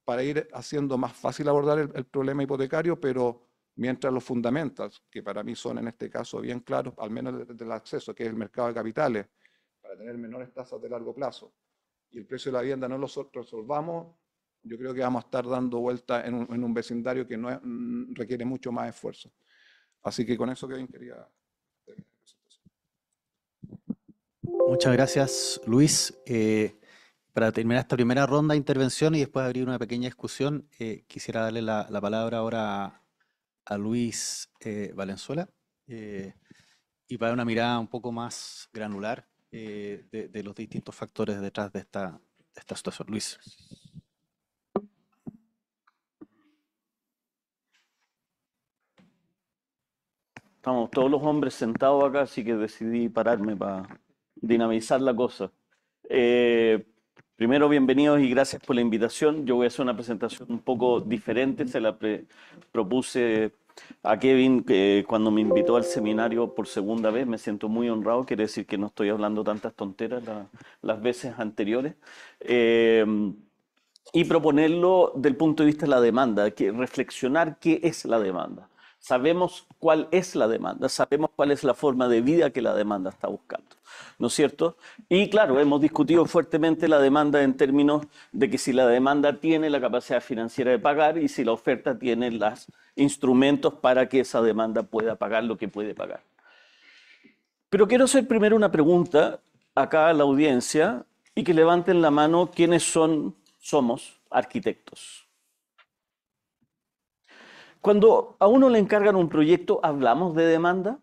S5: para ir haciendo más fácil abordar el, problema hipotecario, pero mientras los fundamentos, que para mí son en este caso bien claros, al menos del acceso, que es el mercado de capitales, para tener menores tasas de largo plazo, y el precio de la vivienda no lo resolvamos, yo creo que vamos a estar dando vuelta en un, vecindario que no mm, requiere mucho más esfuerzo. Así que con eso que quería terminar
S3: Muchas gracias, Luis. Eh, para terminar esta primera ronda de intervención y después abrir una pequeña discusión, eh, quisiera darle la, palabra ahora a, Luis eh, Valenzuela y para una mirada un poco más granular de, los distintos factores detrás
S6: de esta, de esta situación. Luis. Estamos todos los hombres sentados acá, así que decidí pararme para dinamizar la cosa. Eh, primero, bienvenidos y gracias por la invitación. Yo voy a hacer una presentación un poco diferente. Se la propuse a Kevin que eh, cuando me invitó al seminario por segunda vez. Me siento muy honrado, quiere decir que no estoy hablando tantas tonteras las veces anteriores. Eh, y proponerlo del punto de vista de la demanda, que reflexionar qué es la demanda sabemos cuál es la demanda, sabemos cuál es la forma de vida que la demanda está buscando, ¿no es cierto? Y claro, hemos discutido fuertemente la demanda en términos de que si la demanda tiene la capacidad financiera de pagar y si la oferta tiene los instrumentos para que esa demanda pueda pagar lo que puede pagar. Pero quiero hacer primero una pregunta acá a la audiencia y que levanten la mano quienes son, somos arquitectos. Cuando a uno le encargan un proyecto, ¿hablamos de demanda?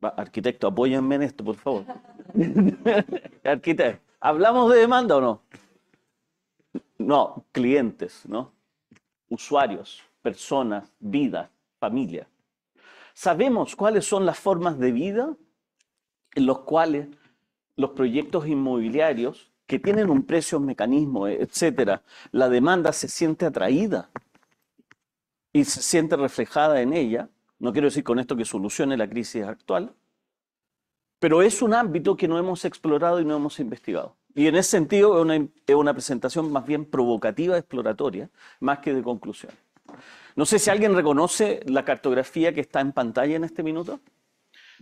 S6: arquitecto, apóyenme en esto, por favor. arquitecto, ¿hablamos de demanda o no? No, clientes, ¿no? Usuarios, personas, vidas, familia. ¿Sabemos cuáles son las formas de vida en las cuales los proyectos inmobiliarios que tienen un precio, un mecanismo, etcétera, la demanda se siente atraída? y se siente reflejada en ella. No quiero decir con esto que solucione la crisis actual, pero es un ámbito que no hemos explorado y no hemos investigado. Y en ese sentido es una, es una presentación más bien provocativa, exploratoria, más que de conclusión. No sé si alguien reconoce la cartografía que está en pantalla en este minuto.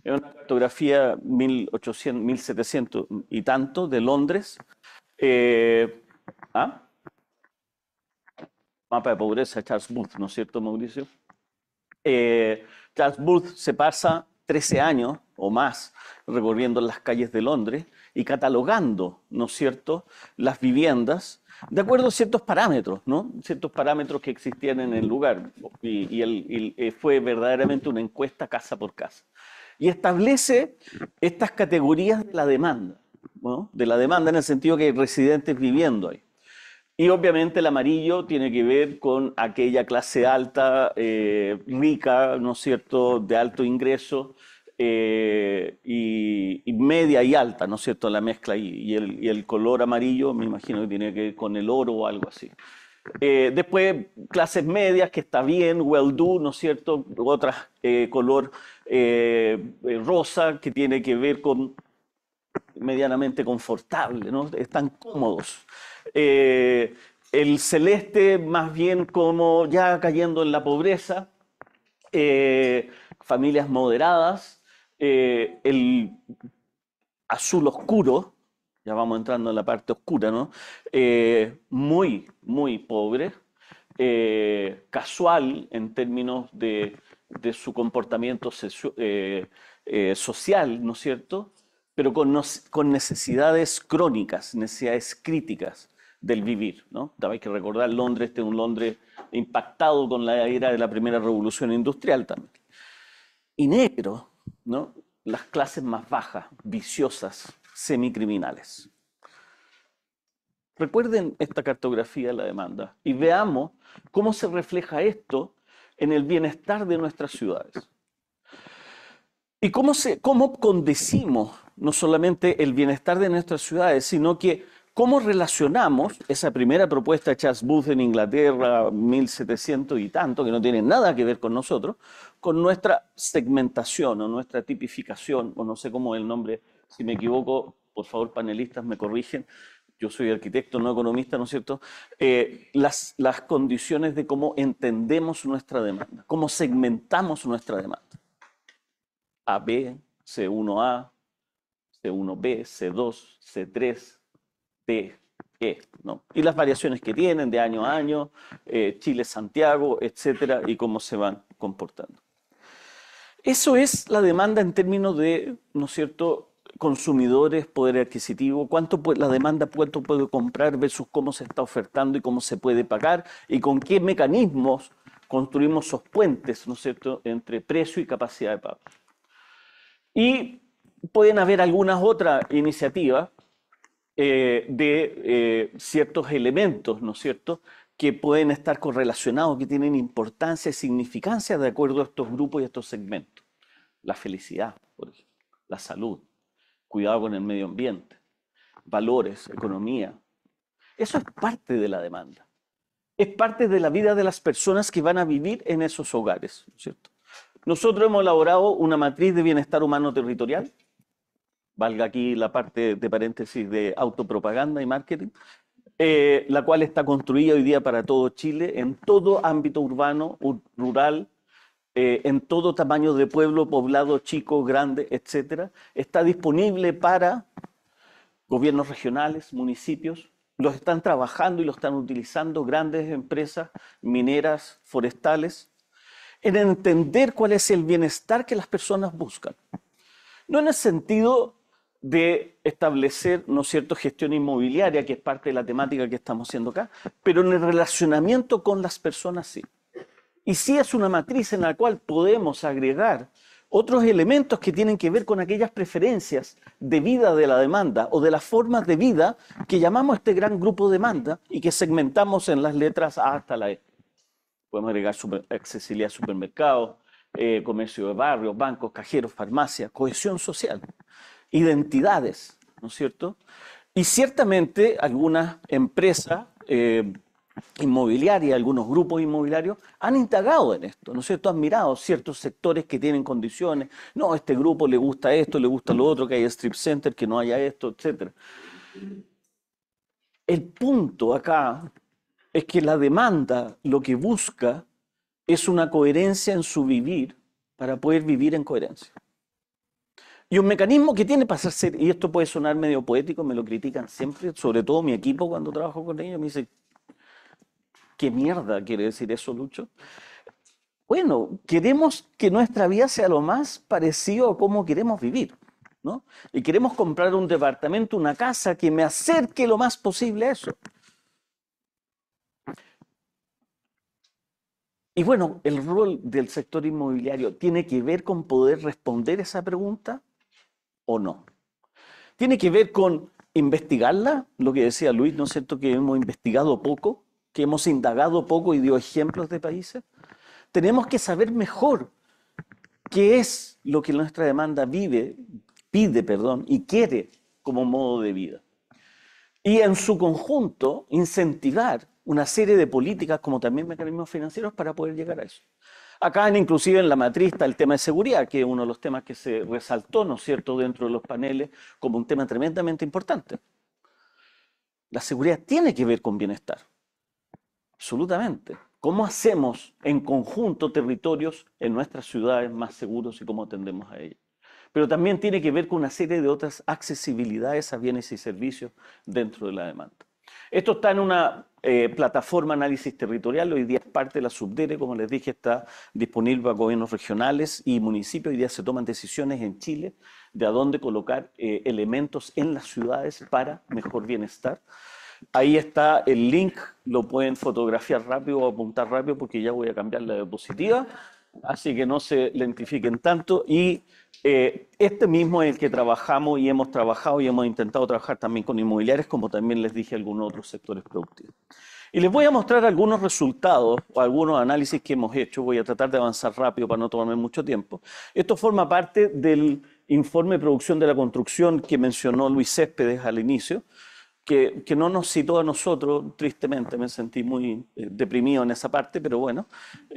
S6: Es una cartografía 1800, 1700 y tanto de Londres. Eh, ¿ah? mapa de pobreza Charles Booth, ¿no es cierto, Mauricio? Eh, Charles Booth se pasa 13 años o más recorriendo las calles de Londres y catalogando, ¿no es cierto?, las viviendas de acuerdo a ciertos parámetros, ¿no? Ciertos parámetros que existían en el lugar. Y, y eh, fue verdaderamente una encuesta casa por casa. Y establece estas categorías de la demanda, ¿no? De la demanda en el sentido que hay residentes viviendo ahí. Y obviamente el amarillo tiene que ver con aquella clase alta, eh, rica, ¿no es cierto?, de alto ingreso, eh, y, media y alta, ¿no es cierto?, la mezcla Y el, color amarillo me imagino que tiene que ver con el oro o algo así. Eh, después, clases medias, que está bien, well do, ¿no es cierto?, otras color rosa, que tiene que ver con medianamente confortable, ¿no? Están cómodos. Eh, el celeste más bien como ya cayendo en la pobreza, eh, familias moderadas, eh, el azul oscuro, ya vamos entrando en la parte oscura, muy, muy pobre, casual en términos de, su comportamiento social, ¿no es cierto? pero con, necesidades crónicas, necesidades críticas del vivir. ¿no? hay que recordar Londres, este es un Londres impactado con la era de la primera revolución industrial también. Y negro, ¿no? las clases más bajas, viciosas, semicriminales. Recuerden esta cartografía de la demanda y veamos cómo se refleja esto en el bienestar de nuestras ciudades. ¿Y cómo, se, cómo condecimos no solamente el bienestar de nuestras ciudades, sino que ¿Cómo relacionamos esa primera propuesta de Charles Booth en Inglaterra, 1700 y tanto, que no tiene nada que ver con nosotros, con nuestra segmentación o nuestra tipificación, o no sé cómo es el nombre, si me equivoco, por favor, panelistas, me corrigen, yo soy arquitecto, no economista, ¿no es cierto? Eh, las, las condiciones de cómo entendemos nuestra demanda, cómo segmentamos nuestra demanda. AB, C1A, C1B, C2, C3, de ¿no? Y las variaciones que tienen de año a año, eh, Chile-Santiago, etcétera, y cómo se van comportando. Eso es la demanda en términos de, ¿no es cierto?, consumidores, poder adquisitivo, cuánto la demanda, cuánto puedo comprar versus cómo se está ofertando y cómo se puede pagar y con qué mecanismos construimos esos puentes, ¿no es cierto?, entre precio y capacidad de pago. Y pueden haber algunas otras iniciativas eh, de eh, ciertos elementos, ¿no es cierto?, que pueden estar correlacionados, que tienen importancia y significancia de acuerdo a estos grupos y estos segmentos. La felicidad, por ejemplo, la salud, cuidado con el medio ambiente, valores, economía. Eso es parte de la demanda. Es parte de la vida de las personas que van a vivir en esos hogares, ¿no es ¿cierto? Nosotros hemos elaborado una matriz de bienestar humano territorial valga aquí la parte de paréntesis de autopropaganda y marketing, eh, la cual está construida hoy día para todo Chile, en todo ámbito urbano, rural, eh, en todo tamaño de pueblo, poblado, chico, grande, etc. está disponible para gobiernos regionales, municipios, los están trabajando y lo están utilizando grandes empresas mineras, forestales, en entender cuál es el bienestar que las personas buscan. No en el sentido de establecer, ¿no es cierto?, gestión inmobiliaria, que es parte de la temática que estamos haciendo acá, pero en el relacionamiento con las personas sí. Y sí es una matriz en la cual podemos agregar otros elementos que tienen que ver con aquellas preferencias de vida de la demanda o de las formas de vida que llamamos este gran grupo de demanda y que segmentamos en las letras A hasta la E. Podemos agregar accesibilidad a supermercados, eh, comercio de barrios, bancos, cajeros, farmacias, cohesión social identidades, ¿no es cierto? Y ciertamente algunas empresas eh, inmobiliarias, algunos grupos inmobiliarios han indagado en esto, ¿no es cierto? Han mirado ciertos sectores que tienen condiciones, no, a este grupo le gusta esto, le gusta lo otro, que haya strip center, que no haya esto, etc. El punto acá es que la demanda lo que busca es una coherencia en su vivir para poder vivir en coherencia. Y un mecanismo que tiene para hacer, y esto puede sonar medio poético, me lo critican siempre, sobre todo mi equipo cuando trabajo con ellos, me dice, ¿qué mierda quiere decir eso, Lucho? Bueno, queremos que nuestra vida sea lo más parecido a cómo queremos vivir, ¿no? Y queremos comprar un departamento, una casa que me acerque lo más posible a eso. Y bueno, el rol del sector inmobiliario tiene que ver con poder responder esa pregunta o no. Tiene que ver con investigarla, lo que decía Luis, ¿no es cierto? Que hemos investigado poco, que hemos indagado poco y dio ejemplos de países. Tenemos que saber mejor qué es lo que nuestra demanda vive, pide, perdón, y quiere como modo de vida. Y en su conjunto, incentivar una serie de políticas como también mecanismos financieros para poder llegar a eso. Acá inclusive en la matriz está el tema de seguridad, que es uno de los temas que se resaltó, ¿no es cierto?, dentro de los paneles como un tema tremendamente importante. La seguridad tiene que ver con bienestar, absolutamente. ¿Cómo hacemos en conjunto territorios en nuestras ciudades más seguros y cómo atendemos a ellos? Pero también tiene que ver con una serie de otras accesibilidades a bienes y servicios dentro de la demanda. Esto está en una eh, plataforma análisis territorial, hoy día es parte de la subdere, como les dije, está disponible para gobiernos regionales y municipios, hoy día se toman decisiones en Chile de a dónde colocar eh, elementos en las ciudades para mejor bienestar. Ahí está el link, lo pueden fotografiar rápido o apuntar rápido porque ya voy a cambiar la diapositiva, así que no se lentifiquen tanto y eh, este mismo es el que trabajamos y hemos trabajado y hemos intentado trabajar también con inmobiliarios, como también les dije algunos otros sectores productivos. Y les voy a mostrar algunos resultados o algunos análisis que hemos hecho. Voy a tratar de avanzar rápido para no tomarme mucho tiempo. Esto forma parte del informe de producción de la construcción que mencionó Luis Céspedes al inicio, que, no nos citó a nosotros, tristemente, me sentí muy eh, deprimido en esa parte, pero bueno, es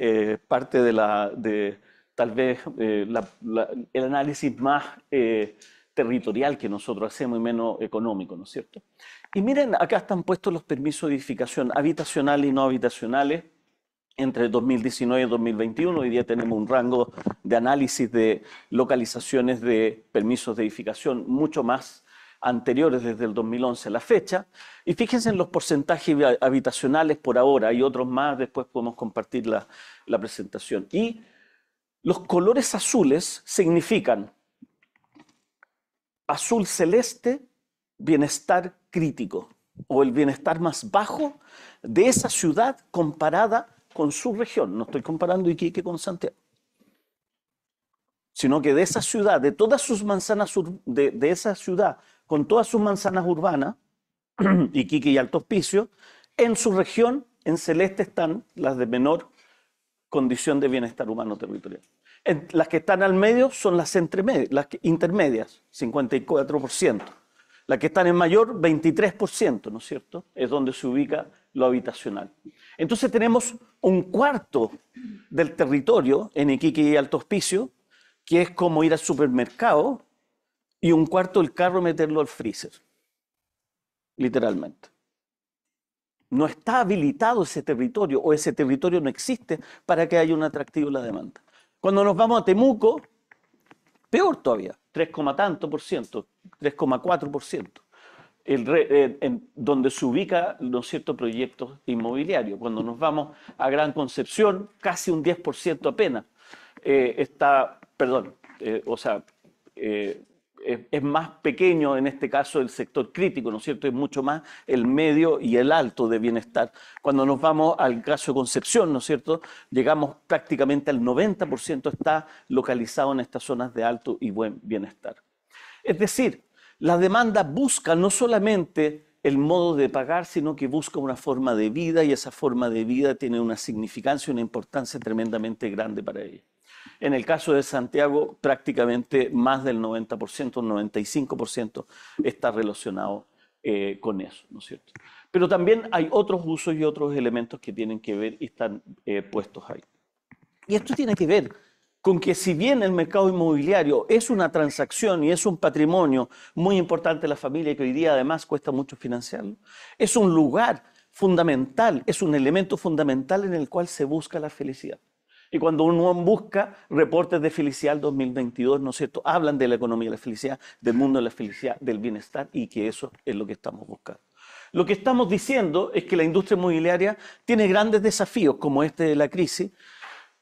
S6: eh, parte de la... De, tal vez eh, el análisis más eh, territorial que nosotros hacemos y menos económico, ¿no es cierto? Y miren, acá están puestos los permisos de edificación habitacionales y no habitacionales entre 2019 y 2021. Hoy día tenemos un rango de análisis de localizaciones de permisos de edificación mucho más anteriores desde el 2011 a la fecha. Y fíjense en los porcentajes habitacionales por ahora hay otros más, después podemos compartir la, la presentación. Y los colores azules significan azul celeste, bienestar crítico o el bienestar más bajo de esa ciudad comparada con su región. No estoy comparando Iquique con Santiago, sino que de esa ciudad, de todas sus manzanas, de, esa ciudad, con todas sus manzanas urbanas, Iquique y Alto Hospicio, en su región, en celeste están las de menor condición de bienestar humano territorial. las que están al medio son las, las intermedias, 54%. Las que están en mayor, 23%, ¿no es cierto? Es donde se ubica lo habitacional. Entonces tenemos un cuarto del territorio en Iquique y Alto Hospicio, que es como ir al supermercado, y un cuarto el carro meterlo al freezer, literalmente no está habilitado ese territorio o ese territorio no existe para que haya un atractivo en la demanda. Cuando nos vamos a Temuco, peor todavía, 3, tanto 3,4 El, eh, donde se ubica, los ciertos proyectos inmobiliarios. Cuando nos vamos a Gran Concepción, casi un 10% apenas eh, está, perdón, eh, o sea, es, más pequeño en este caso el sector crítico, ¿no es cierto? Es mucho más el medio y el alto de bienestar. Cuando nos vamos al caso de Concepción, ¿no es cierto? Llegamos prácticamente al 90% está localizado en estas zonas de alto y buen bienestar. Es decir, la demanda busca no solamente el modo de pagar, sino que busca una forma de vida y esa forma de vida tiene una significancia, y una importancia tremendamente grande para ella. En el caso de Santiago, prácticamente más del 90%, 95% está relacionado eh, con eso, ¿no es cierto? Pero también hay otros usos y otros elementos que tienen que ver y están eh, puestos ahí. Y esto tiene que ver con que si bien el mercado inmobiliario es una transacción y es un patrimonio muy importante de la familia y que hoy día además cuesta mucho financiarlo, es un lugar fundamental, es un elemento fundamental en el cual se busca la felicidad. Y cuando uno busca reportes de felicidad 2022, ¿no es cierto? Hablan de la economía de la felicidad, del mundo de la felicidad, del bienestar y que eso es lo que estamos buscando. Lo que estamos diciendo es que la industria inmobiliaria tiene grandes desafíos como este de la crisis,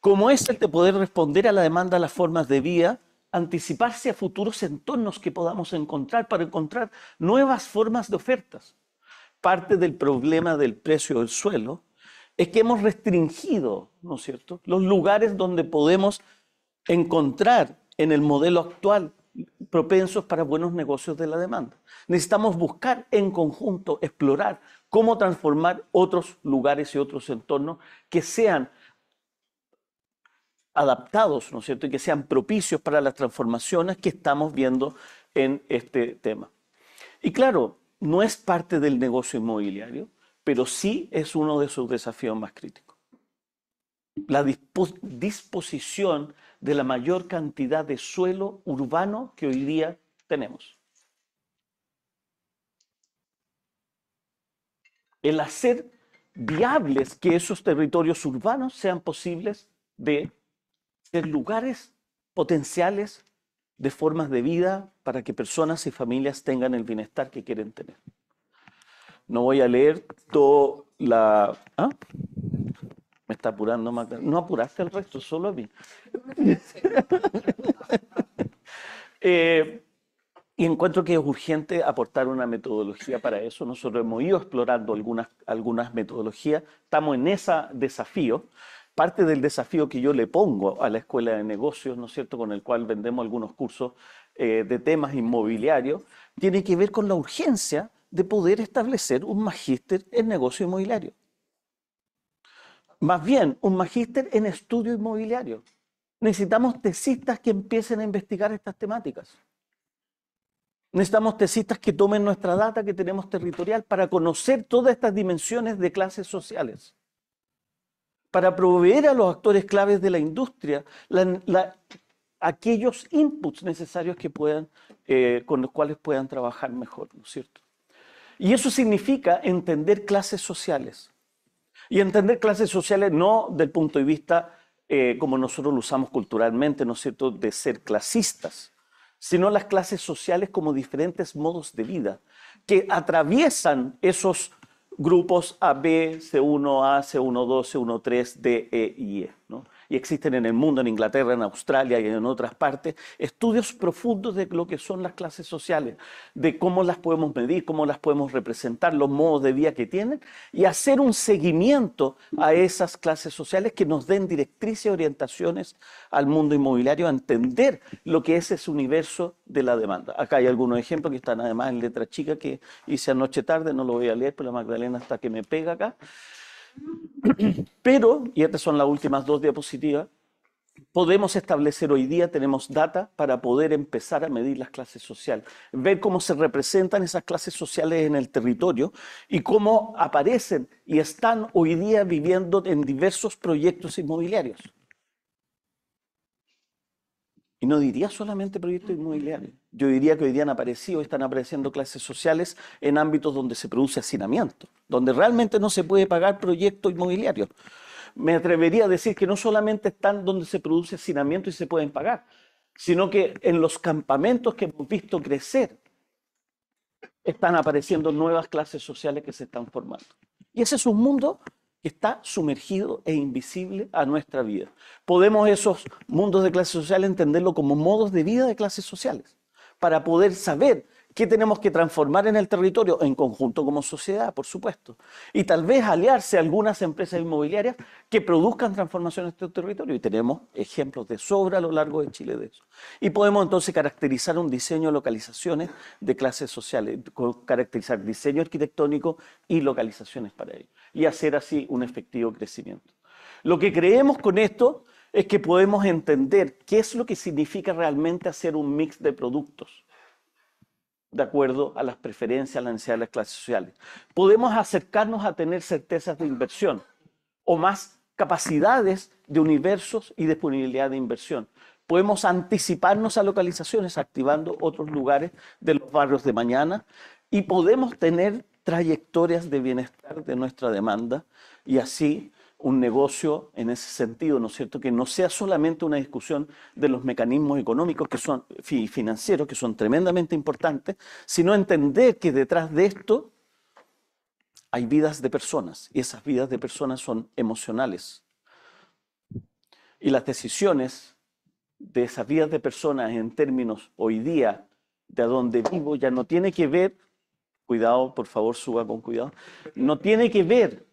S6: como es el de poder responder a la demanda a las formas de vida, anticiparse a futuros entornos que podamos encontrar para encontrar nuevas formas de ofertas. Parte del problema del precio del suelo es que hemos restringido, ¿no es cierto?, los lugares donde podemos encontrar en el modelo actual propensos para buenos negocios de la demanda. Necesitamos buscar en conjunto, explorar cómo transformar otros lugares y otros entornos que sean adaptados, ¿no es cierto?, y que sean propicios para las transformaciones que estamos viendo en este tema. Y claro, no es parte del negocio inmobiliario, pero sí es uno de sus desafíos más críticos. La disposición de la mayor cantidad de suelo urbano que hoy día tenemos. El hacer viables que esos territorios urbanos sean posibles de ser lugares potenciales de formas de vida para que personas y familias tengan el bienestar que quieren tener. No voy a leer toda la... ¿ah? Me está apurando más. No apuraste el resto, solo a mí. Eh, y encuentro que es urgente aportar una metodología para eso. Nosotros hemos ido explorando algunas, algunas metodologías. Estamos en ese desafío. Parte del desafío que yo le pongo a la Escuela de Negocios, ¿no es cierto?, con el cual vendemos algunos cursos eh, de temas inmobiliarios, tiene que ver con la urgencia de poder establecer un magíster en negocio inmobiliario. Más bien, un magíster en estudio inmobiliario. Necesitamos tesistas que empiecen a investigar estas temáticas. Necesitamos tesistas que tomen nuestra data que tenemos territorial para conocer todas estas dimensiones de clases sociales, para proveer a los actores claves de la industria aquellos inputs necesarios que puedan, eh, con los cuales puedan trabajar mejor, ¿no es cierto? Y eso significa entender clases sociales. Y entender clases sociales no del punto de vista eh, como nosotros lo usamos culturalmente, ¿no es cierto?, de ser clasistas, sino las clases sociales como diferentes modos de vida que atraviesan esos grupos A, B, C1, A, c 12 C1, D, E y E. ¿no? y existen en el mundo, en Inglaterra, en Australia y en otras partes, estudios profundos de lo que son las clases sociales, de cómo las podemos medir, cómo las podemos representar, los modos de vida que tienen y hacer un seguimiento a esas clases sociales que nos den directrices y orientaciones al mundo inmobiliario, a entender lo que es ese universo de la demanda. Acá hay algunos ejemplos que están además en letra chica que hice anoche tarde, no lo voy a leer, pero la Magdalena hasta que me pega acá. Pero, y estas son las últimas dos diapositivas, podemos establecer hoy día, tenemos data para poder empezar a medir las clases sociales, ver cómo se representan esas clases sociales en el territorio y cómo aparecen y están hoy día viviendo en diversos proyectos inmobiliarios. Y no diría solamente proyectos inmobiliarios yo diría que hoy día han aparecido, están apareciendo clases sociales en ámbitos donde se produce hacinamiento, donde realmente no se puede pagar proyectos inmobiliarios. Me atrevería a decir que no solamente están donde se produce hacinamiento y se pueden pagar, sino que en los campamentos que hemos visto crecer están apareciendo nuevas clases sociales que se están formando. Y ese es un mundo que está sumergido e invisible a nuestra vida. Podemos esos mundos de clases sociales entenderlo como modos de vida de clases sociales para poder saber qué tenemos que transformar en el territorio, en conjunto como sociedad, por supuesto. Y tal vez aliarse a algunas empresas inmobiliarias que produzcan transformación en este territorio. Y tenemos ejemplos de sobra a lo largo de Chile de eso. Y podemos entonces caracterizar un diseño de localizaciones de clases sociales, caracterizar diseño arquitectónico y localizaciones para ello. Y hacer así un efectivo crecimiento. Lo que creemos con esto es que podemos entender qué es lo que significa realmente hacer un mix de productos de acuerdo a las preferencias, a las de las clases sociales. Podemos acercarnos a tener certezas de inversión o más capacidades de universos y disponibilidad de inversión. Podemos anticiparnos a localizaciones activando otros lugares de los barrios de mañana y podemos tener trayectorias de bienestar de nuestra demanda y así un negocio en ese sentido, ¿no es cierto? Que no sea solamente una discusión de los mecanismos económicos que son financieros, que son tremendamente importantes, sino entender que detrás de esto hay vidas de personas y esas vidas de personas son emocionales. Y las decisiones de esas vidas de personas en términos hoy día de a dónde vivo ya no tiene que ver, cuidado, por favor, suba con cuidado, no tiene que ver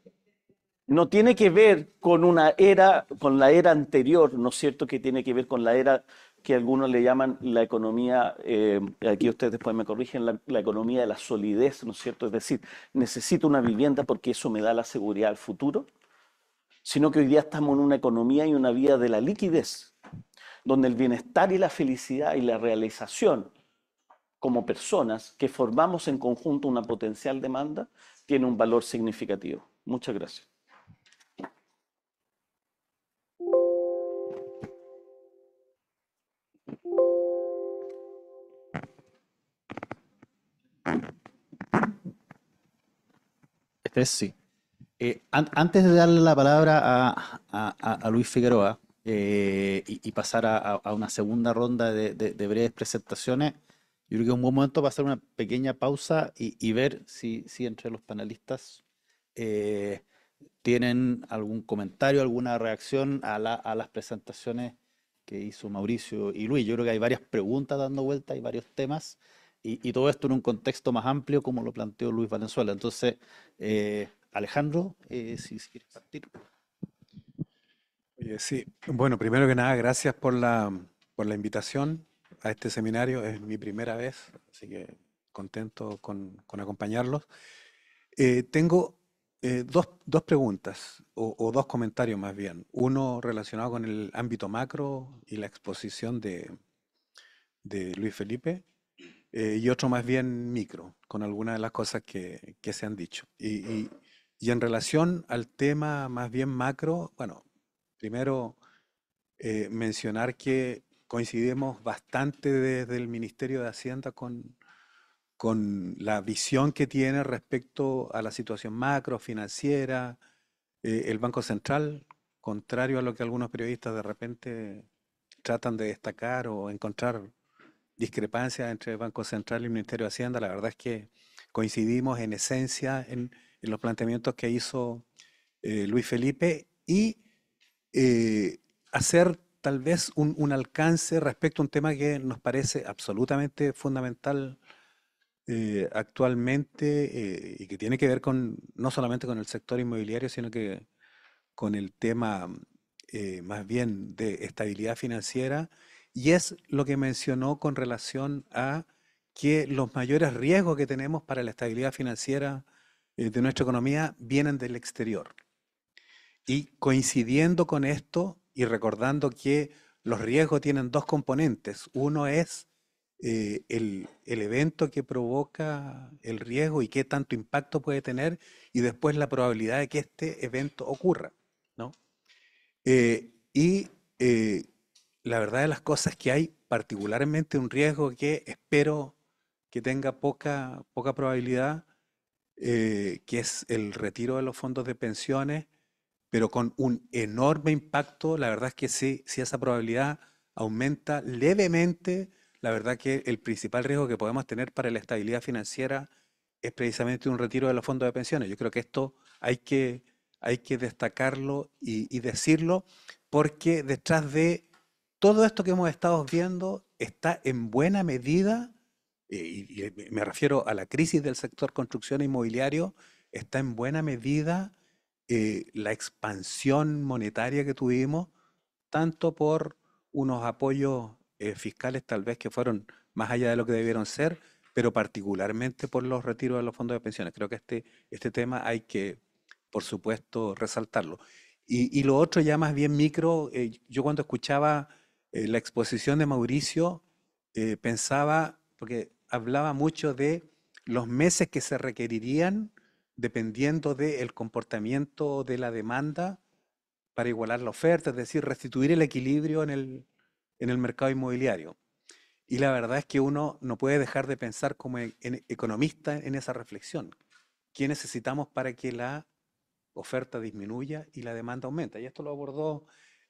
S6: no tiene que ver con una era, con la era anterior, ¿no es cierto?, que tiene que ver con la era que algunos le llaman la economía, eh, aquí ustedes después me corrigen, la, la, economía de la solidez, ¿no es cierto? Es decir, necesito una vivienda porque eso me da la seguridad al futuro, sino que hoy día estamos en una economía y una vida de la liquidez, donde el bienestar y la felicidad y la realización como personas que formamos en conjunto una potencial demanda tiene un valor significativo. Muchas gracias.
S3: Este sí. Eh, antes de darle la palabra a, Luis Figueroa eh, y, pasar a, una segunda ronda de, breves presentaciones, yo creo que es un buen momento para hacer una pequeña pausa y, ver si, si, entre los panelistas eh, tienen algún comentario, alguna reacción a, las presentaciones que hizo Mauricio y Luis. Yo creo que hay varias preguntas dando vuelta y varios temas. Y, todo esto en un contexto más amplio como lo planteó Luis Valenzuela. Entonces, eh, Alejandro, eh, si, quieres partir.
S7: sí, bueno, primero que nada, gracias por la, por la invitación a este seminario. Es mi primera vez, así que contento con, con acompañarlos. Eh, tengo dos, dos, preguntas o, o dos comentarios más bien. Uno relacionado con el ámbito macro y la exposición de, de Luis Felipe eh, y otro más bien micro, con algunas de las cosas que, que se han dicho. Y, y, en relación al tema más bien macro, bueno, primero eh, mencionar que coincidimos bastante desde el Ministerio de Hacienda con, con la visión que tiene respecto a la situación macro, financiera, eh, el Banco Central, contrario a lo que algunos periodistas de repente tratan de destacar o encontrar discrepancia entre el Banco Central y el Ministerio de Hacienda. La verdad es que coincidimos en esencia en, los planteamientos que hizo eh, Luis Felipe y eh, hacer tal vez un, alcance respecto a un tema que nos parece absolutamente fundamental eh, actualmente y que tiene que ver con no solamente con el sector inmobiliario, sino que con el tema más bien de estabilidad financiera y es lo que mencionó con relación a que los mayores riesgos que tenemos para la estabilidad financiera eh, de nuestra economía vienen del exterior. Y coincidiendo con esto y recordando que los riesgos tienen dos componentes. Uno es eh, el, evento que provoca el riesgo y qué tanto impacto puede tener y después la probabilidad de que este evento ocurra. ¿no? Eh, y la verdad de las cosas es que hay particularmente un riesgo que espero que tenga poca, poca probabilidad, eh, que es el retiro de los fondos de pensiones, pero con un enorme impacto. La verdad es que sí, si esa probabilidad aumenta levemente, la verdad que el principal riesgo que podemos tener para la estabilidad financiera es precisamente un retiro de los fondos de pensiones. Yo creo que esto hay que, hay que destacarlo y decirlo, porque detrás de todo esto que hemos estado viendo está en buena medida, eh, y, eh, me refiero a la crisis del sector construcción e inmobiliario, está en buena medida eh, la expansión monetaria que tuvimos, tanto por unos apoyos fiscales tal vez que fueron más allá de lo que debieron ser, pero particularmente por los retiros de los fondos de pensiones. Creo que este, este tema hay que, por supuesto, resaltarlo. Y, lo otro ya más bien micro, yo cuando escuchaba eh, la exposición de Mauricio eh, pensaba, porque hablaba mucho de los meses que se requerirían dependiendo del comportamiento de la demanda para igualar la oferta, es decir, restituir el equilibrio en el, mercado inmobiliario. Y la verdad es que uno no puede dejar de pensar como e, economista en esa reflexión. ¿Qué necesitamos para que la oferta disminuya y la demanda aumente? Y esto lo abordó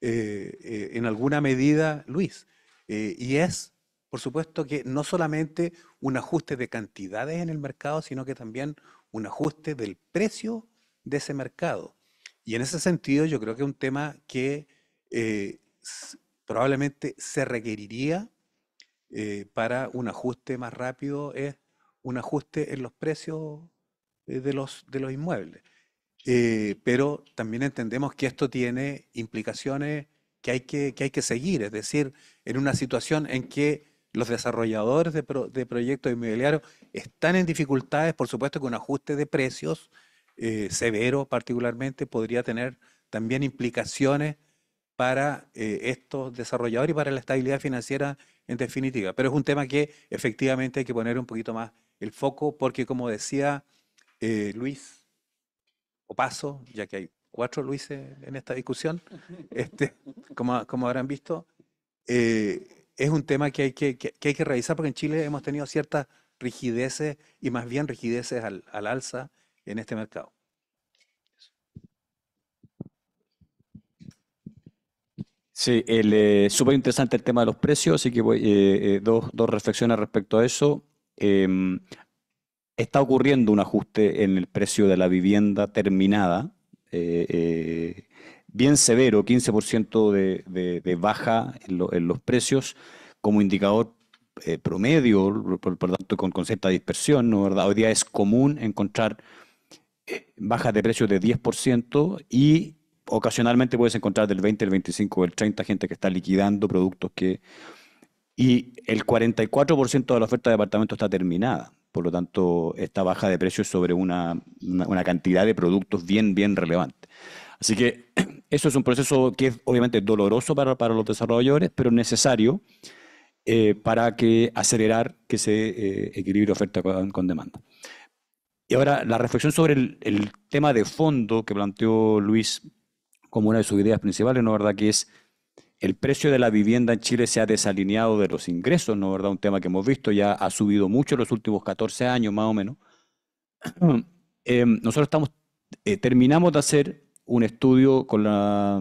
S7: eh, eh, en alguna medida Luis. Eh, y es, por supuesto, que no solamente un ajuste de cantidades en el mercado, sino que también un ajuste del precio de ese mercado. Y en ese sentido yo creo que un tema que probablemente se requeriría para un ajuste más rápido, es un ajuste en los precios de los, de los inmuebles. Eh, pero también entendemos que esto tiene implicaciones que hay que, que hay que seguir, es decir, en una situación en que los desarrolladores de, de proyectos inmobiliarios están en dificultades, por supuesto que un ajuste de precios eh, severo particularmente podría tener también implicaciones para eh, estos desarrolladores y para la estabilidad financiera en definitiva. Pero es un tema que efectivamente hay que poner un poquito más el foco porque como decía eh, Luis o paso, ya que hay cuatro Luises en esta discusión, este, como, habrán visto, eh, es un tema que hay que, que, revisar porque en Chile hemos tenido ciertas rigideces y más bien rigideces al, alza en este mercado.
S4: Sí, eh, súper interesante el tema de los precios, así que eh, dos, dos reflexiones respecto a eso. Em, está ocurriendo un ajuste en el precio de la vivienda terminada, eh, eh, bien severo, 15% de, baja en, los precios como indicador eh, promedio, por, tanto con, cierta dispersión, ¿no? ¿verdad? Hoy día es común encontrar bajas de precios de 10% y ocasionalmente puedes encontrar del 20, el 25, el 30 gente que está liquidando productos que... Y el 44% de la oferta de apartamentos está terminada. Por lo tanto, esta baja de precios sobre una, cantidad de productos bien, bien relevante. Así que eso es un proceso que es obviamente doloroso para, los desarrolladores, pero necesario eh, para que acelerar que se eh, equilibre oferta con, demanda. Y ahora la reflexión sobre el, tema de fondo que planteó Luis como una de sus ideas principales, ¿no verdad? Que es el precio de la vivienda en Chile se ha desalineado de los ingresos, ¿no verdad? Un tema que hemos visto, ya ha subido mucho en los últimos 14 años más o menos. Em, nosotros estamos, eh, terminamos de hacer un estudio con la,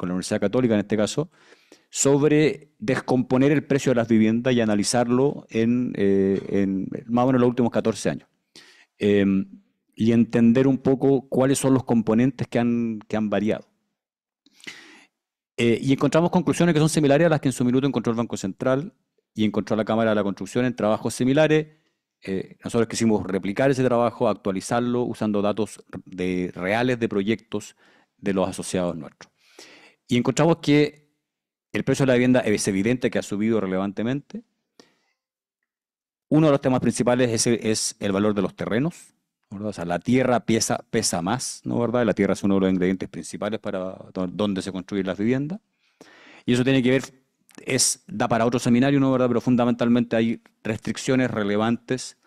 S4: Universidad Católica, en este caso, sobre descomponer el precio de las viviendas y analizarlo en, eh, más o menos los últimos 14 años. Em, y entender un poco cuáles son los componentes que han variado. Eh, y encontramos conclusiones que son similares a las que en su minuto encontró el Banco Central y encontró la Cámara de la Construcción en trabajos similares. Eh, nosotros quisimos replicar ese trabajo, actualizarlo usando datos de, reales de proyectos de los asociados nuestros. Y encontramos que el precio de la vivienda es evidente que ha subido relevantemente. Uno de los temas principales es, es el valor de los terrenos la tierra pesa, pesa más, ¿no verdad? La tierra es uno de los ingredientes principales para donde se construyen las viviendas. Y eso tiene que ver, es, da para otro seminario, ¿no verdad? Pero fundamentalmente hay restricciones relevantes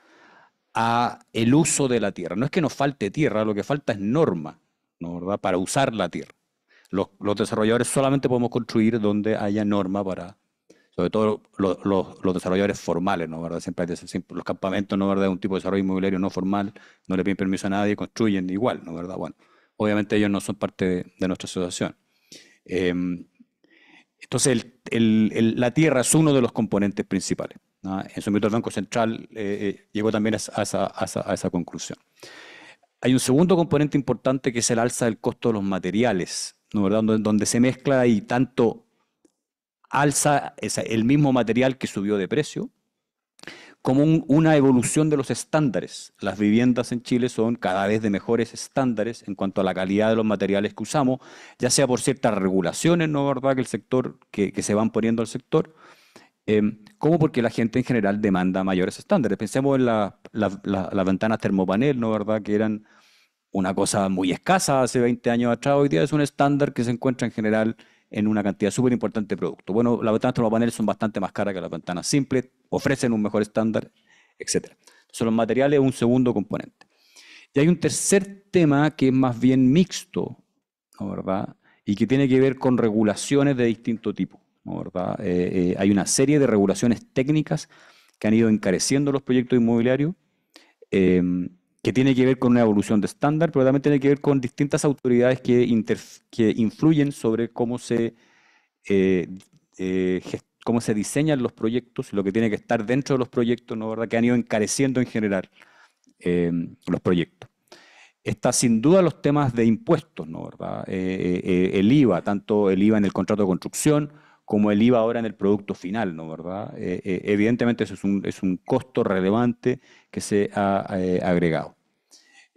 S4: a el uso de la tierra. No es que nos falte tierra, lo que falta es norma, ¿no verdad? Para usar la tierra. Los, los desarrolladores solamente podemos construir donde haya norma para sobre todo los, desarrolladores formales, ¿no? ¿verdad? Siempre, los campamentos, ¿no? ¿verdad? Un tipo de desarrollo inmobiliario no formal, no le piden permiso a nadie, construyen igual, ¿no? ¿verdad? Bueno, obviamente ellos no son parte de, nuestra asociación. Em, entonces, la tierra es uno de los componentes principales. En su momento, el Banco Central eh, eh, llegó también a esa, conclusión. Hay un segundo componente importante que es el alza del costo de los materiales, ¿no? ¿verdad? Donde, se mezcla y tanto alza, el mismo material que subió de precio, como una evolución de los estándares. Las viviendas en Chile son cada vez de mejores estándares en cuanto a la calidad de los materiales que usamos, ya sea por ciertas regulaciones, ¿no verdad?, que el sector, que, se van poniendo al sector, em, como porque la gente en general demanda mayores estándares. Pensemos en las la, ventanas termopanel, ¿no verdad?, que eran una cosa muy escasa hace 20 años atrás, hoy día es un estándar que se encuentra en general en una cantidad súper importante de producto. Bueno, las ventanas paneles son bastante más caras que las ventanas simples, ofrecen un mejor estándar, etc. Son los materiales un segundo componente. Y hay un tercer tema que es más bien mixto, ¿no, ¿verdad? Y que tiene que ver con regulaciones de distinto tipo, ¿no, ¿verdad? Eh, eh, hay una serie de regulaciones técnicas que han ido encareciendo los proyectos inmobiliarios. Eh, que tiene que ver con una evolución de estándar, pero también tiene que ver con distintas autoridades que, que influyen sobre cómo se, eh, eh, cómo se diseñan los proyectos, y lo que tiene que estar dentro de los proyectos, ¿no? ¿verdad? que han ido encareciendo en general em, los proyectos. Está sin duda los temas de impuestos, ¿no? Eh, el IVA, tanto el IVA en el contrato de construcción como el IVA ahora en el producto final, ¿no? ¿verdad? evidentemente eso es un costo relevante que se ha agregado.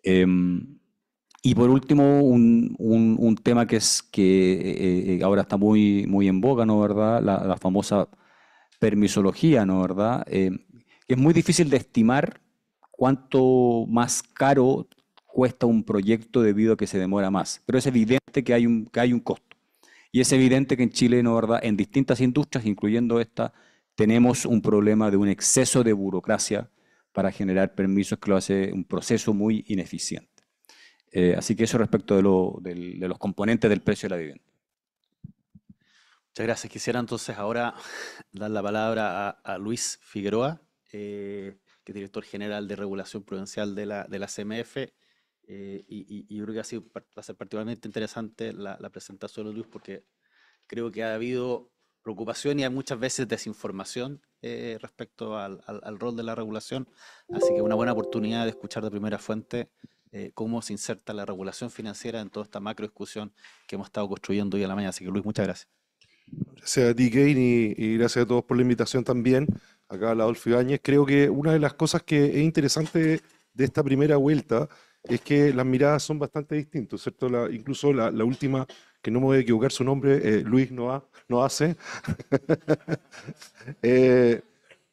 S4: Em, y por último, un, un, tema que es que eh, eh, ahora está muy, muy en boga, ¿no verdad? La, famosa permisología, ¿no verdad? Em, es muy difícil de estimar cuánto más caro cuesta un proyecto debido a que se demora más. Pero es evidente que hay un, que hay un costo. Y es evidente que en Chile, ¿no verdad? En distintas industrias, incluyendo esta, tenemos un problema de un exceso de burocracia para generar permisos que lo hace un proceso muy ineficiente. Eh, así que eso respecto de, los componentes del precio de la vivienda.
S3: Muchas gracias. Quisiera entonces ahora dar la palabra a, Luis Figueroa, eh, que es director general de regulación prudencial de la, de la CMF. Eh, y, yo creo que ha sido, va a ser particularmente interesante la, la, presentación de Luis porque creo que ha habido preocupación y hay muchas veces desinformación eh, respecto al, rol de la regulación. Así que una buena oportunidad de escuchar de primera fuente eh, cómo se inserta la regulación financiera en toda esta macro discusión que hemos estado construyendo hoy a la mañana. Así que Luis, muchas gracias.
S8: Gracias a ti, y, gracias a todos por la invitación también. Acá la Adolfo Ibáñez. Creo que una de las cosas que es interesante de esta primera vuelta es que las miradas son bastante distintas, ¿cierto? La, incluso la, la, última que no me voy a equivocar su nombre, eh, Luis Noa, no eh,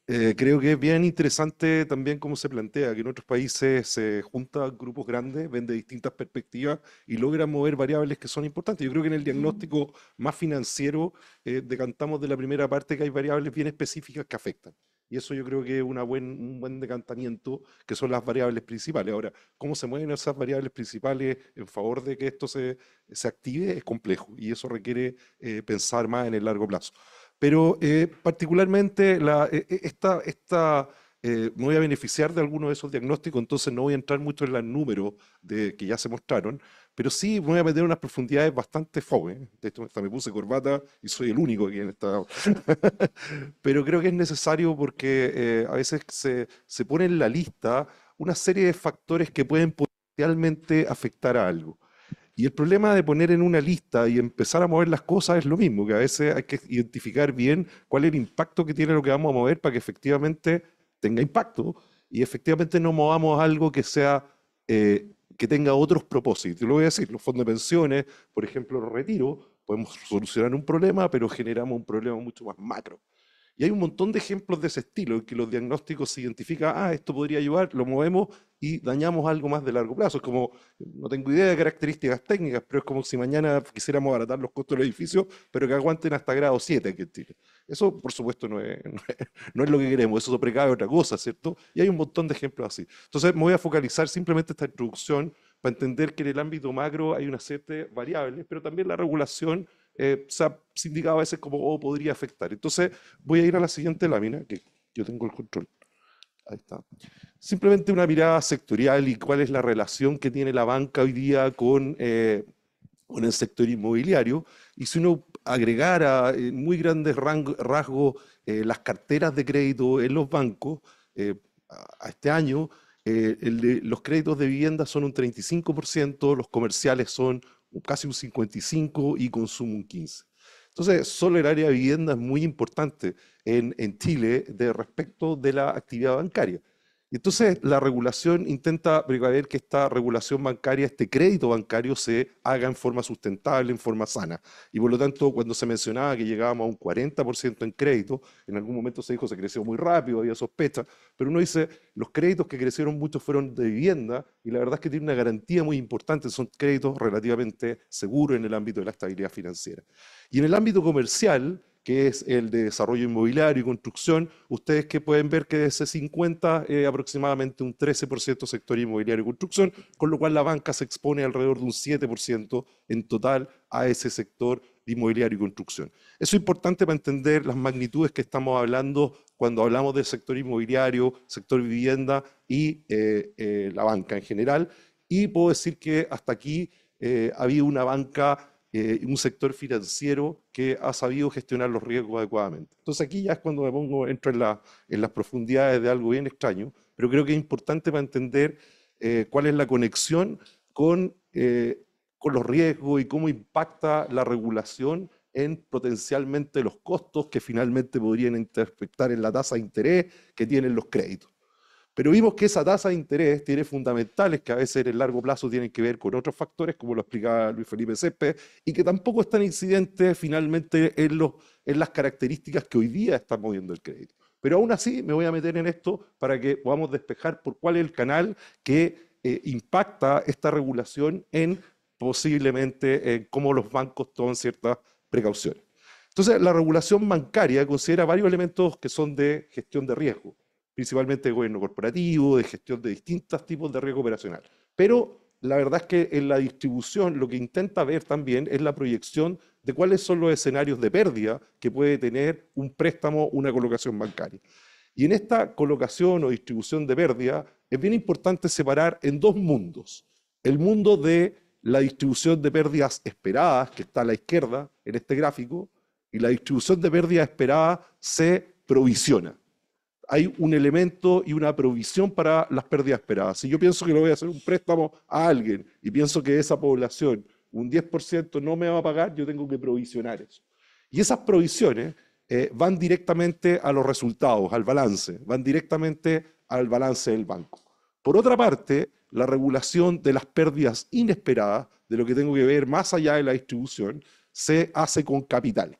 S8: eh, creo que es bien interesante también cómo se plantea, que en otros países se juntan grupos grandes, ven de distintas perspectivas y logran mover variables que son importantes. Yo creo que en el diagnóstico más financiero decantamos de la primera parte que hay variables bien específicas que afectan. Y eso yo creo que es una un buen decantamiento, que son las variables principales. Ahora, cómo se mueven esas variables principales en favor de que esto se, active es complejo y eso requiere eh, pensar más en el largo plazo. Pero eh, particularmente eh, me voy a beneficiar de alguno de esos diagnósticos, entonces no voy a entrar mucho en los números que ya se mostraron, pero sí voy a meter unas profundidades bastante fobes. De hecho, hasta me puse corbata y soy el único que en esta. Pero creo que es necesario porque eh, a veces se, pone en la lista una serie de factores que pueden potencialmente afectar a algo. Y el problema de poner en una lista y empezar a mover las cosas es lo mismo, que a veces hay que identificar bien cuál es el impacto que tiene lo que vamos a mover para que efectivamente tenga impacto y efectivamente no movamos algo que sea eh, que tenga otros propósitos. Lo voy a decir, los fondos de pensiones, por ejemplo, los retiro, podemos solucionar un problema, pero generamos un problema mucho más macro. Y hay un montón de ejemplos de ese estilo, en que los diagnósticos se identifican, ah, esto podría ayudar, lo movemos y dañamos algo más de largo plazo. Es como, no tengo idea de características técnicas, pero es como si mañana quisiéramos abaratar los costos del edificio, pero que aguanten hasta grado 7 que en eso, por supuesto, no es, no es, lo que queremos, eso es otra cosa, ¿cierto? Y hay un montón de ejemplos así. Entonces, me voy a focalizar simplemente esta introducción para entender que en el ámbito macro hay una serie de variables, pero también la regulación eh, se ha indicado a veces como oh, podría afectar. Entonces, voy a ir a la siguiente lámina, que yo tengo el control. Ahí está. Simplemente una mirada sectorial y cuál es la relación que tiene la banca hoy día con, eh, con el sector inmobiliario. Y si uno agregar a eh, muy grandes rasgos eh, las carteras de crédito en los bancos, eh, a este año los créditos de vivienda son un 35%, los comerciales son casi un 55% y consumo un 15%. Entonces, solo el área de vivienda es muy importante en, Chile respecto de la actividad bancaria entonces la regulación intenta prever que esta regulación bancaria, este crédito bancario, se haga en forma sustentable, en forma sana. Y por lo tanto, cuando se mencionaba que llegábamos a un 40% en crédito, en algún momento se dijo se creció muy rápido, había sospecha, pero uno dice, los créditos que crecieron mucho fueron de vivienda y la verdad es que tiene una garantía muy importante, son créditos relativamente seguros en el ámbito de la estabilidad financiera. Y en el ámbito comercial, que es el de desarrollo inmobiliario y construcción, ustedes que pueden ver que de ese 50 eh, aproximadamente un 13% sector inmobiliario y construcción, con lo cual la banca se expone alrededor de un 7% en total a ese sector inmobiliario y construcción. Eso es importante para entender las magnitudes que estamos hablando cuando hablamos del sector inmobiliario, sector vivienda y eh, eh, la banca en general. Y puedo decir que hasta aquí había una banca eh, un sector financiero que ha sabido gestionar los riesgos adecuadamente. Entonces aquí ya es cuando me pongo, entro en, las profundidades de algo bien extraño, pero creo que es importante para entender eh, cuál es la conexión con, eh, con los riesgos y cómo impacta la regulación en potencialmente los costos que finalmente podrían interpretar en la tasa de interés que tienen los créditos. Pero vimos que esa tasa de interés tiene fundamentales que a veces en el largo plazo tienen que ver con otros factores, como lo explicaba Luis Felipe Cepes, y que tampoco están incidentes finalmente en, las características que hoy día están moviendo el crédito. Pero aún así me voy a meter en esto para que podamos despejar por cuál es el canal que eh, impacta esta regulación en posiblemente en cómo los bancos toman ciertas precauciones. Entonces, la regulación bancaria considera varios elementos que son de gestión de riesgo principalmente de gobierno corporativo, de gestión de distintos tipos de riesgo operacional. Pero la verdad es que en la distribución lo que intenta ver también es la proyección de cuáles son los escenarios de pérdida que puede tener un préstamo, una colocación bancaria. Y en esta colocación o distribución de pérdida es bien importante separar en dos mundos. El mundo de la distribución de pérdidas esperadas, que está a la izquierda en este gráfico, y la distribución de pérdidas esperadas se provisiona hay un elemento y una provisión para las pérdidas esperadas. Si yo pienso que le voy a hacer un préstamo a alguien y pienso que esa población, un 10%, no me va a pagar, yo tengo que provisionar eso. Y esas provisiones eh, van directamente a los resultados, al balance, van directamente al balance del banco. Por otra parte, la regulación de las pérdidas inesperadas, de lo que tengo que ver más allá de la distribución, se hace con capitales.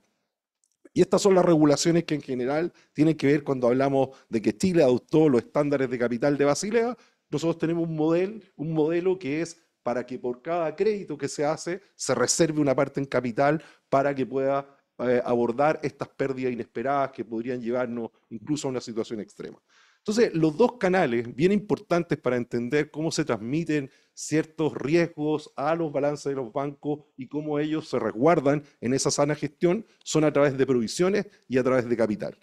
S8: Y estas son las regulaciones que en general tienen que ver cuando hablamos de que Chile adoptó los estándares de capital de Basilea. Nosotros tenemos un, modelo, un modelo que es para que por cada crédito que se hace se reserve una parte en capital para que pueda eh, abordar estas pérdidas inesperadas que podrían llevarnos incluso a una situación extrema. Entonces, los dos canales bien importantes para entender cómo se transmiten ciertos riesgos a los balances de los bancos y cómo ellos se resguardan en esa sana gestión son a través de provisiones y a través de capital.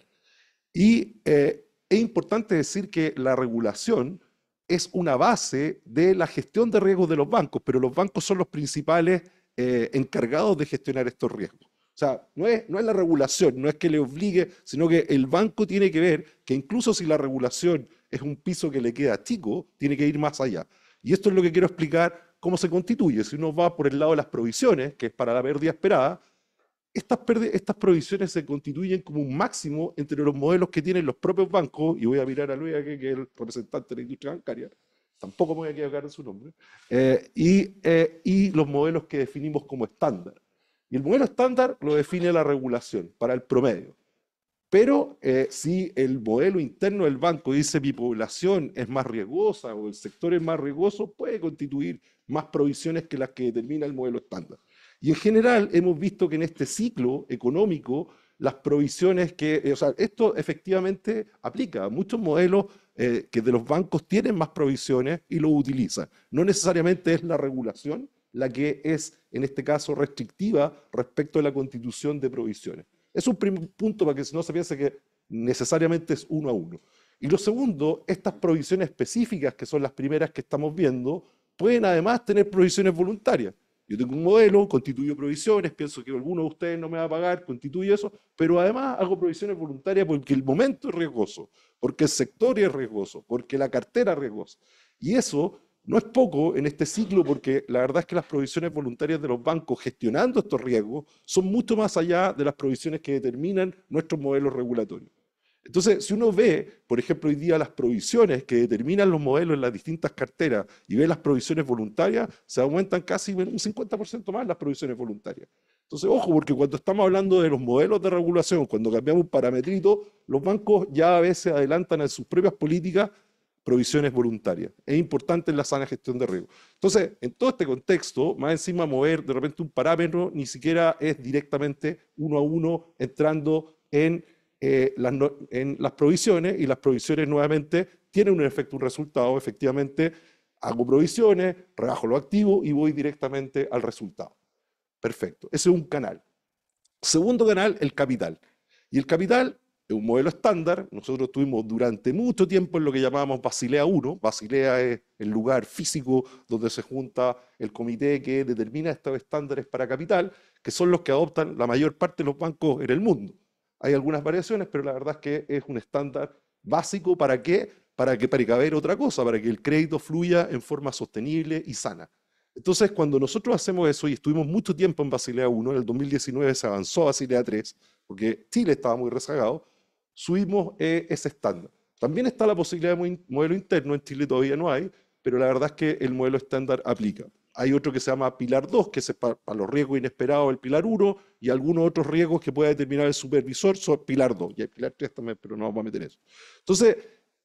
S8: Y eh, es importante decir que la regulación es una base de la gestión de riesgos de los bancos, pero los bancos son los principales eh, encargados de gestionar estos riesgos. O sea, no es, no es la regulación, no es que le obligue, sino que el banco tiene que ver que incluso si la regulación es un piso que le queda chico, tiene que ir más allá. Y esto es lo que quiero explicar cómo se constituye. Si uno va por el lado de las provisiones, que es para la pérdida esperada, estas, estas provisiones se constituyen como un máximo entre los modelos que tienen los propios bancos, y voy a mirar a Luis, aquí, que es el representante de la industria bancaria, tampoco me voy a equivocar en su nombre, eh, eh, y los modelos que definimos como estándar. Y el modelo estándar lo define la regulación para el promedio. Pero eh, si el modelo interno del banco dice mi población es más riesgosa o el sector es más riesgoso, puede constituir más provisiones que las que determina el modelo estándar. Y en general hemos visto que en este ciclo económico las provisiones que, eh, o sea, esto efectivamente aplica. Muchos modelos eh, que de los bancos tienen más provisiones y lo utilizan. No necesariamente es la regulación, la que es, en este caso, restrictiva respecto a la constitución de provisiones. Es un primer punto para que no se piense que necesariamente es uno a uno. Y lo segundo, estas provisiones específicas, que son las primeras que estamos viendo, pueden además tener provisiones voluntarias. Yo tengo un modelo, constituyo provisiones, pienso que alguno de ustedes no me va a pagar, constituyo eso, pero además hago provisiones voluntarias porque el momento es riesgoso, porque el sector es riesgoso, porque la cartera es riesgosa. Y eso no es poco en este ciclo porque la verdad es que las provisiones voluntarias de los bancos gestionando estos riesgos son mucho más allá de las provisiones que determinan nuestros modelos regulatorios. Entonces, si uno ve, por ejemplo, hoy día las provisiones que determinan los modelos en las distintas carteras y ve las provisiones voluntarias, se aumentan casi un 50% más las provisiones voluntarias. Entonces, ojo, porque cuando estamos hablando de los modelos de regulación, cuando cambiamos un parametrito, los bancos ya a veces adelantan en sus propias políticas provisiones voluntarias. Es importante en la sana gestión de riesgo. Entonces, en todo este contexto, más encima mover de repente un parámetro ni siquiera es directamente uno a uno entrando en, eh, las, provisiones y las provisiones nuevamente tienen un efecto, un resultado. Efectivamente, hago provisiones, rebajo lo activo y voy directamente al resultado. Perfecto. Ese es un canal. Segundo canal, el capital. Y el capital es un modelo estándar. Nosotros estuvimos durante mucho tiempo en lo que llamábamos Basilea 1. Basilea es el lugar físico donde se junta el comité que determina estos estándares para capital, que son los que adoptan la mayor parte de los bancos en el mundo. Hay algunas variaciones, pero la verdad es que es un estándar básico para qué? Para que para haber otra cosa, para que el crédito fluya en forma sostenible y sana. Entonces, cuando nosotros hacemos eso y estuvimos mucho tiempo en Basilea 1, en el 2019 se avanzó a Basilea 3, porque Chile estaba muy rezagado, subimos ese estándar. También está la posibilidad de modelo interno, en Chile todavía no hay, pero la verdad es que el modelo estándar aplica. Hay otro que se llama Pilar 2, que es para los riesgos inesperados el Pilar 1, y algunos otros riesgos que pueda determinar el supervisor son Pilar 2, y hay Pilar 3 también, pero no vamos a meter eso. Entonces,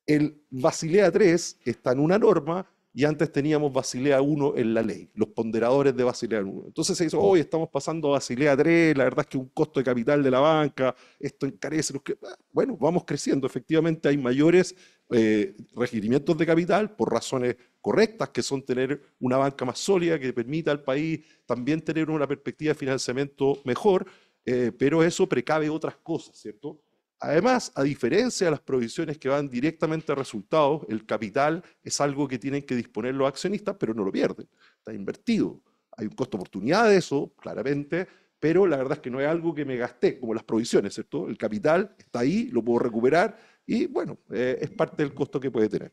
S8: el Basilea 3 está en una norma y antes teníamos Basilea 1 en la ley, los ponderadores de Basilea 1. Entonces se hizo, hoy oh. estamos pasando a Basilea 3, la verdad es que un costo de capital de la banca, esto encarece que... Ah, bueno, vamos creciendo, efectivamente hay mayores eh, requerimientos de capital por razones correctas, que son tener una banca más sólida que permita al país también tener una perspectiva de financiamiento mejor, eh, pero eso precave otras cosas, ¿cierto? Además, a diferencia de las provisiones que van directamente a resultados, el capital es algo que tienen que disponer los accionistas, pero no lo pierden, está invertido. Hay un costo oportunidad de eso, claramente, pero la verdad es que no es algo que me gasté, como las provisiones, ¿cierto? El capital está ahí, lo puedo recuperar y bueno, eh, es parte del costo que puede tener.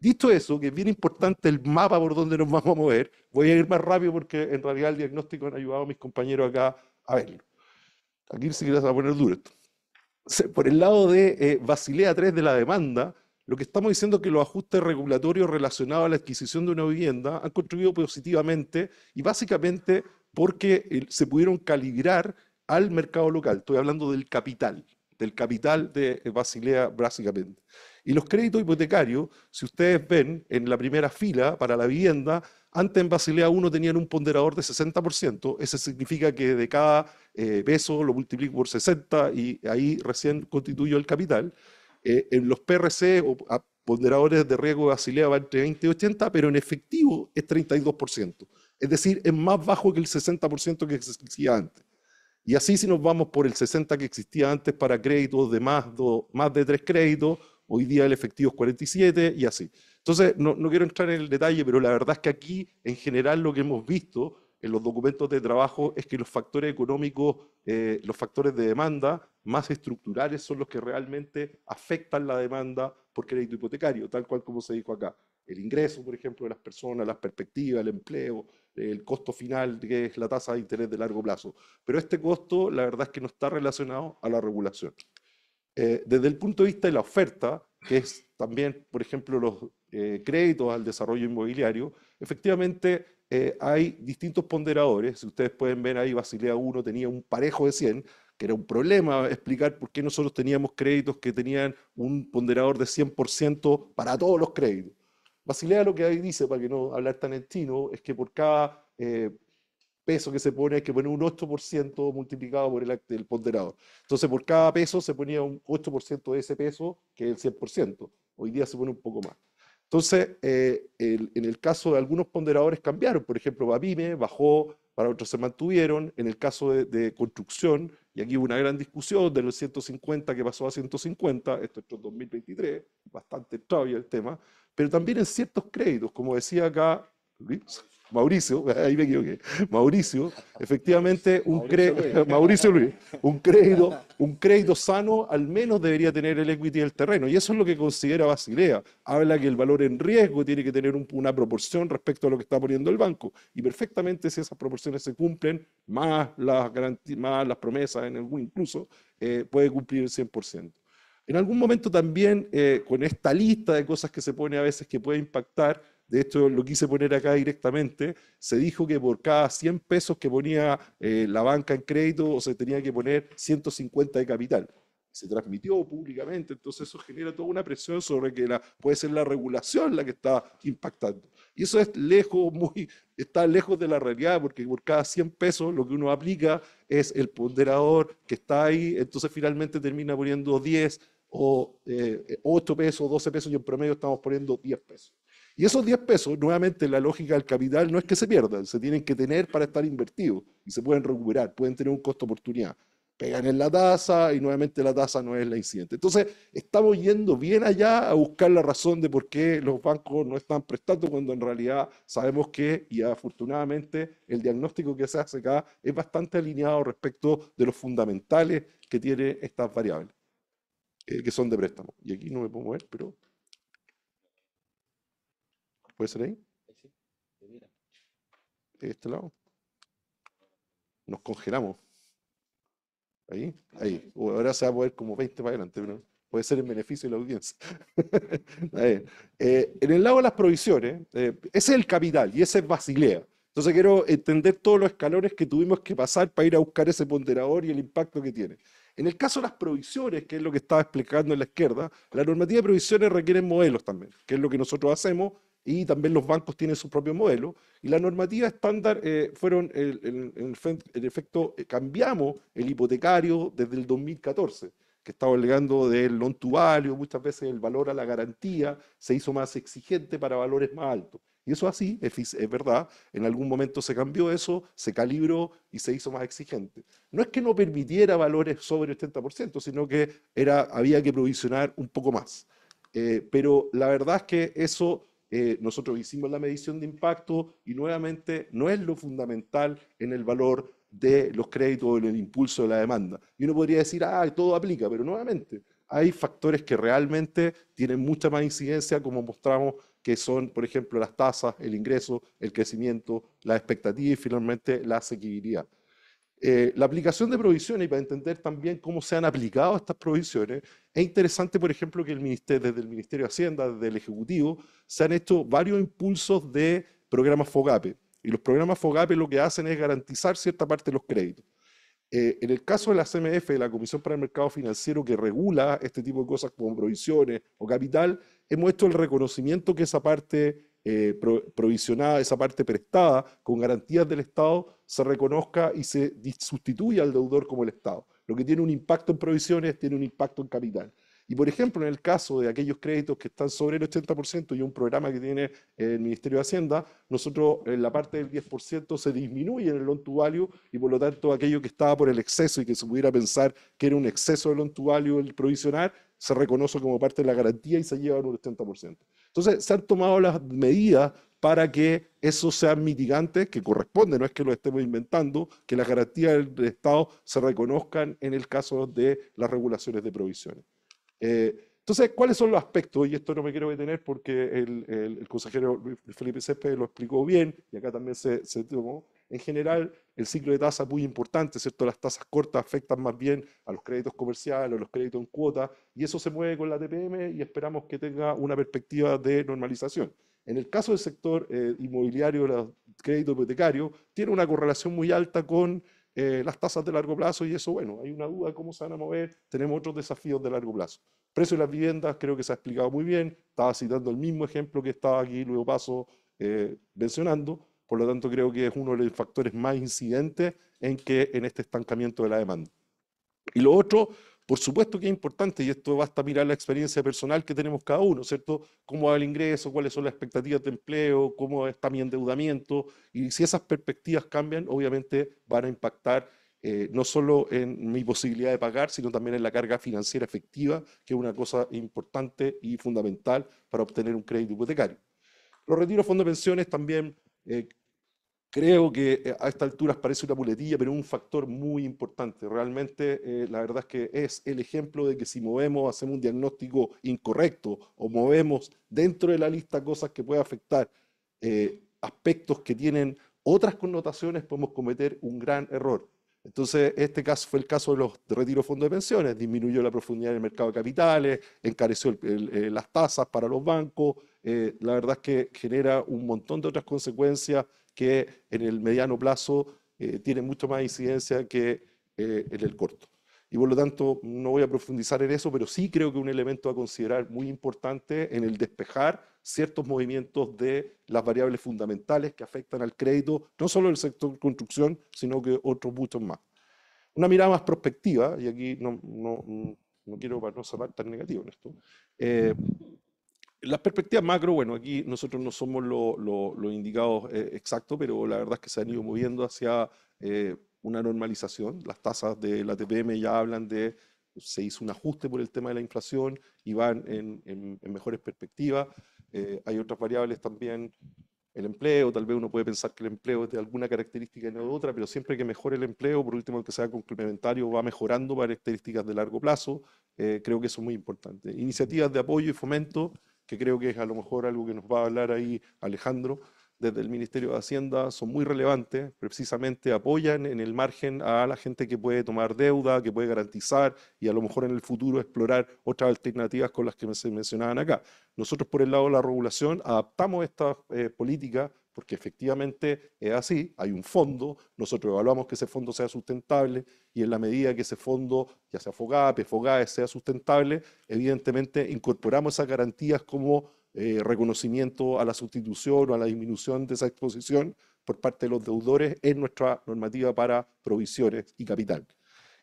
S8: Dicho eso, que es bien importante el mapa por donde nos vamos a mover, voy a ir más rápido porque en realidad el diagnóstico han ayudado a mis compañeros acá a verlo. Aquí se quieres a poner duro esto por el lado de Basilea eh, 3 de la demanda, lo que estamos diciendo es que los ajustes regulatorios relacionados a la adquisición de una vivienda han contribuido positivamente y básicamente porque eh, se pudieron calibrar al mercado local. Estoy hablando del capital, del capital de eh, Basilea básicamente. Y los créditos hipotecarios, si ustedes ven en la primera fila para la vivienda, antes en Basilea 1 tenían un ponderador de 60%, eso significa que de cada eh, peso lo multiplico por 60 y ahí recién constituyo el capital. Eh, en los PRC o ponderadores de riesgo de Basilea va entre 20 y 80, pero en efectivo es 32%. Es decir, es más bajo que el 60% que existía antes. Y así si nos vamos por el 60 que existía antes para créditos de más, más de tres créditos, hoy día el efectivo es 47 y así. Entonces, no, quiero entrar en el detalle, pero la verdad es que aquí, en general, lo que hemos visto en los documentos de trabajo es que los factores económicos, eh, los factores de demanda más estructurales son los que realmente afectan la demanda por crédito hipotecario, tal cual como se dijo acá. El ingreso, por ejemplo, de las personas, las perspectivas, el empleo, el costo final, que es la tasa de interés de largo plazo. Pero este costo, la verdad es que no está relacionado a la regulación. Eh, desde el punto de vista de la oferta, que es también, por ejemplo, los eh, créditos al desarrollo inmobiliario, efectivamente eh, hay distintos ponderadores. Si ustedes pueden ver ahí, Basilea 1 tenía un parejo de 100, que era un problema explicar por qué nosotros teníamos créditos que tenían un ponderador de 100% para todos los créditos. Basilea lo que ahí dice, para que no hablar tan en chino, es que por cada peso que se pone hay que poner un 8% multiplicado por el, el, ponderador. Entonces, por cada peso se ponía un 8% de ese peso, que es el 100%. Hoy día se pone un poco más. Entonces, eh, en el caso de algunos ponderadores cambiaron. Por ejemplo, Babime bajó, para otros se mantuvieron. En el caso de, construcción, y aquí hubo una gran discusión de los 150 que pasó a 150, esto es 2023, bastante extraño el tema, pero también en ciertos créditos, como decía acá Luis. Mauricio, ahí me equivoqué, Mauricio, efectivamente un, Mauricio Luis, un, crédito, un crédito sano al menos debería tener el equity del terreno. Y eso es lo que considera Basilea. Habla que el valor en riesgo tiene que tener una proporción respecto a lo que está poniendo el banco. Y perfectamente si esas proporciones se cumplen, más las, más las promesas en el incluso, eh, puede cumplir el 100%. En algún momento también, eh, con esta lista de cosas que se pone a veces que puede impactar, de hecho lo quise poner acá directamente, se dijo que por cada 100 pesos que ponía eh, la banca en crédito se tenía que poner 150 de capital. Se transmitió públicamente, entonces eso genera toda una presión sobre que la, puede ser la regulación la que está impactando. Y eso es lejos, muy, está lejos de la realidad, porque por cada 100 pesos lo que uno aplica es el ponderador que está ahí, entonces finalmente termina poniendo 10 o 8 eh, pesos, 12 pesos y en promedio estamos poniendo 10 pesos. Y esos 10 pesos, nuevamente, la lógica del capital no es que se pierdan, se tienen que tener para estar invertidos y se pueden recuperar, pueden tener un costo oportunidad. Pegan en la tasa y nuevamente la tasa no es la incidente. Entonces, estamos yendo bien allá a buscar la razón de por qué los bancos no están prestando cuando en realidad sabemos que, y afortunadamente, el diagnóstico que se hace acá es bastante alineado respecto de los fundamentales que tiene estas variables, eh, que son de préstamo. Y aquí no me puedo mover, pero... ¿Puede ser ahí? De este lado. Nos congelamos. Ahí, ahí. Ahora se va a poder como 20 para adelante, pero puede ser en beneficio de la audiencia. Eh, en el lado de las provisiones, eh, ese es el capital y ese es Basilea. Entonces quiero entender todos los escalones que tuvimos que pasar para ir a buscar ese ponderador y el impacto que tiene. En el caso de las provisiones, que es lo que estaba explicando en la izquierda, la normativa de provisiones requiere modelos también, que es lo que nosotros hacemos y también los bancos tienen su propio modelo. Y la normativa estándar eh, fueron, en efecto, eh, cambiamos el hipotecario desde el 2014, que estaba alegando del loan to value, muchas veces el valor a la garantía se hizo más exigente para valores más altos. Y eso así, es, verdad, en algún momento se cambió eso, se calibró y se hizo más exigente. No es que no permitiera valores sobre el 80%, sino que era, había que provisionar un poco más. Eh, pero la verdad es que eso eh, nosotros hicimos la medición de impacto y nuevamente no es lo fundamental en el valor de los créditos, o en el impulso de la demanda. Y uno podría decir, ah, todo aplica, pero nuevamente hay factores que realmente tienen mucha más incidencia, como mostramos que son, por ejemplo, las tasas, el ingreso, el crecimiento, la expectativa y finalmente la asequibilidad. Eh, la aplicación de provisiones, y para entender también cómo se han aplicado estas provisiones, es interesante, por ejemplo, que el ministerio, desde el Ministerio de Hacienda, desde el Ejecutivo, se han hecho varios impulsos de programas FOGAPE. Y los programas FOGAPE lo que hacen es garantizar cierta parte de los créditos. Eh, en el caso de la CMF, la Comisión para el Mercado Financiero, que regula este tipo de cosas como provisiones o capital, hemos hecho el reconocimiento que esa parte eh, provisionada, esa parte prestada con garantías del Estado, se reconozca y se sustituya al deudor como el Estado. Lo que tiene un impacto en provisiones tiene un impacto en capital. Y por ejemplo, en el caso de aquellos créditos que están sobre el 80% y un programa que tiene eh, el Ministerio de Hacienda, nosotros en eh, la parte del 10% se disminuye en el loan to value y por lo tanto aquello que estaba por el exceso y que se pudiera pensar que era un exceso del loan to value el provisionar, se reconoce como parte de la garantía y se lleva en un 80%. Entonces, se han tomado las medidas para que eso sea mitigante, que corresponde, no es que lo estemos inventando, que las garantías del Estado se reconozcan en el caso de las regulaciones de provisiones. Eh, entonces, ¿cuáles son los aspectos? Y esto no me quiero detener porque el, consejero Felipe Céspedes lo explicó bien y acá también se, se tomó. En general, el ciclo de tasas es muy importante, ¿cierto? Las tasas cortas afectan más bien a los créditos comerciales, o los créditos en cuota, y eso se mueve con la TPM y esperamos que tenga una perspectiva de normalización. En el caso del sector eh, inmobiliario, el crédito hipotecario, tiene una correlación muy alta con eh, las tasas de largo plazo y eso, bueno, hay una duda de cómo se van a mover, tenemos otros desafíos de largo plazo. Precio de las viviendas, creo que se ha explicado muy bien, estaba citando el mismo ejemplo que estaba aquí, luego paso eh, mencionando, por lo tanto, creo que es uno de los factores más incidentes en que en este estancamiento de la demanda. Y lo otro, por supuesto que es importante, y esto basta mirar la experiencia personal que tenemos cada uno, ¿cierto? ¿Cómo va el ingreso? ¿Cuáles son las expectativas de empleo? ¿Cómo está mi endeudamiento? Y si esas perspectivas cambian, obviamente van a impactar eh, no solo en mi posibilidad de pagar, sino también en la carga financiera efectiva, que es una cosa importante y fundamental para obtener un crédito hipotecario. Los retiros de fondos de pensiones también eh, creo que eh, a esta altura parece una muletilla, pero es un factor muy importante. Realmente eh, la verdad es que es el ejemplo de que si movemos, hacemos un diagnóstico incorrecto o movemos dentro de la lista cosas que pueden afectar aspectos que tienen otras connotaciones, podemos cometer un gran error. Entonces, este caso fue el caso de los retiros fondos de pensiones, disminuyó la profundidad del mercado de capitales, encareció las tasas para los bancos, eh, la verdad es que genera un montón de otras consecuencias que en el mediano plazo eh, tienen mucho más incidencia que eh, en el corto. Y por lo tanto, no voy a profundizar en eso, pero sí creo que un elemento a considerar muy importante en el despejar ciertos movimientos de las variables fundamentales que afectan al crédito, no solo el sector construcción, sino que otros muchos más. Una mirada más prospectiva, y aquí no, no, no quiero para no ser tan negativo en esto, eh, las perspectivas macro, bueno, aquí nosotros no somos los indicados eh, exactos, pero la verdad es que se han ido moviendo hacia eh, una normalización. Las tasas de la TPM ya hablan de, se hizo un ajuste por el tema de la inflación y van en, en, mejores perspectivas. Eh, hay otras variables también, el empleo, tal vez uno puede pensar que el empleo es de alguna característica y no de otra, pero siempre que mejore el empleo, por último, el que sea complementario, va mejorando características de largo plazo. creo que eso es muy importante. Iniciativas de apoyo y fomento que creo que es a lo mejor algo que nos va a hablar ahí Alejandro desde el Ministerio de Hacienda son muy relevantes, precisamente apoyan en el margen a la gente que puede tomar deuda, que puede garantizar y a lo mejor en el futuro explorar otras alternativas con las que se mencionaban acá. Nosotros por el lado de la regulación adaptamos estas eh, políticas porque efectivamente es así, hay un fondo, nosotros evaluamos que ese fondo sea sustentable y en la medida que ese fondo, ya sea FOGAPE, FOGAE, sea sustentable, evidentemente incorporamos esas garantías como eh, reconocimiento a la sustitución o a la disminución de esa exposición por parte de los deudores en nuestra normativa para provisiones y capital.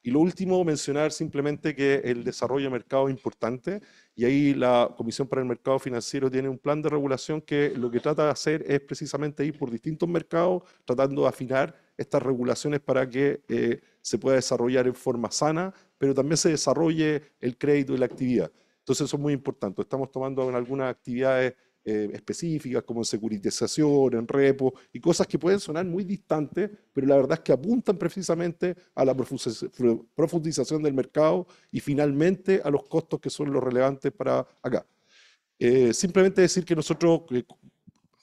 S8: Y lo último, mencionar simplemente que el desarrollo de mercado es importante y ahí la Comisión para el Mercado Financiero tiene un plan de regulación que lo que trata de hacer es precisamente ir por distintos mercados, tratando de afinar estas regulaciones para que eh, se pueda desarrollar en forma sana, pero también se desarrolle el crédito y la actividad. Entonces eso es muy importante. Estamos tomando algunas actividades eh, específicas como en securitización, en repo, y cosas que pueden sonar muy distantes, pero la verdad es que apuntan precisamente a la profundización del mercado y finalmente a los costos que son los relevantes para acá. Eh, simplemente decir que nosotros eh,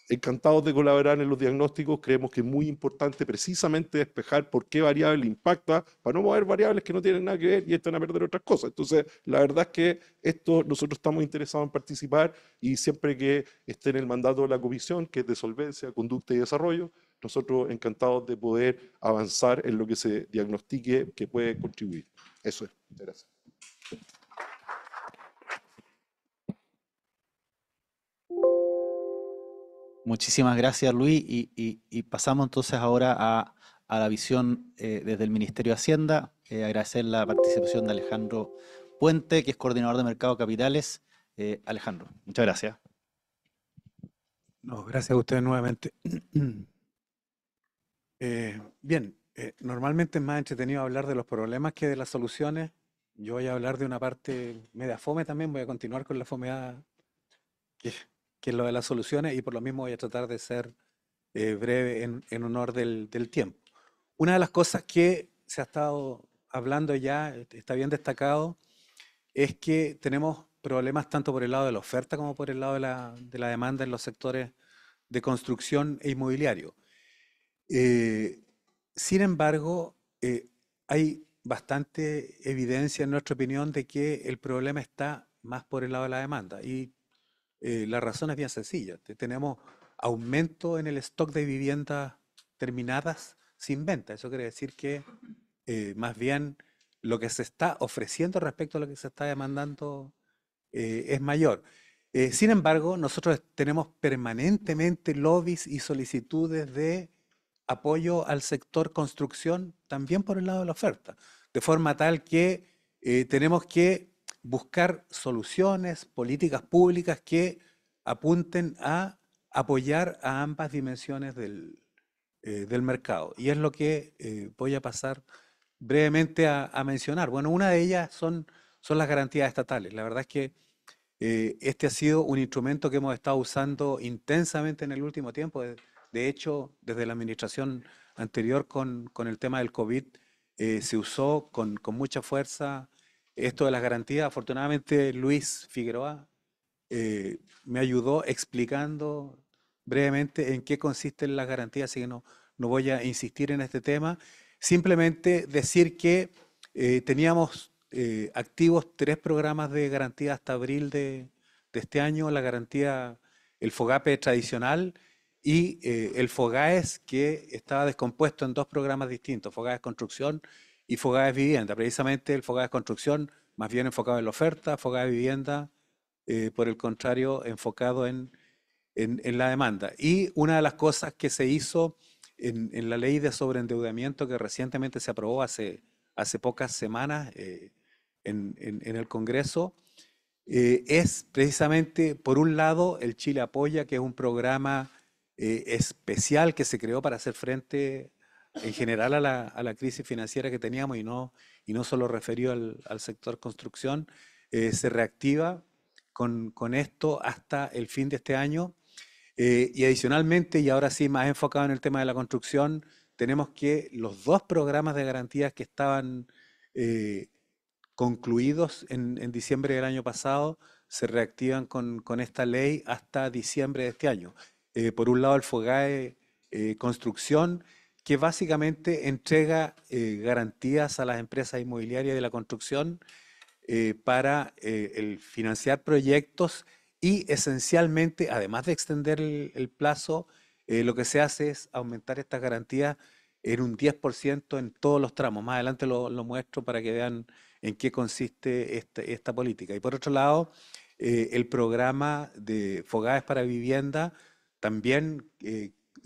S8: encantados de colaborar en los diagnósticos. Creemos que es muy importante precisamente despejar por qué variable impacta para no mover variables que no tienen nada que ver y están a perder otras cosas. Entonces, la verdad es que esto nosotros estamos interesados en participar y siempre que esté en el mandato de la comisión, que es de solvencia, conducta y desarrollo, nosotros encantados de poder avanzar en lo que se diagnostique que puede contribuir. Eso es. Gracias.
S3: Muchísimas gracias, Luis. Y, pasamos entonces ahora a, la visión eh, desde el Ministerio de Hacienda. Eh, agradecer la participación de Alejandro Puente, que es coordinador de Mercado Capitales. Eh, Alejandro, muchas gracias.
S7: No, gracias a ustedes nuevamente. bien, normalmente es más entretenido hablar de los problemas que de las soluciones. Yo voy a hablar de una parte media fome también, voy a continuar con la fomeada. que que es lo de las soluciones, y por lo mismo voy a tratar de ser eh, breve en, honor del, tiempo. Una de las cosas que se ha estado hablando ya, eh, está bien destacado, es que tenemos problemas tanto por el lado de la oferta como por el lado de la, demanda en los sectores de construcción e inmobiliario. Eh, sin embargo, hay bastante evidencia, en nuestra opinión, de que el problema está más por el lado de la demanda. Y eh, la razón es bien sencilla. Tenemos aumento en el stock de viviendas terminadas sin venta. Eso quiere decir que eh, más bien lo que se está ofreciendo respecto a lo que se está demandando eh, es mayor. sin embargo, nosotros tenemos permanentemente lobbies y solicitudes de apoyo al sector construcción también por el lado de la oferta, de forma tal que tenemos que buscar soluciones, políticas públicas que apunten a apoyar a ambas dimensiones del, eh, mercado. Y es lo que eh, voy a pasar brevemente a, mencionar. Bueno, una de ellas son, son las garantías estatales. La verdad es que eh, este ha sido un instrumento que hemos estado usando intensamente en el último tiempo. De, hecho, desde la administración anterior con, el tema del COVID, se usó con, con mucha fuerza esto de las garantías, afortunadamente Luis Figueroa eh, me ayudó explicando brevemente en qué consisten las garantías, así que no, no voy a insistir en este tema. Simplemente decir que eh, teníamos eh, activos tres programas de garantía hasta abril de, este año, la garantía, el FOGAPE tradicional y el FOGAES que estaba descompuesto en dos programas distintos, FOGAES Construcción y es Vivienda. Precisamente el de Construcción, más bien enfocado en la oferta, de Vivienda, eh, por el contrario, enfocado en, la demanda. Y una de las cosas que se hizo en, la ley de sobreendeudamiento que recientemente se aprobó hace, hace pocas semanas eh, en, el Congreso, eh, es precisamente, por un lado, el Chile Apoya, que es un programa especial que se creó para hacer frente en general a la, crisis financiera que teníamos y no, y no solo referido al, sector construcción, eh, se reactiva con, esto hasta el fin de este año. Eh, y adicionalmente, y ahora sí más enfocado en el tema de la construcción, tenemos que los dos programas de garantías que estaban eh, concluidos en, diciembre del año pasado se reactivan con, con esta ley hasta diciembre de este año. por un lado, el FOGAE Construcción, que básicamente entrega eh, garantías a las empresas inmobiliarias de la construcción eh, para eh, financiar proyectos y esencialmente, además de extender el, plazo, lo que se hace es aumentar estas garantías en un 10% en todos los tramos. Más adelante lo, muestro para que vean en qué consiste este, esta, política. Y por otro lado, el programa de fogades para Vivienda también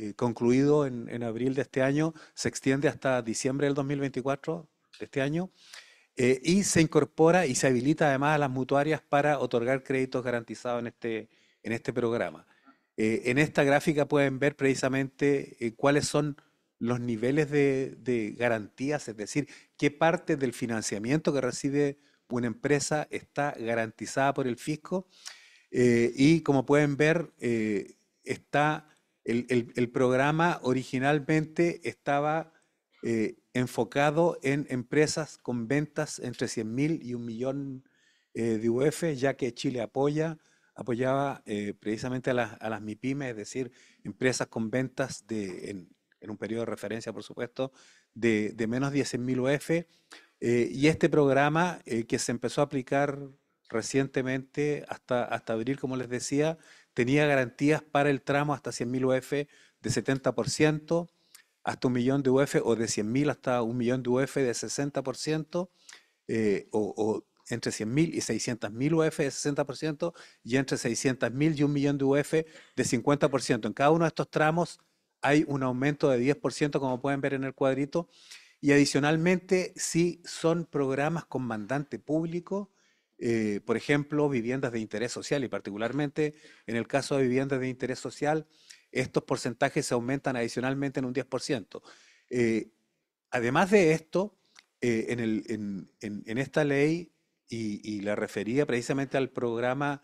S7: eh, concluido en, abril de este año, se extiende hasta diciembre del 2024, de este año, eh, y se incorpora y se habilita además a las mutuarias para otorgar créditos garantizados en este, en este programa. Eh, en esta gráfica pueden ver precisamente cuáles son los niveles de, garantías, es decir, qué parte del financiamiento que recibe una empresa está garantizada por el fisco. y como pueden ver, está el, programa originalmente estaba eh, enfocado en empresas con ventas entre 100.000 y un millón eh, de UF, ya que Chile apoya, apoyaba eh, precisamente a las, a MIPYMES, es decir, empresas con ventas de, en, un periodo de referencia, por supuesto, de, de menos 10.000 UF. y este programa que se empezó a aplicar recientemente hasta, hasta abril, como les decía, tenía garantías para el tramo hasta 100.000 UF de 70%, hasta un millón de UF o de 100.000 hasta un millón de UF de 60%, eh, o, o, entre 100.000 y 600.000 UF de 60% y entre 600.000 y un millón de UF de 50%. En cada uno de estos tramos hay un aumento de 10%, como pueden ver en el cuadrito. Y adicionalmente, si son programas con mandante público, eh, por ejemplo, viviendas de interés social y particularmente en el caso de viviendas de interés social, estos porcentajes se aumentan adicionalmente en un 10%. Eh, además de esto, eh, en, esta ley, y, la refería precisamente al programa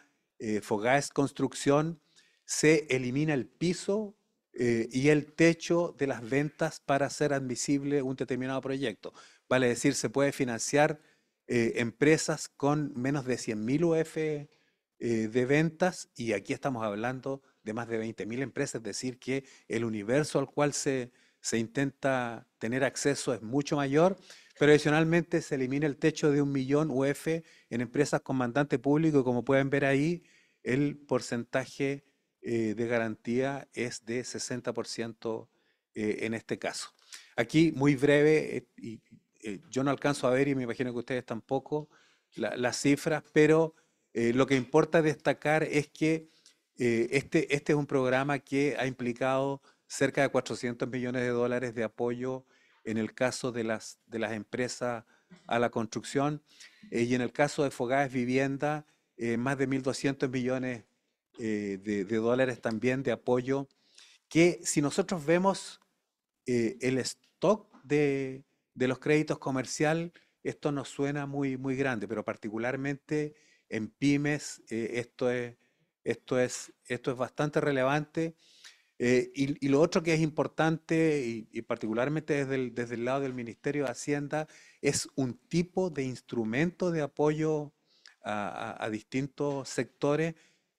S7: FOGAES Construcción, se elimina el piso y el techo de las ventas para hacer admisible un determinado proyecto. Vale decir, se puede financiar eh, empresas con menos de 100.000 UF eh, de ventas y aquí estamos hablando de más de 20.000 empresas, es decir, que el universo al cual se, se intenta tener acceso es mucho mayor, pero adicionalmente se elimina el techo de un millón UF en empresas con mandante público y como pueden ver ahí, el porcentaje eh, de garantía es de 60% en este caso. Aquí muy breve y eh, yo no alcanzo a ver y me imagino que ustedes tampoco las cifras, pero eh, lo que importa destacar es que eh, este, este es un programa que ha implicado cerca de 400 millones de dólares de apoyo en el caso de las, de las empresas a la construcción y en el caso de Fogades Vivienda, más de 1.200 millones de, dólares también de apoyo, que si nosotros vemos el stock de, de los créditos comercial, esto nos suena muy, muy grande, pero particularmente en pymes eh, esto, es, esto, es, esto es bastante relevante. Eh, y, lo otro que es importante, y, particularmente desde el, desde el, lado del Ministerio de Hacienda, es un tipo de instrumento de apoyo a, a distintos sectores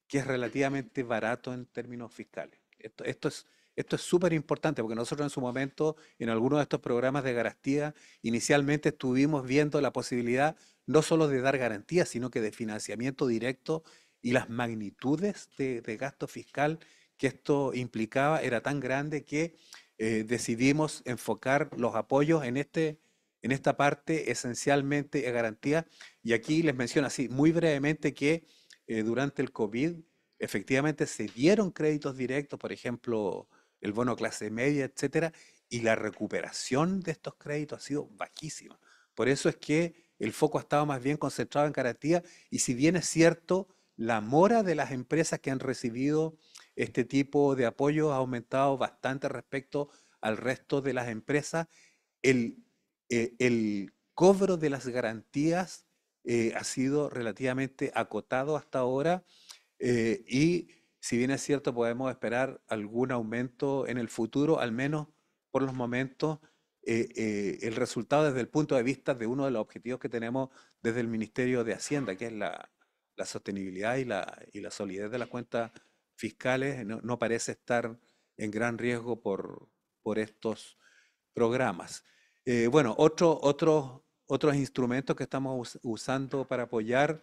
S7: que es relativamente barato en términos fiscales. Esto, esto es, esto es súper importante porque nosotros en su momento, en algunos de estos programas de garantía, inicialmente estuvimos viendo la posibilidad no solo de dar garantías, sino que de financiamiento directo y las magnitudes de, gasto fiscal que esto implicaba era tan grande que eh, decidimos enfocar los apoyos en, este, en esta parte esencialmente de garantía. Y aquí les menciono así muy brevemente que eh, durante el COVID efectivamente se dieron créditos directos, por ejemplo, el bono clase media, etcétera, y la recuperación de estos créditos ha sido bajísima. Por eso es que el foco ha estado más bien concentrado en garantía y si bien es cierto, la mora de las empresas que han recibido este tipo de apoyo ha aumentado bastante respecto al resto de las empresas. El, eh, el cobro de las garantías eh, ha sido relativamente acotado hasta ahora eh, y si bien es cierto, podemos esperar algún aumento en el futuro, al menos por los momentos, eh, eh, el resultado desde el punto de vista de uno de los objetivos que tenemos desde el Ministerio de Hacienda, que es la, sostenibilidad y la, solidez de las cuentas fiscales, no, parece estar en gran riesgo por, estos programas. Eh, bueno, otros instrumentos que estamos usando para apoyar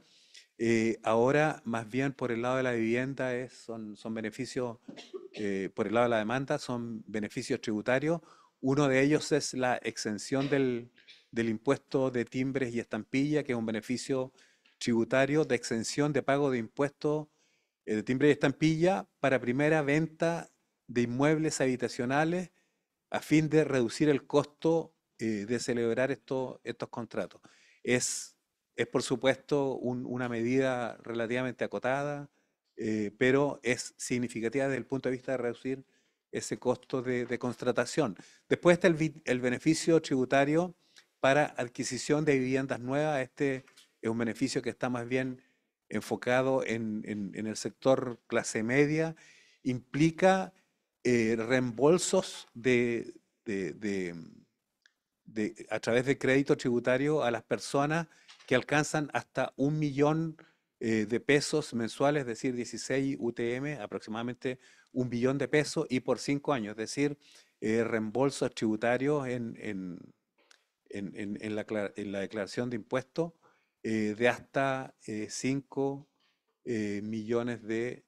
S7: eh, ahora, más bien por el lado de la vivienda, es, son, son beneficios, eh, por el lado de la demanda, son beneficios tributarios. Uno de ellos es la exención del, del impuesto de timbres y estampilla, que es un beneficio tributario de exención de pago de impuestos eh, de timbre y estampilla para primera venta de inmuebles habitacionales a fin de reducir el costo de celebrar estos estos contratos. Es es, por supuesto, una medida relativamente acotada, eh, pero es significativa desde el punto de vista de reducir ese costo de, contratación. Después está el, beneficio tributario para adquisición de viviendas nuevas. Este es un beneficio que está más bien enfocado en, el sector clase media. Implica eh, reembolsos de, a través de crédito tributario a las personas que alcanzan hasta un millón eh, de pesos mensuales, es decir, 16 UTM, aproximadamente un billón de pesos, y por cinco años, es decir, eh, reembolsos tributarios en, la, declaración de impuestos eh, de hasta 5 millones de,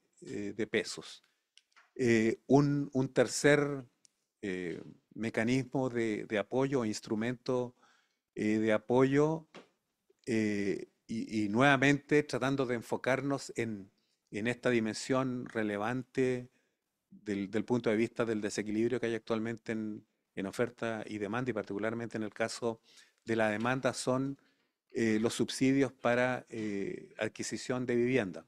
S7: pesos. Un, tercer mecanismo de, de, apoyo, instrumento de apoyo eh, y, nuevamente tratando de enfocarnos en, esta dimensión relevante del, del, punto de vista del desequilibrio que hay actualmente en, oferta y demanda, y particularmente en el caso de la demanda, son eh, los subsidios para eh, adquisición de vivienda.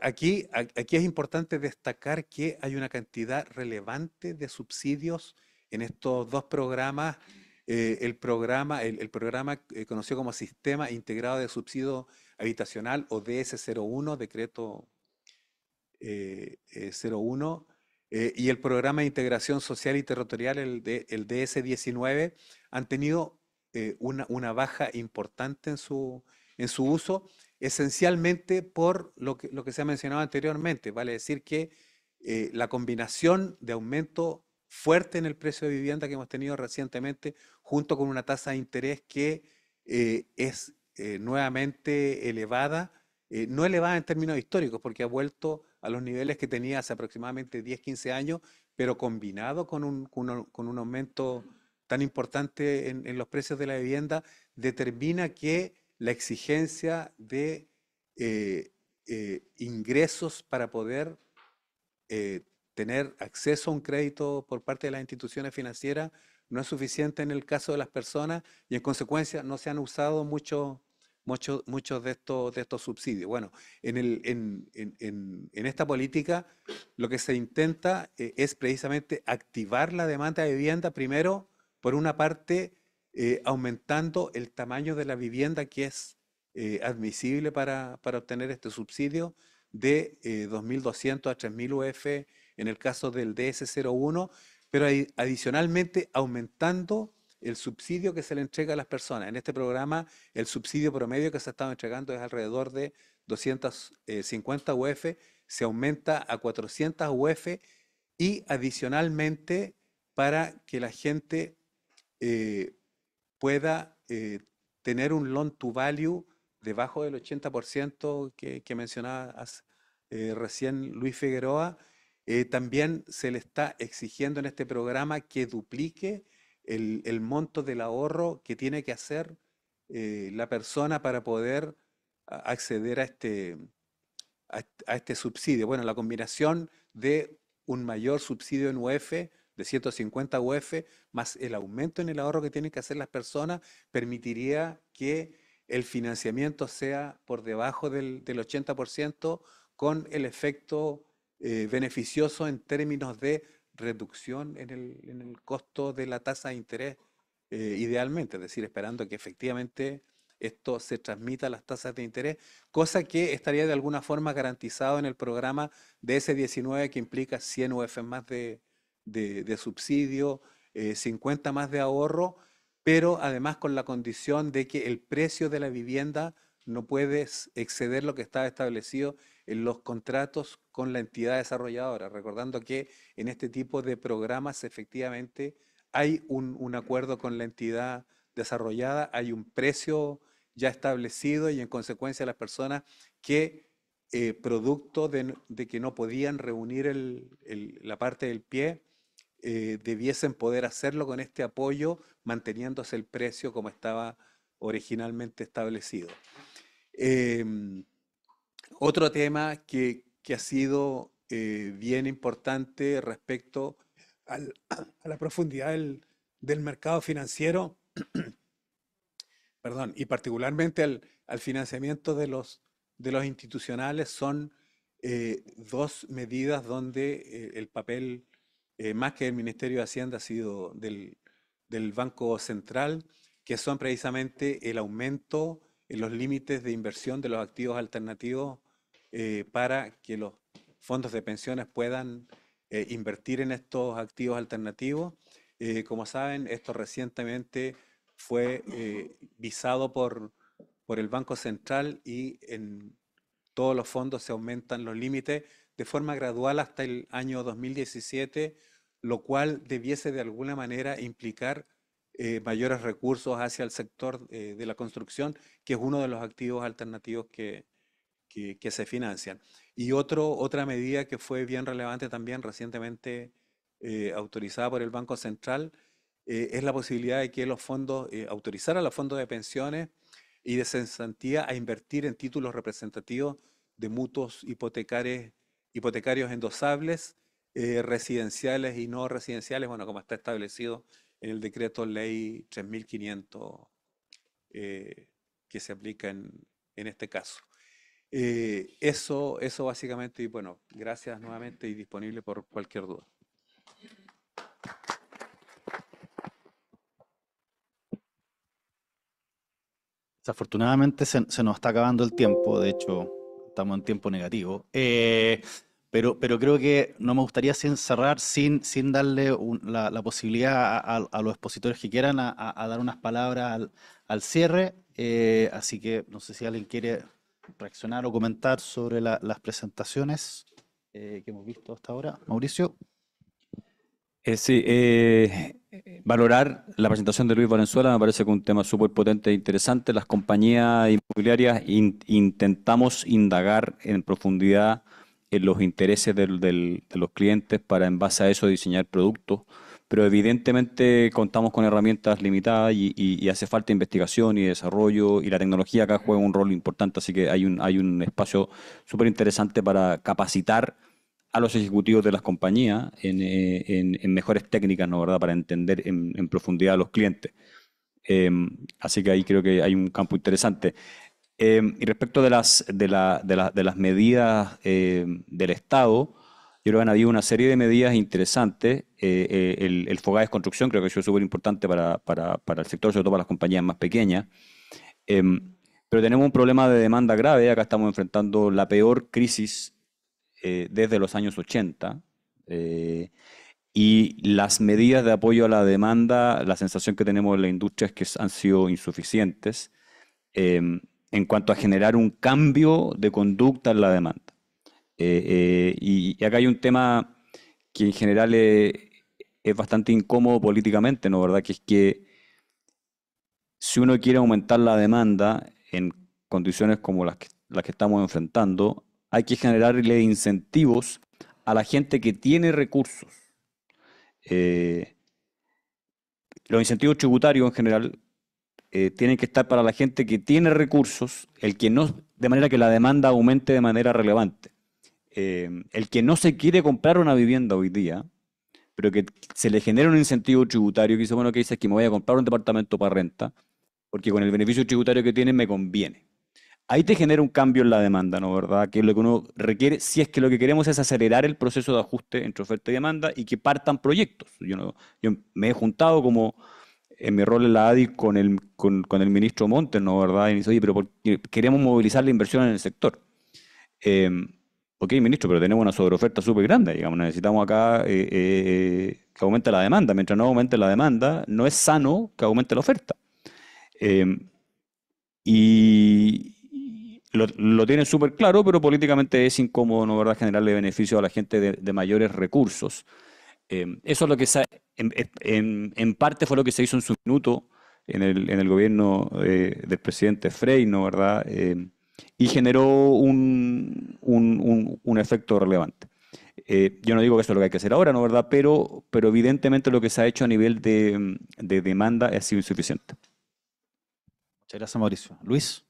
S7: aquí, aquí es importante destacar que hay una cantidad relevante de subsidios en estos dos programas eh, el programa, el, programa eh, conocido como Sistema Integrado de Subsidio Habitacional o DS01, decreto 01, eh, y el Programa de Integración Social y Territorial, el, de, el DS19, han tenido una, baja importante en su, en su uso, esencialmente por lo que, lo que se ha mencionado anteriormente, vale decir que la combinación de aumento fuerte en el precio de vivienda que hemos tenido recientemente, junto con una tasa de interés que eh, es eh, nuevamente elevada, eh, no elevada en términos históricos, porque ha vuelto a los niveles que tenía hace aproximadamente 10, 15 años, pero combinado con un, con un, aumento tan importante en, en, los precios de la vivienda, determina que la exigencia de ingresos para poder tener acceso a un crédito por parte de las instituciones financieras no es suficiente en el caso de las personas y en consecuencia no se han usado muchos muchos de estos, subsidios. Bueno, en, esta política lo que se intenta eh, es precisamente activar la demanda de vivienda primero, por una parte, eh, aumentando el tamaño de la vivienda que es eh, admisible para, obtener este subsidio de 2.200 a 3.000 UF en el caso del DS01, pero adicionalmente aumentando el subsidio que se le entrega a las personas. En este programa, el subsidio promedio que se ha estado entregando es alrededor de 250 eh, UF, se aumenta a 400 UF y adicionalmente para que la gente eh, pueda eh, tener un loan to value debajo del 80% que, que mencionaba recién Luis Figueroa, eh, también se le está exigiendo en este programa que duplique el, monto del ahorro que tiene que hacer eh, la persona para poder acceder a este, a, este subsidio. Bueno, la combinación de un mayor subsidio en UF de 150 UF, más el aumento en el ahorro que tienen que hacer las personas, permitiría que el financiamiento sea por debajo del, del 80% con el efecto eh, beneficioso en términos de reducción en el, costo de la tasa de interés, eh, idealmente, es decir, esperando que efectivamente esto se transmita a las tasas de interés, cosa que estaría de alguna forma garantizado en el programa de ese 19 que implica 100 UF más de, subsidio, 50 eh, más de ahorro, pero además con la condición de que el precio de la vivienda no puede exceder lo que está establecido en los contratos con la entidad desarrolladora, recordando que en este tipo de programas efectivamente hay un, acuerdo con la entidad desarrollada, hay un precio ya establecido y en consecuencia las personas que, eh, producto de, que no podían reunir el, la parte del pie, eh, debiesen poder hacerlo con este apoyo, manteniéndose el precio como estaba originalmente establecido. Em, otro tema que, que ha sido eh, bien importante respecto a la profundidad del, mercado financiero, perdón, y particularmente al, financiamiento de los, de los institucionales son eh, dos medidas donde eh, el papel, más que el Ministerio de Hacienda, ha sido del, del, Banco Central, que son precisamente el aumento los límites de inversión de los activos alternativos eh, para que los fondos de pensiones puedan eh, invertir en estos activos alternativos. Eh, como saben, esto recientemente fue visado por, por el Banco Central y en todos los fondos se aumentan los límites de forma gradual hasta el año 2017, lo cual debiese de alguna manera implicar eh, mayores recursos hacia el sector eh, de la construcción, que es uno de los activos alternativos que, que, se financian. Y otro, otra medida que fue bien relevante también recientemente eh, autorizada por el Banco Central es la posibilidad de que los fondos, autorizar a los fondos de pensiones y de cesantía a invertir en títulos representativos de mutuos hipotecarios, hipotecarios endosables, residenciales y no residenciales, bueno, como está establecido en el decreto ley 3500 eh, que se aplica en, este caso. Eh, eso, eso básicamente, y bueno, gracias nuevamente y disponible por cualquier duda.
S3: Desafortunadamente se, nos está acabando el tiempo, de hecho estamos en tiempo negativo. Eh, pero, creo que no me gustaría cerrar sin, sin darle la, posibilidad a, los expositores que quieran a, dar unas palabras al, cierre. Eh, así que no sé si alguien quiere reaccionar o comentar sobre las presentaciones eh, que hemos visto hasta ahora.
S4: Mauricio. Eh, sí, valorar la presentación de Luis Valenzuela me parece que es un tema súper potente e interesante. Las compañías inmobiliarias intentamos indagar en profundidad eh, los intereses de los clientes para en base a eso diseñar productos, pero evidentemente contamos con herramientas limitadas y, hace falta investigación y desarrollo y la tecnología acá juega un rol importante, así que hay un, hay un espacio súper interesante para capacitar a los ejecutivos de las compañías en, eh, mejores técnicas, ¿no verdad?, para entender en, profundidad a los clientes. Em, así que ahí creo que hay un campo interesante. Em, y respecto de las, de las medidas em, del Estado, yo creo que han habido una serie de medidas interesantes. Eh, eh, el, el de Construcción creo que ha es súper importante para, el sector, sobre todo para las compañías más pequeñas. Em, pero tenemos un problema de demanda grave. Acá estamos enfrentando la peor crisis eh, desde los años 80 y las medidas de apoyo a la demanda, la sensación que tenemos en la industria es que han sido insuficientes. Eh, en cuanto a generar un cambio de conducta en la demanda. Eh, eh, y, acá hay un tema que en general eh, es, bastante incómodo políticamente, ¿no? ¿Verdad? Que es que si uno quiere aumentar la demanda en condiciones como las que, las que estamos enfrentando, hay que generarle incentivos a la gente que tiene recursos. los incentivos tributarios en general eh, tienen que estar para la gente que tiene recursos, el que no, de manera que la demanda aumente de manera relevante. Eh, el que no se quiere comprar una vivienda hoy día, pero que se le genera un incentivo tributario, que dice, bueno, que dice que me voy a comprar un departamento para renta, porque con el beneficio tributario que tiene me conviene. Ahí te genera un cambio en la demanda, ¿no? ¿Verdad? Que lo que uno requiere, si es que lo que queremos es acelerar el proceso de ajuste entre oferta y demanda y que partan proyectos. Yo, no, yo me he juntado como en mi rol en la ADI con el, con, el ministro Montes, ¿no? ¿Verdad? Y dice, oye, pero queremos movilizar la inversión en el sector. Em, ok, ministro, pero tenemos una sobreoferta súper grande, digamos, necesitamos acá eh, eh, eh, que aumente la demanda. Mientras no aumente la demanda, no es sano que aumente la oferta. Em, y, lo, tienen súper claro, pero políticamente es incómodo, ¿no verdad?, generarle beneficio a la gente de, de mayores recursos. Eh, eso es lo que se, en, en, en, parte fue lo que se hizo en su minuto en el, gobierno eh, del presidente no ¿verdad? Eh, y generó un, efecto relevante. yo no digo que eso es lo que hay que hacer ahora, ¿no verdad? Pero, pero evidentemente lo que se ha hecho a nivel de, demanda ha sido insuficiente.
S3: Muchas gracias, Mauricio. Luis,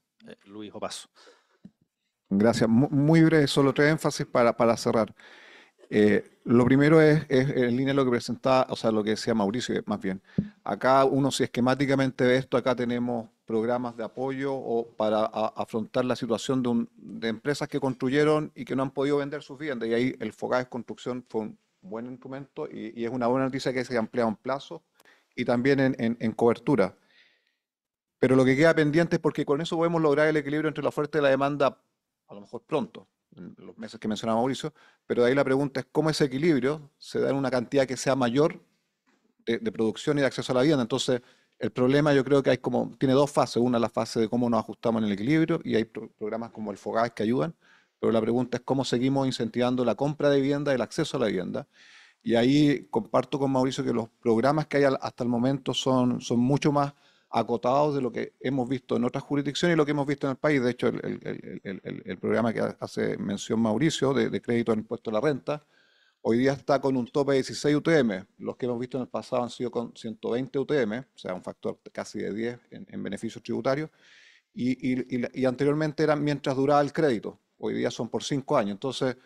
S3: Luis Opaso. Gracias. Muy breve, solo tres énfasis
S5: para, para cerrar. Eh, lo primero es, en línea lo que presentaba, o sea, lo que decía Mauricio, más bien. Acá uno, si esquemáticamente ve esto, acá tenemos programas de apoyo o para afrontar la situación de, empresas que construyeron y que no han podido vender sus viviendas. Y ahí el de Construcción fue un buen instrumento y, es una buena noticia que se ampliado en plazo y también en, cobertura. Pero lo que queda pendiente es porque con eso podemos lograr el equilibrio entre la fuerte y la demanda a lo mejor pronto los meses que mencionaba Mauricio, pero de ahí la pregunta es cómo ese equilibrio se da en una cantidad que sea mayor de, producción y de acceso a la vivienda. Entonces, el problema yo creo que hay como, tiene dos fases. Una la fase de cómo nos ajustamos en el equilibrio y hay programas como el FOGAS que ayudan, pero la pregunta es cómo seguimos incentivando la compra de vivienda y el acceso a la vivienda. Y ahí comparto con Mauricio que los programas que hay hasta el momento son, son mucho más acotados de lo que hemos visto en otras jurisdicciones y lo que hemos visto en el país. De hecho, el, programa que hace mención Mauricio de, crédito en impuesto a la renta, hoy día está con un tope de 16 UTM. Los que hemos visto en el pasado han sido con 120 UTM, o sea, un factor casi de 10 en, beneficios tributarios. Y, y, anteriormente eran mientras duraba el crédito. Hoy día son por 5 años. Entonces,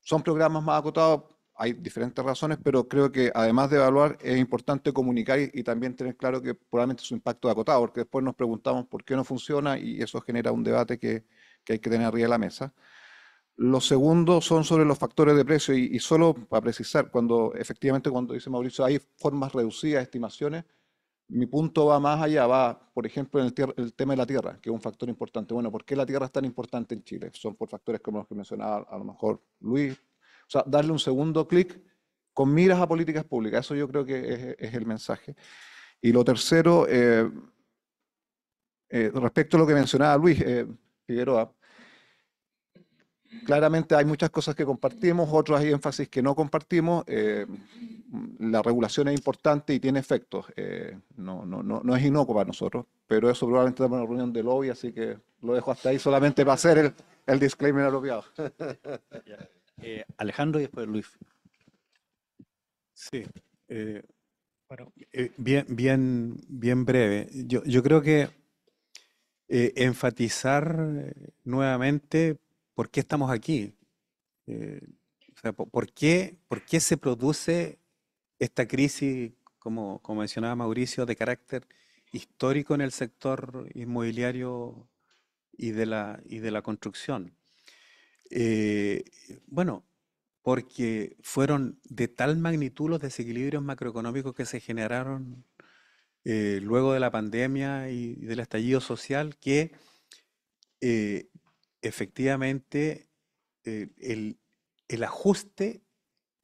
S5: son programas más acotados hay diferentes razones, pero creo que además de evaluar es importante comunicar y, también tener claro que probablemente su impacto es acotado, porque después nos preguntamos por qué no funciona y eso genera un debate que, hay que tener arriba de la mesa. Lo segundo son sobre los factores de precio y, solo para precisar, cuando efectivamente cuando dice Mauricio hay formas reducidas de estimaciones, mi punto va más allá, va, por ejemplo, en el, el, tema de la tierra, que es un factor importante. Bueno, ¿por qué la tierra es tan importante en Chile? Son por factores como los que mencionaba a lo mejor Luis, sea, darle un segundo clic con miras a políticas públicas. Eso yo creo que es, el mensaje. Y lo tercero, eh, eh, respecto a lo que mencionaba Luis eh, Figueroa, claramente hay muchas cosas que compartimos, otras hay énfasis que no compartimos. la regulación es importante y tiene efectos. no, no, no, no es inocuo para nosotros, pero eso probablemente es una reunión de
S3: lobby, así que
S5: lo dejo hasta ahí solamente para hacer el, el disclaimer apropiado.
S3: Eh, Alejandro y después Luis. Sí. Eh, eh,
S7: bien, bien, bien breve. Yo, creo que enfatizar nuevamente por qué estamos aquí. o sea, por, qué, por qué se produce esta crisis, como, mencionaba Mauricio, de carácter histórico en el sector inmobiliario y de la, y de la construcción. Eh, bueno, porque fueron de tal magnitud los desequilibrios macroeconómicos que se generaron eh, luego de la pandemia y, del estallido social que eh, efectivamente el, ajuste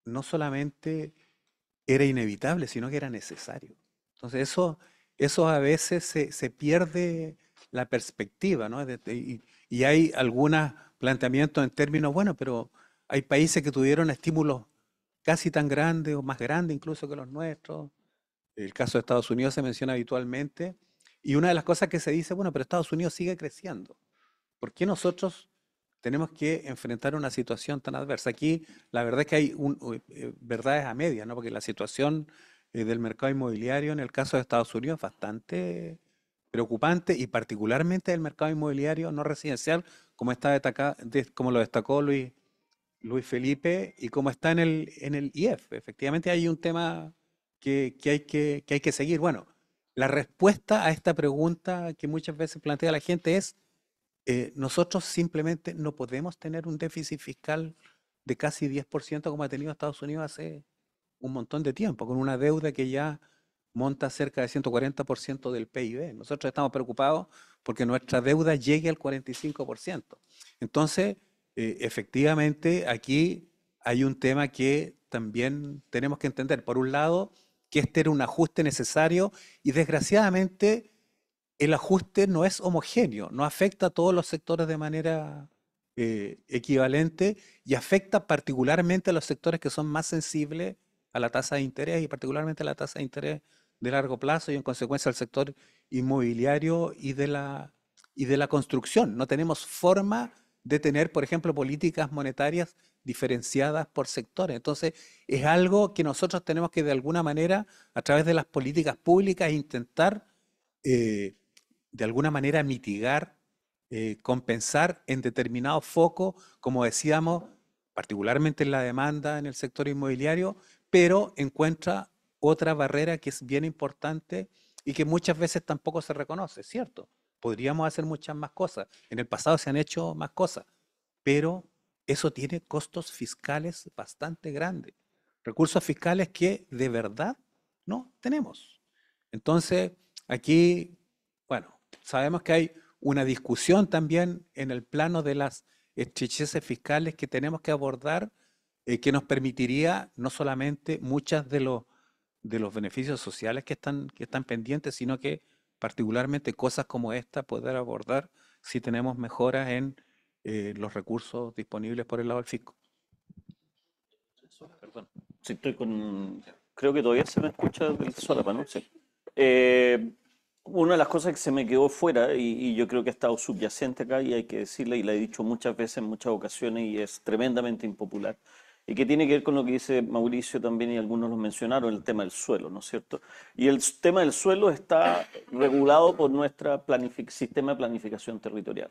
S7: no solamente era inevitable, sino que era necesario. Entonces eso, a veces se, pierde la perspectiva, ¿no? y hay algunas planteamiento en términos, bueno, pero hay países que tuvieron estímulos casi tan grandes o más grandes incluso que los nuestros. El caso de Estados Unidos se menciona habitualmente. Y una de las cosas que se dice, bueno, pero Estados Unidos sigue creciendo. ¿Por qué nosotros tenemos que enfrentar una situación tan adversa? Aquí la verdad es que hay eh, verdades a medias, ¿no? Porque la situación eh, del mercado inmobiliario en el caso de Estados Unidos es bastante preocupante y particularmente el mercado inmobiliario no residencial, como está como lo destacó Luis, Luis Felipe y como está en el, en el IEF. Efectivamente hay un tema que, hay que, hay que seguir. Bueno, la respuesta a esta pregunta que muchas veces plantea la gente es, eh, nosotros simplemente no podemos tener un déficit fiscal de casi 10% como ha tenido Estados Unidos hace un montón de tiempo, con una deuda que ya monta cerca de 140% del PIB. Nosotros estamos preocupados porque nuestra deuda llegue al 45%. Entonces, eh, efectivamente, aquí hay un tema que también tenemos que entender. Por un lado, que este era un ajuste necesario y desgraciadamente el ajuste no es homogéneo, no afecta a todos los sectores de manera eh, equivalente y afecta particularmente a los sectores que son más sensibles a la tasa de interés y particularmente a la tasa de interés de largo plazo y en consecuencia al sector inmobiliario y de la, y de la construcción. No tenemos forma de tener, por ejemplo, políticas monetarias diferenciadas por sectores. Entonces, es algo que nosotros tenemos que de alguna manera, a través de las políticas públicas, intentar eh, de alguna manera mitigar, eh, compensar en determinado foco, como decíamos, particularmente en la demanda en el sector inmobiliario, pero encuentra otra barrera que es bien importante y que muchas veces tampoco se reconoce, ¿cierto? Podríamos hacer muchas más cosas. En el pasado se han hecho más cosas, pero eso tiene costos fiscales bastante grandes. Recursos fiscales que de verdad no tenemos. Entonces, aquí, bueno, sabemos que hay una discusión también en el plano de las estrecheces fiscales que tenemos que abordar, eh, que nos permitiría no solamente muchas de los de los beneficios sociales que están, que están pendientes, sino que particularmente cosas como esta poder abordar si tenemos mejoras en eh, los recursos disponibles por el lado del fisco.
S6: Perdón. Creo que todavía se me escucha el solapa, ¿no? Sí. Eh, una de las cosas que se me quedó fuera, y, y, yo creo que ha estado subyacente acá, y hay que decirle, y la he dicho muchas veces, en muchas ocasiones, y es tremendamente impopular, y que tiene que ver con lo que dice Mauricio también y algunos lo mencionaron, el tema del suelo, ¿no es cierto? Y el tema del suelo está regulado por nuestro sistema de planificación territorial.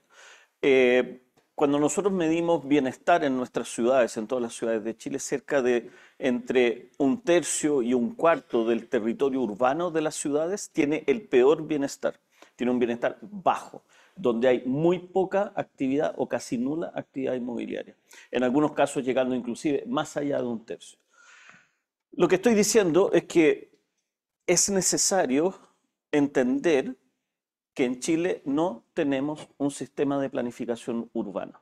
S6: Eh, cuando nosotros medimos bienestar en nuestras ciudades, en todas las ciudades de Chile, cerca de entre un tercio y un cuarto del territorio urbano de las ciudades tiene el peor bienestar, tiene un bienestar bajo donde hay muy poca actividad o casi nula actividad inmobiliaria, en algunos casos llegando inclusive más allá de un tercio. Lo que estoy diciendo es que es necesario entender que en Chile no tenemos un sistema de planificación urbana.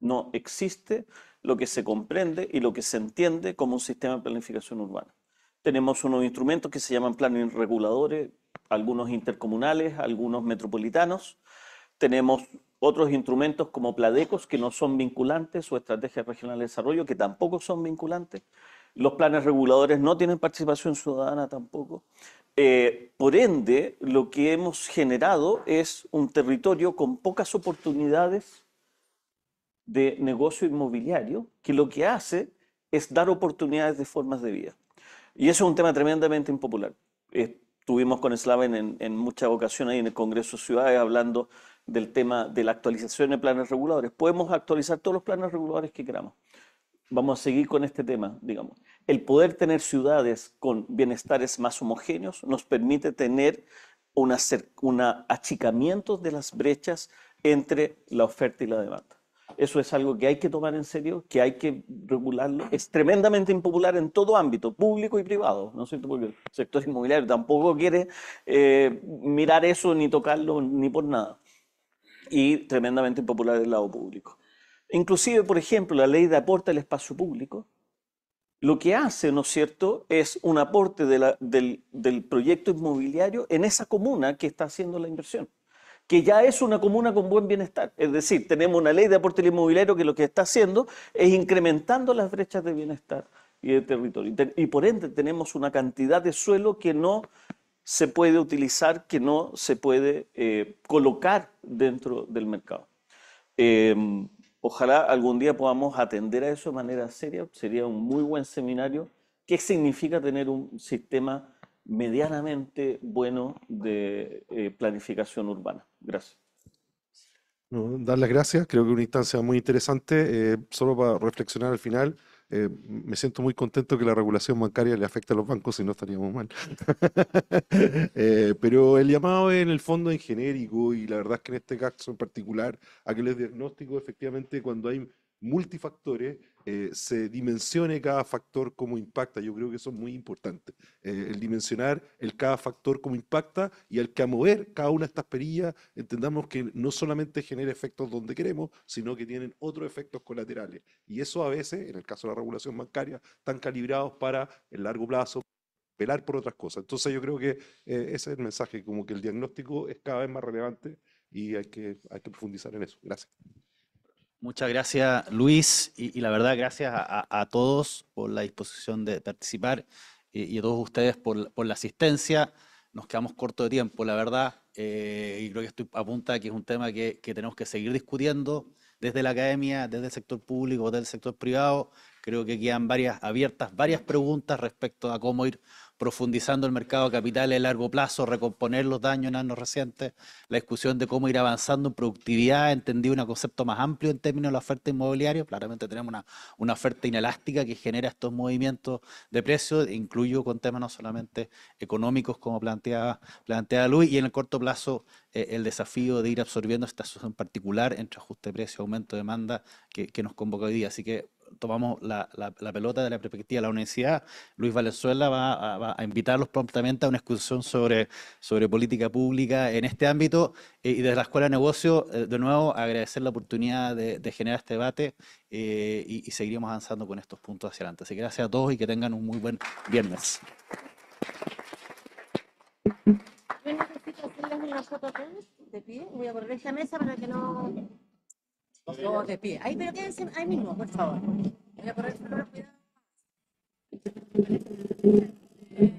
S6: No existe lo que se comprende y lo que se entiende como un sistema de planificación urbana. Tenemos unos instrumentos que se llaman planes reguladores, algunos intercomunales, algunos metropolitanos, tenemos otros instrumentos como Pladecos que no son vinculantes o estrategias regionales de desarrollo que tampoco son vinculantes. Los planes reguladores no tienen participación ciudadana tampoco. Eh, por ende, lo que hemos generado es un territorio con pocas oportunidades de negocio inmobiliario que lo que hace es dar oportunidades de formas de vida. Y eso es un tema tremendamente impopular. estuvimos eh, con Slaven en, en muchas ocasiones ahí en el Congreso Ciudades hablando del tema de la actualización de planes reguladores. Podemos actualizar todos los planes reguladores que queramos. Vamos a seguir con este tema, digamos. El poder tener ciudades con bienestares más homogéneos nos permite tener un una achicamiento de las brechas entre la oferta y la demanda. Eso es algo que hay que tomar en serio, que hay que regularlo. Es tremendamente impopular en todo ámbito, público y privado, ¿no es cierto? Porque el sector inmobiliario tampoco quiere eh, mirar eso, ni tocarlo, ni por nada y tremendamente impopular del lado público. Inclusive, por ejemplo, la ley de aporte al espacio público, lo que hace, ¿no es cierto?, es un aporte del, proyecto inmobiliario en esa comuna que está haciendo la inversión, que ya es una comuna con buen bienestar. Es decir, tenemos una ley de aporte al inmobiliario que lo que está haciendo es incrementando las brechas de bienestar y de territorio. y por ende tenemos una cantidad de suelo que no se puede utilizar que no se puede eh, colocar dentro del mercado. Em, ojalá algún día podamos atender a eso de manera seria, sería un muy buen seminario. ¿Qué significa tener un sistema medianamente bueno de eh, planificación urbana? Gracias.
S8: dar las gracias, creo que una instancia muy interesante, eh, solo para reflexionar al final eh, me siento muy contento que la regulación bancaria le afecte a los bancos, y no estaríamos mal. Eh, pero el llamado es en el fondo en genérico y la verdad es que en este caso en particular, aquel diagnóstico efectivamente cuando hay multifactores, eh, se dimensione cada factor como impacta. Yo creo que eso es muy importante. Eh, el dimensionar el cada factor como impacta y al que a mover cada una de estas perillas, entendamos que no solamente genera efectos donde queremos, sino que tienen otros efectos colaterales. Y eso a veces, en el caso de la regulación bancaria, están calibrados para el largo plazo, pelar por otras cosas. Entonces yo creo que eh, ese es el mensaje, como que el diagnóstico es cada vez más relevante y hay que, hay que profundizar en eso. Gracias.
S3: Muchas gracias, Luis, y, la verdad, gracias a, todos por la disposición de participar eh, y, a todos ustedes por, la asistencia. Nos quedamos corto de tiempo, la verdad, eh, y creo que estoy apunta a que es un tema que, que tenemos que seguir discutiendo desde la academia, desde el sector público, desde el sector privado. Creo que quedan varias abiertas, varias preguntas respecto a cómo ir profundizando el mercado de capital a largo plazo, recomponer los daños en años recientes, la discusión de cómo ir avanzando en productividad, entendido un concepto más amplio en términos de la oferta inmobiliaria. Claramente tenemos una, una oferta inelástica que genera estos movimientos de precios, e incluyo con temas no solamente económicos como planteaba Luis, y en el corto plazo eh, el desafío de ir absorbiendo esta situación particular entre ajuste de precio, aumento de demanda que, que nos convoca hoy día. Así que tomamos la, pelota de la perspectiva de la universidad, Luis Valenzuela va a, invitarlos prontamente a una excursión sobre, política pública en este ámbito eh, y desde la Escuela de Negocios, eh, de nuevo, agradecer la oportunidad de, generar este debate eh, y, y seguiremos avanzando con estos puntos hacia adelante. Así que gracias a todos y que tengan un muy buen viernes.
S6: a
S4: mesa para que no... No te de pie. Ahí, pero quédense ahí mismo, por favor.
S8: Voy a correr cuidado.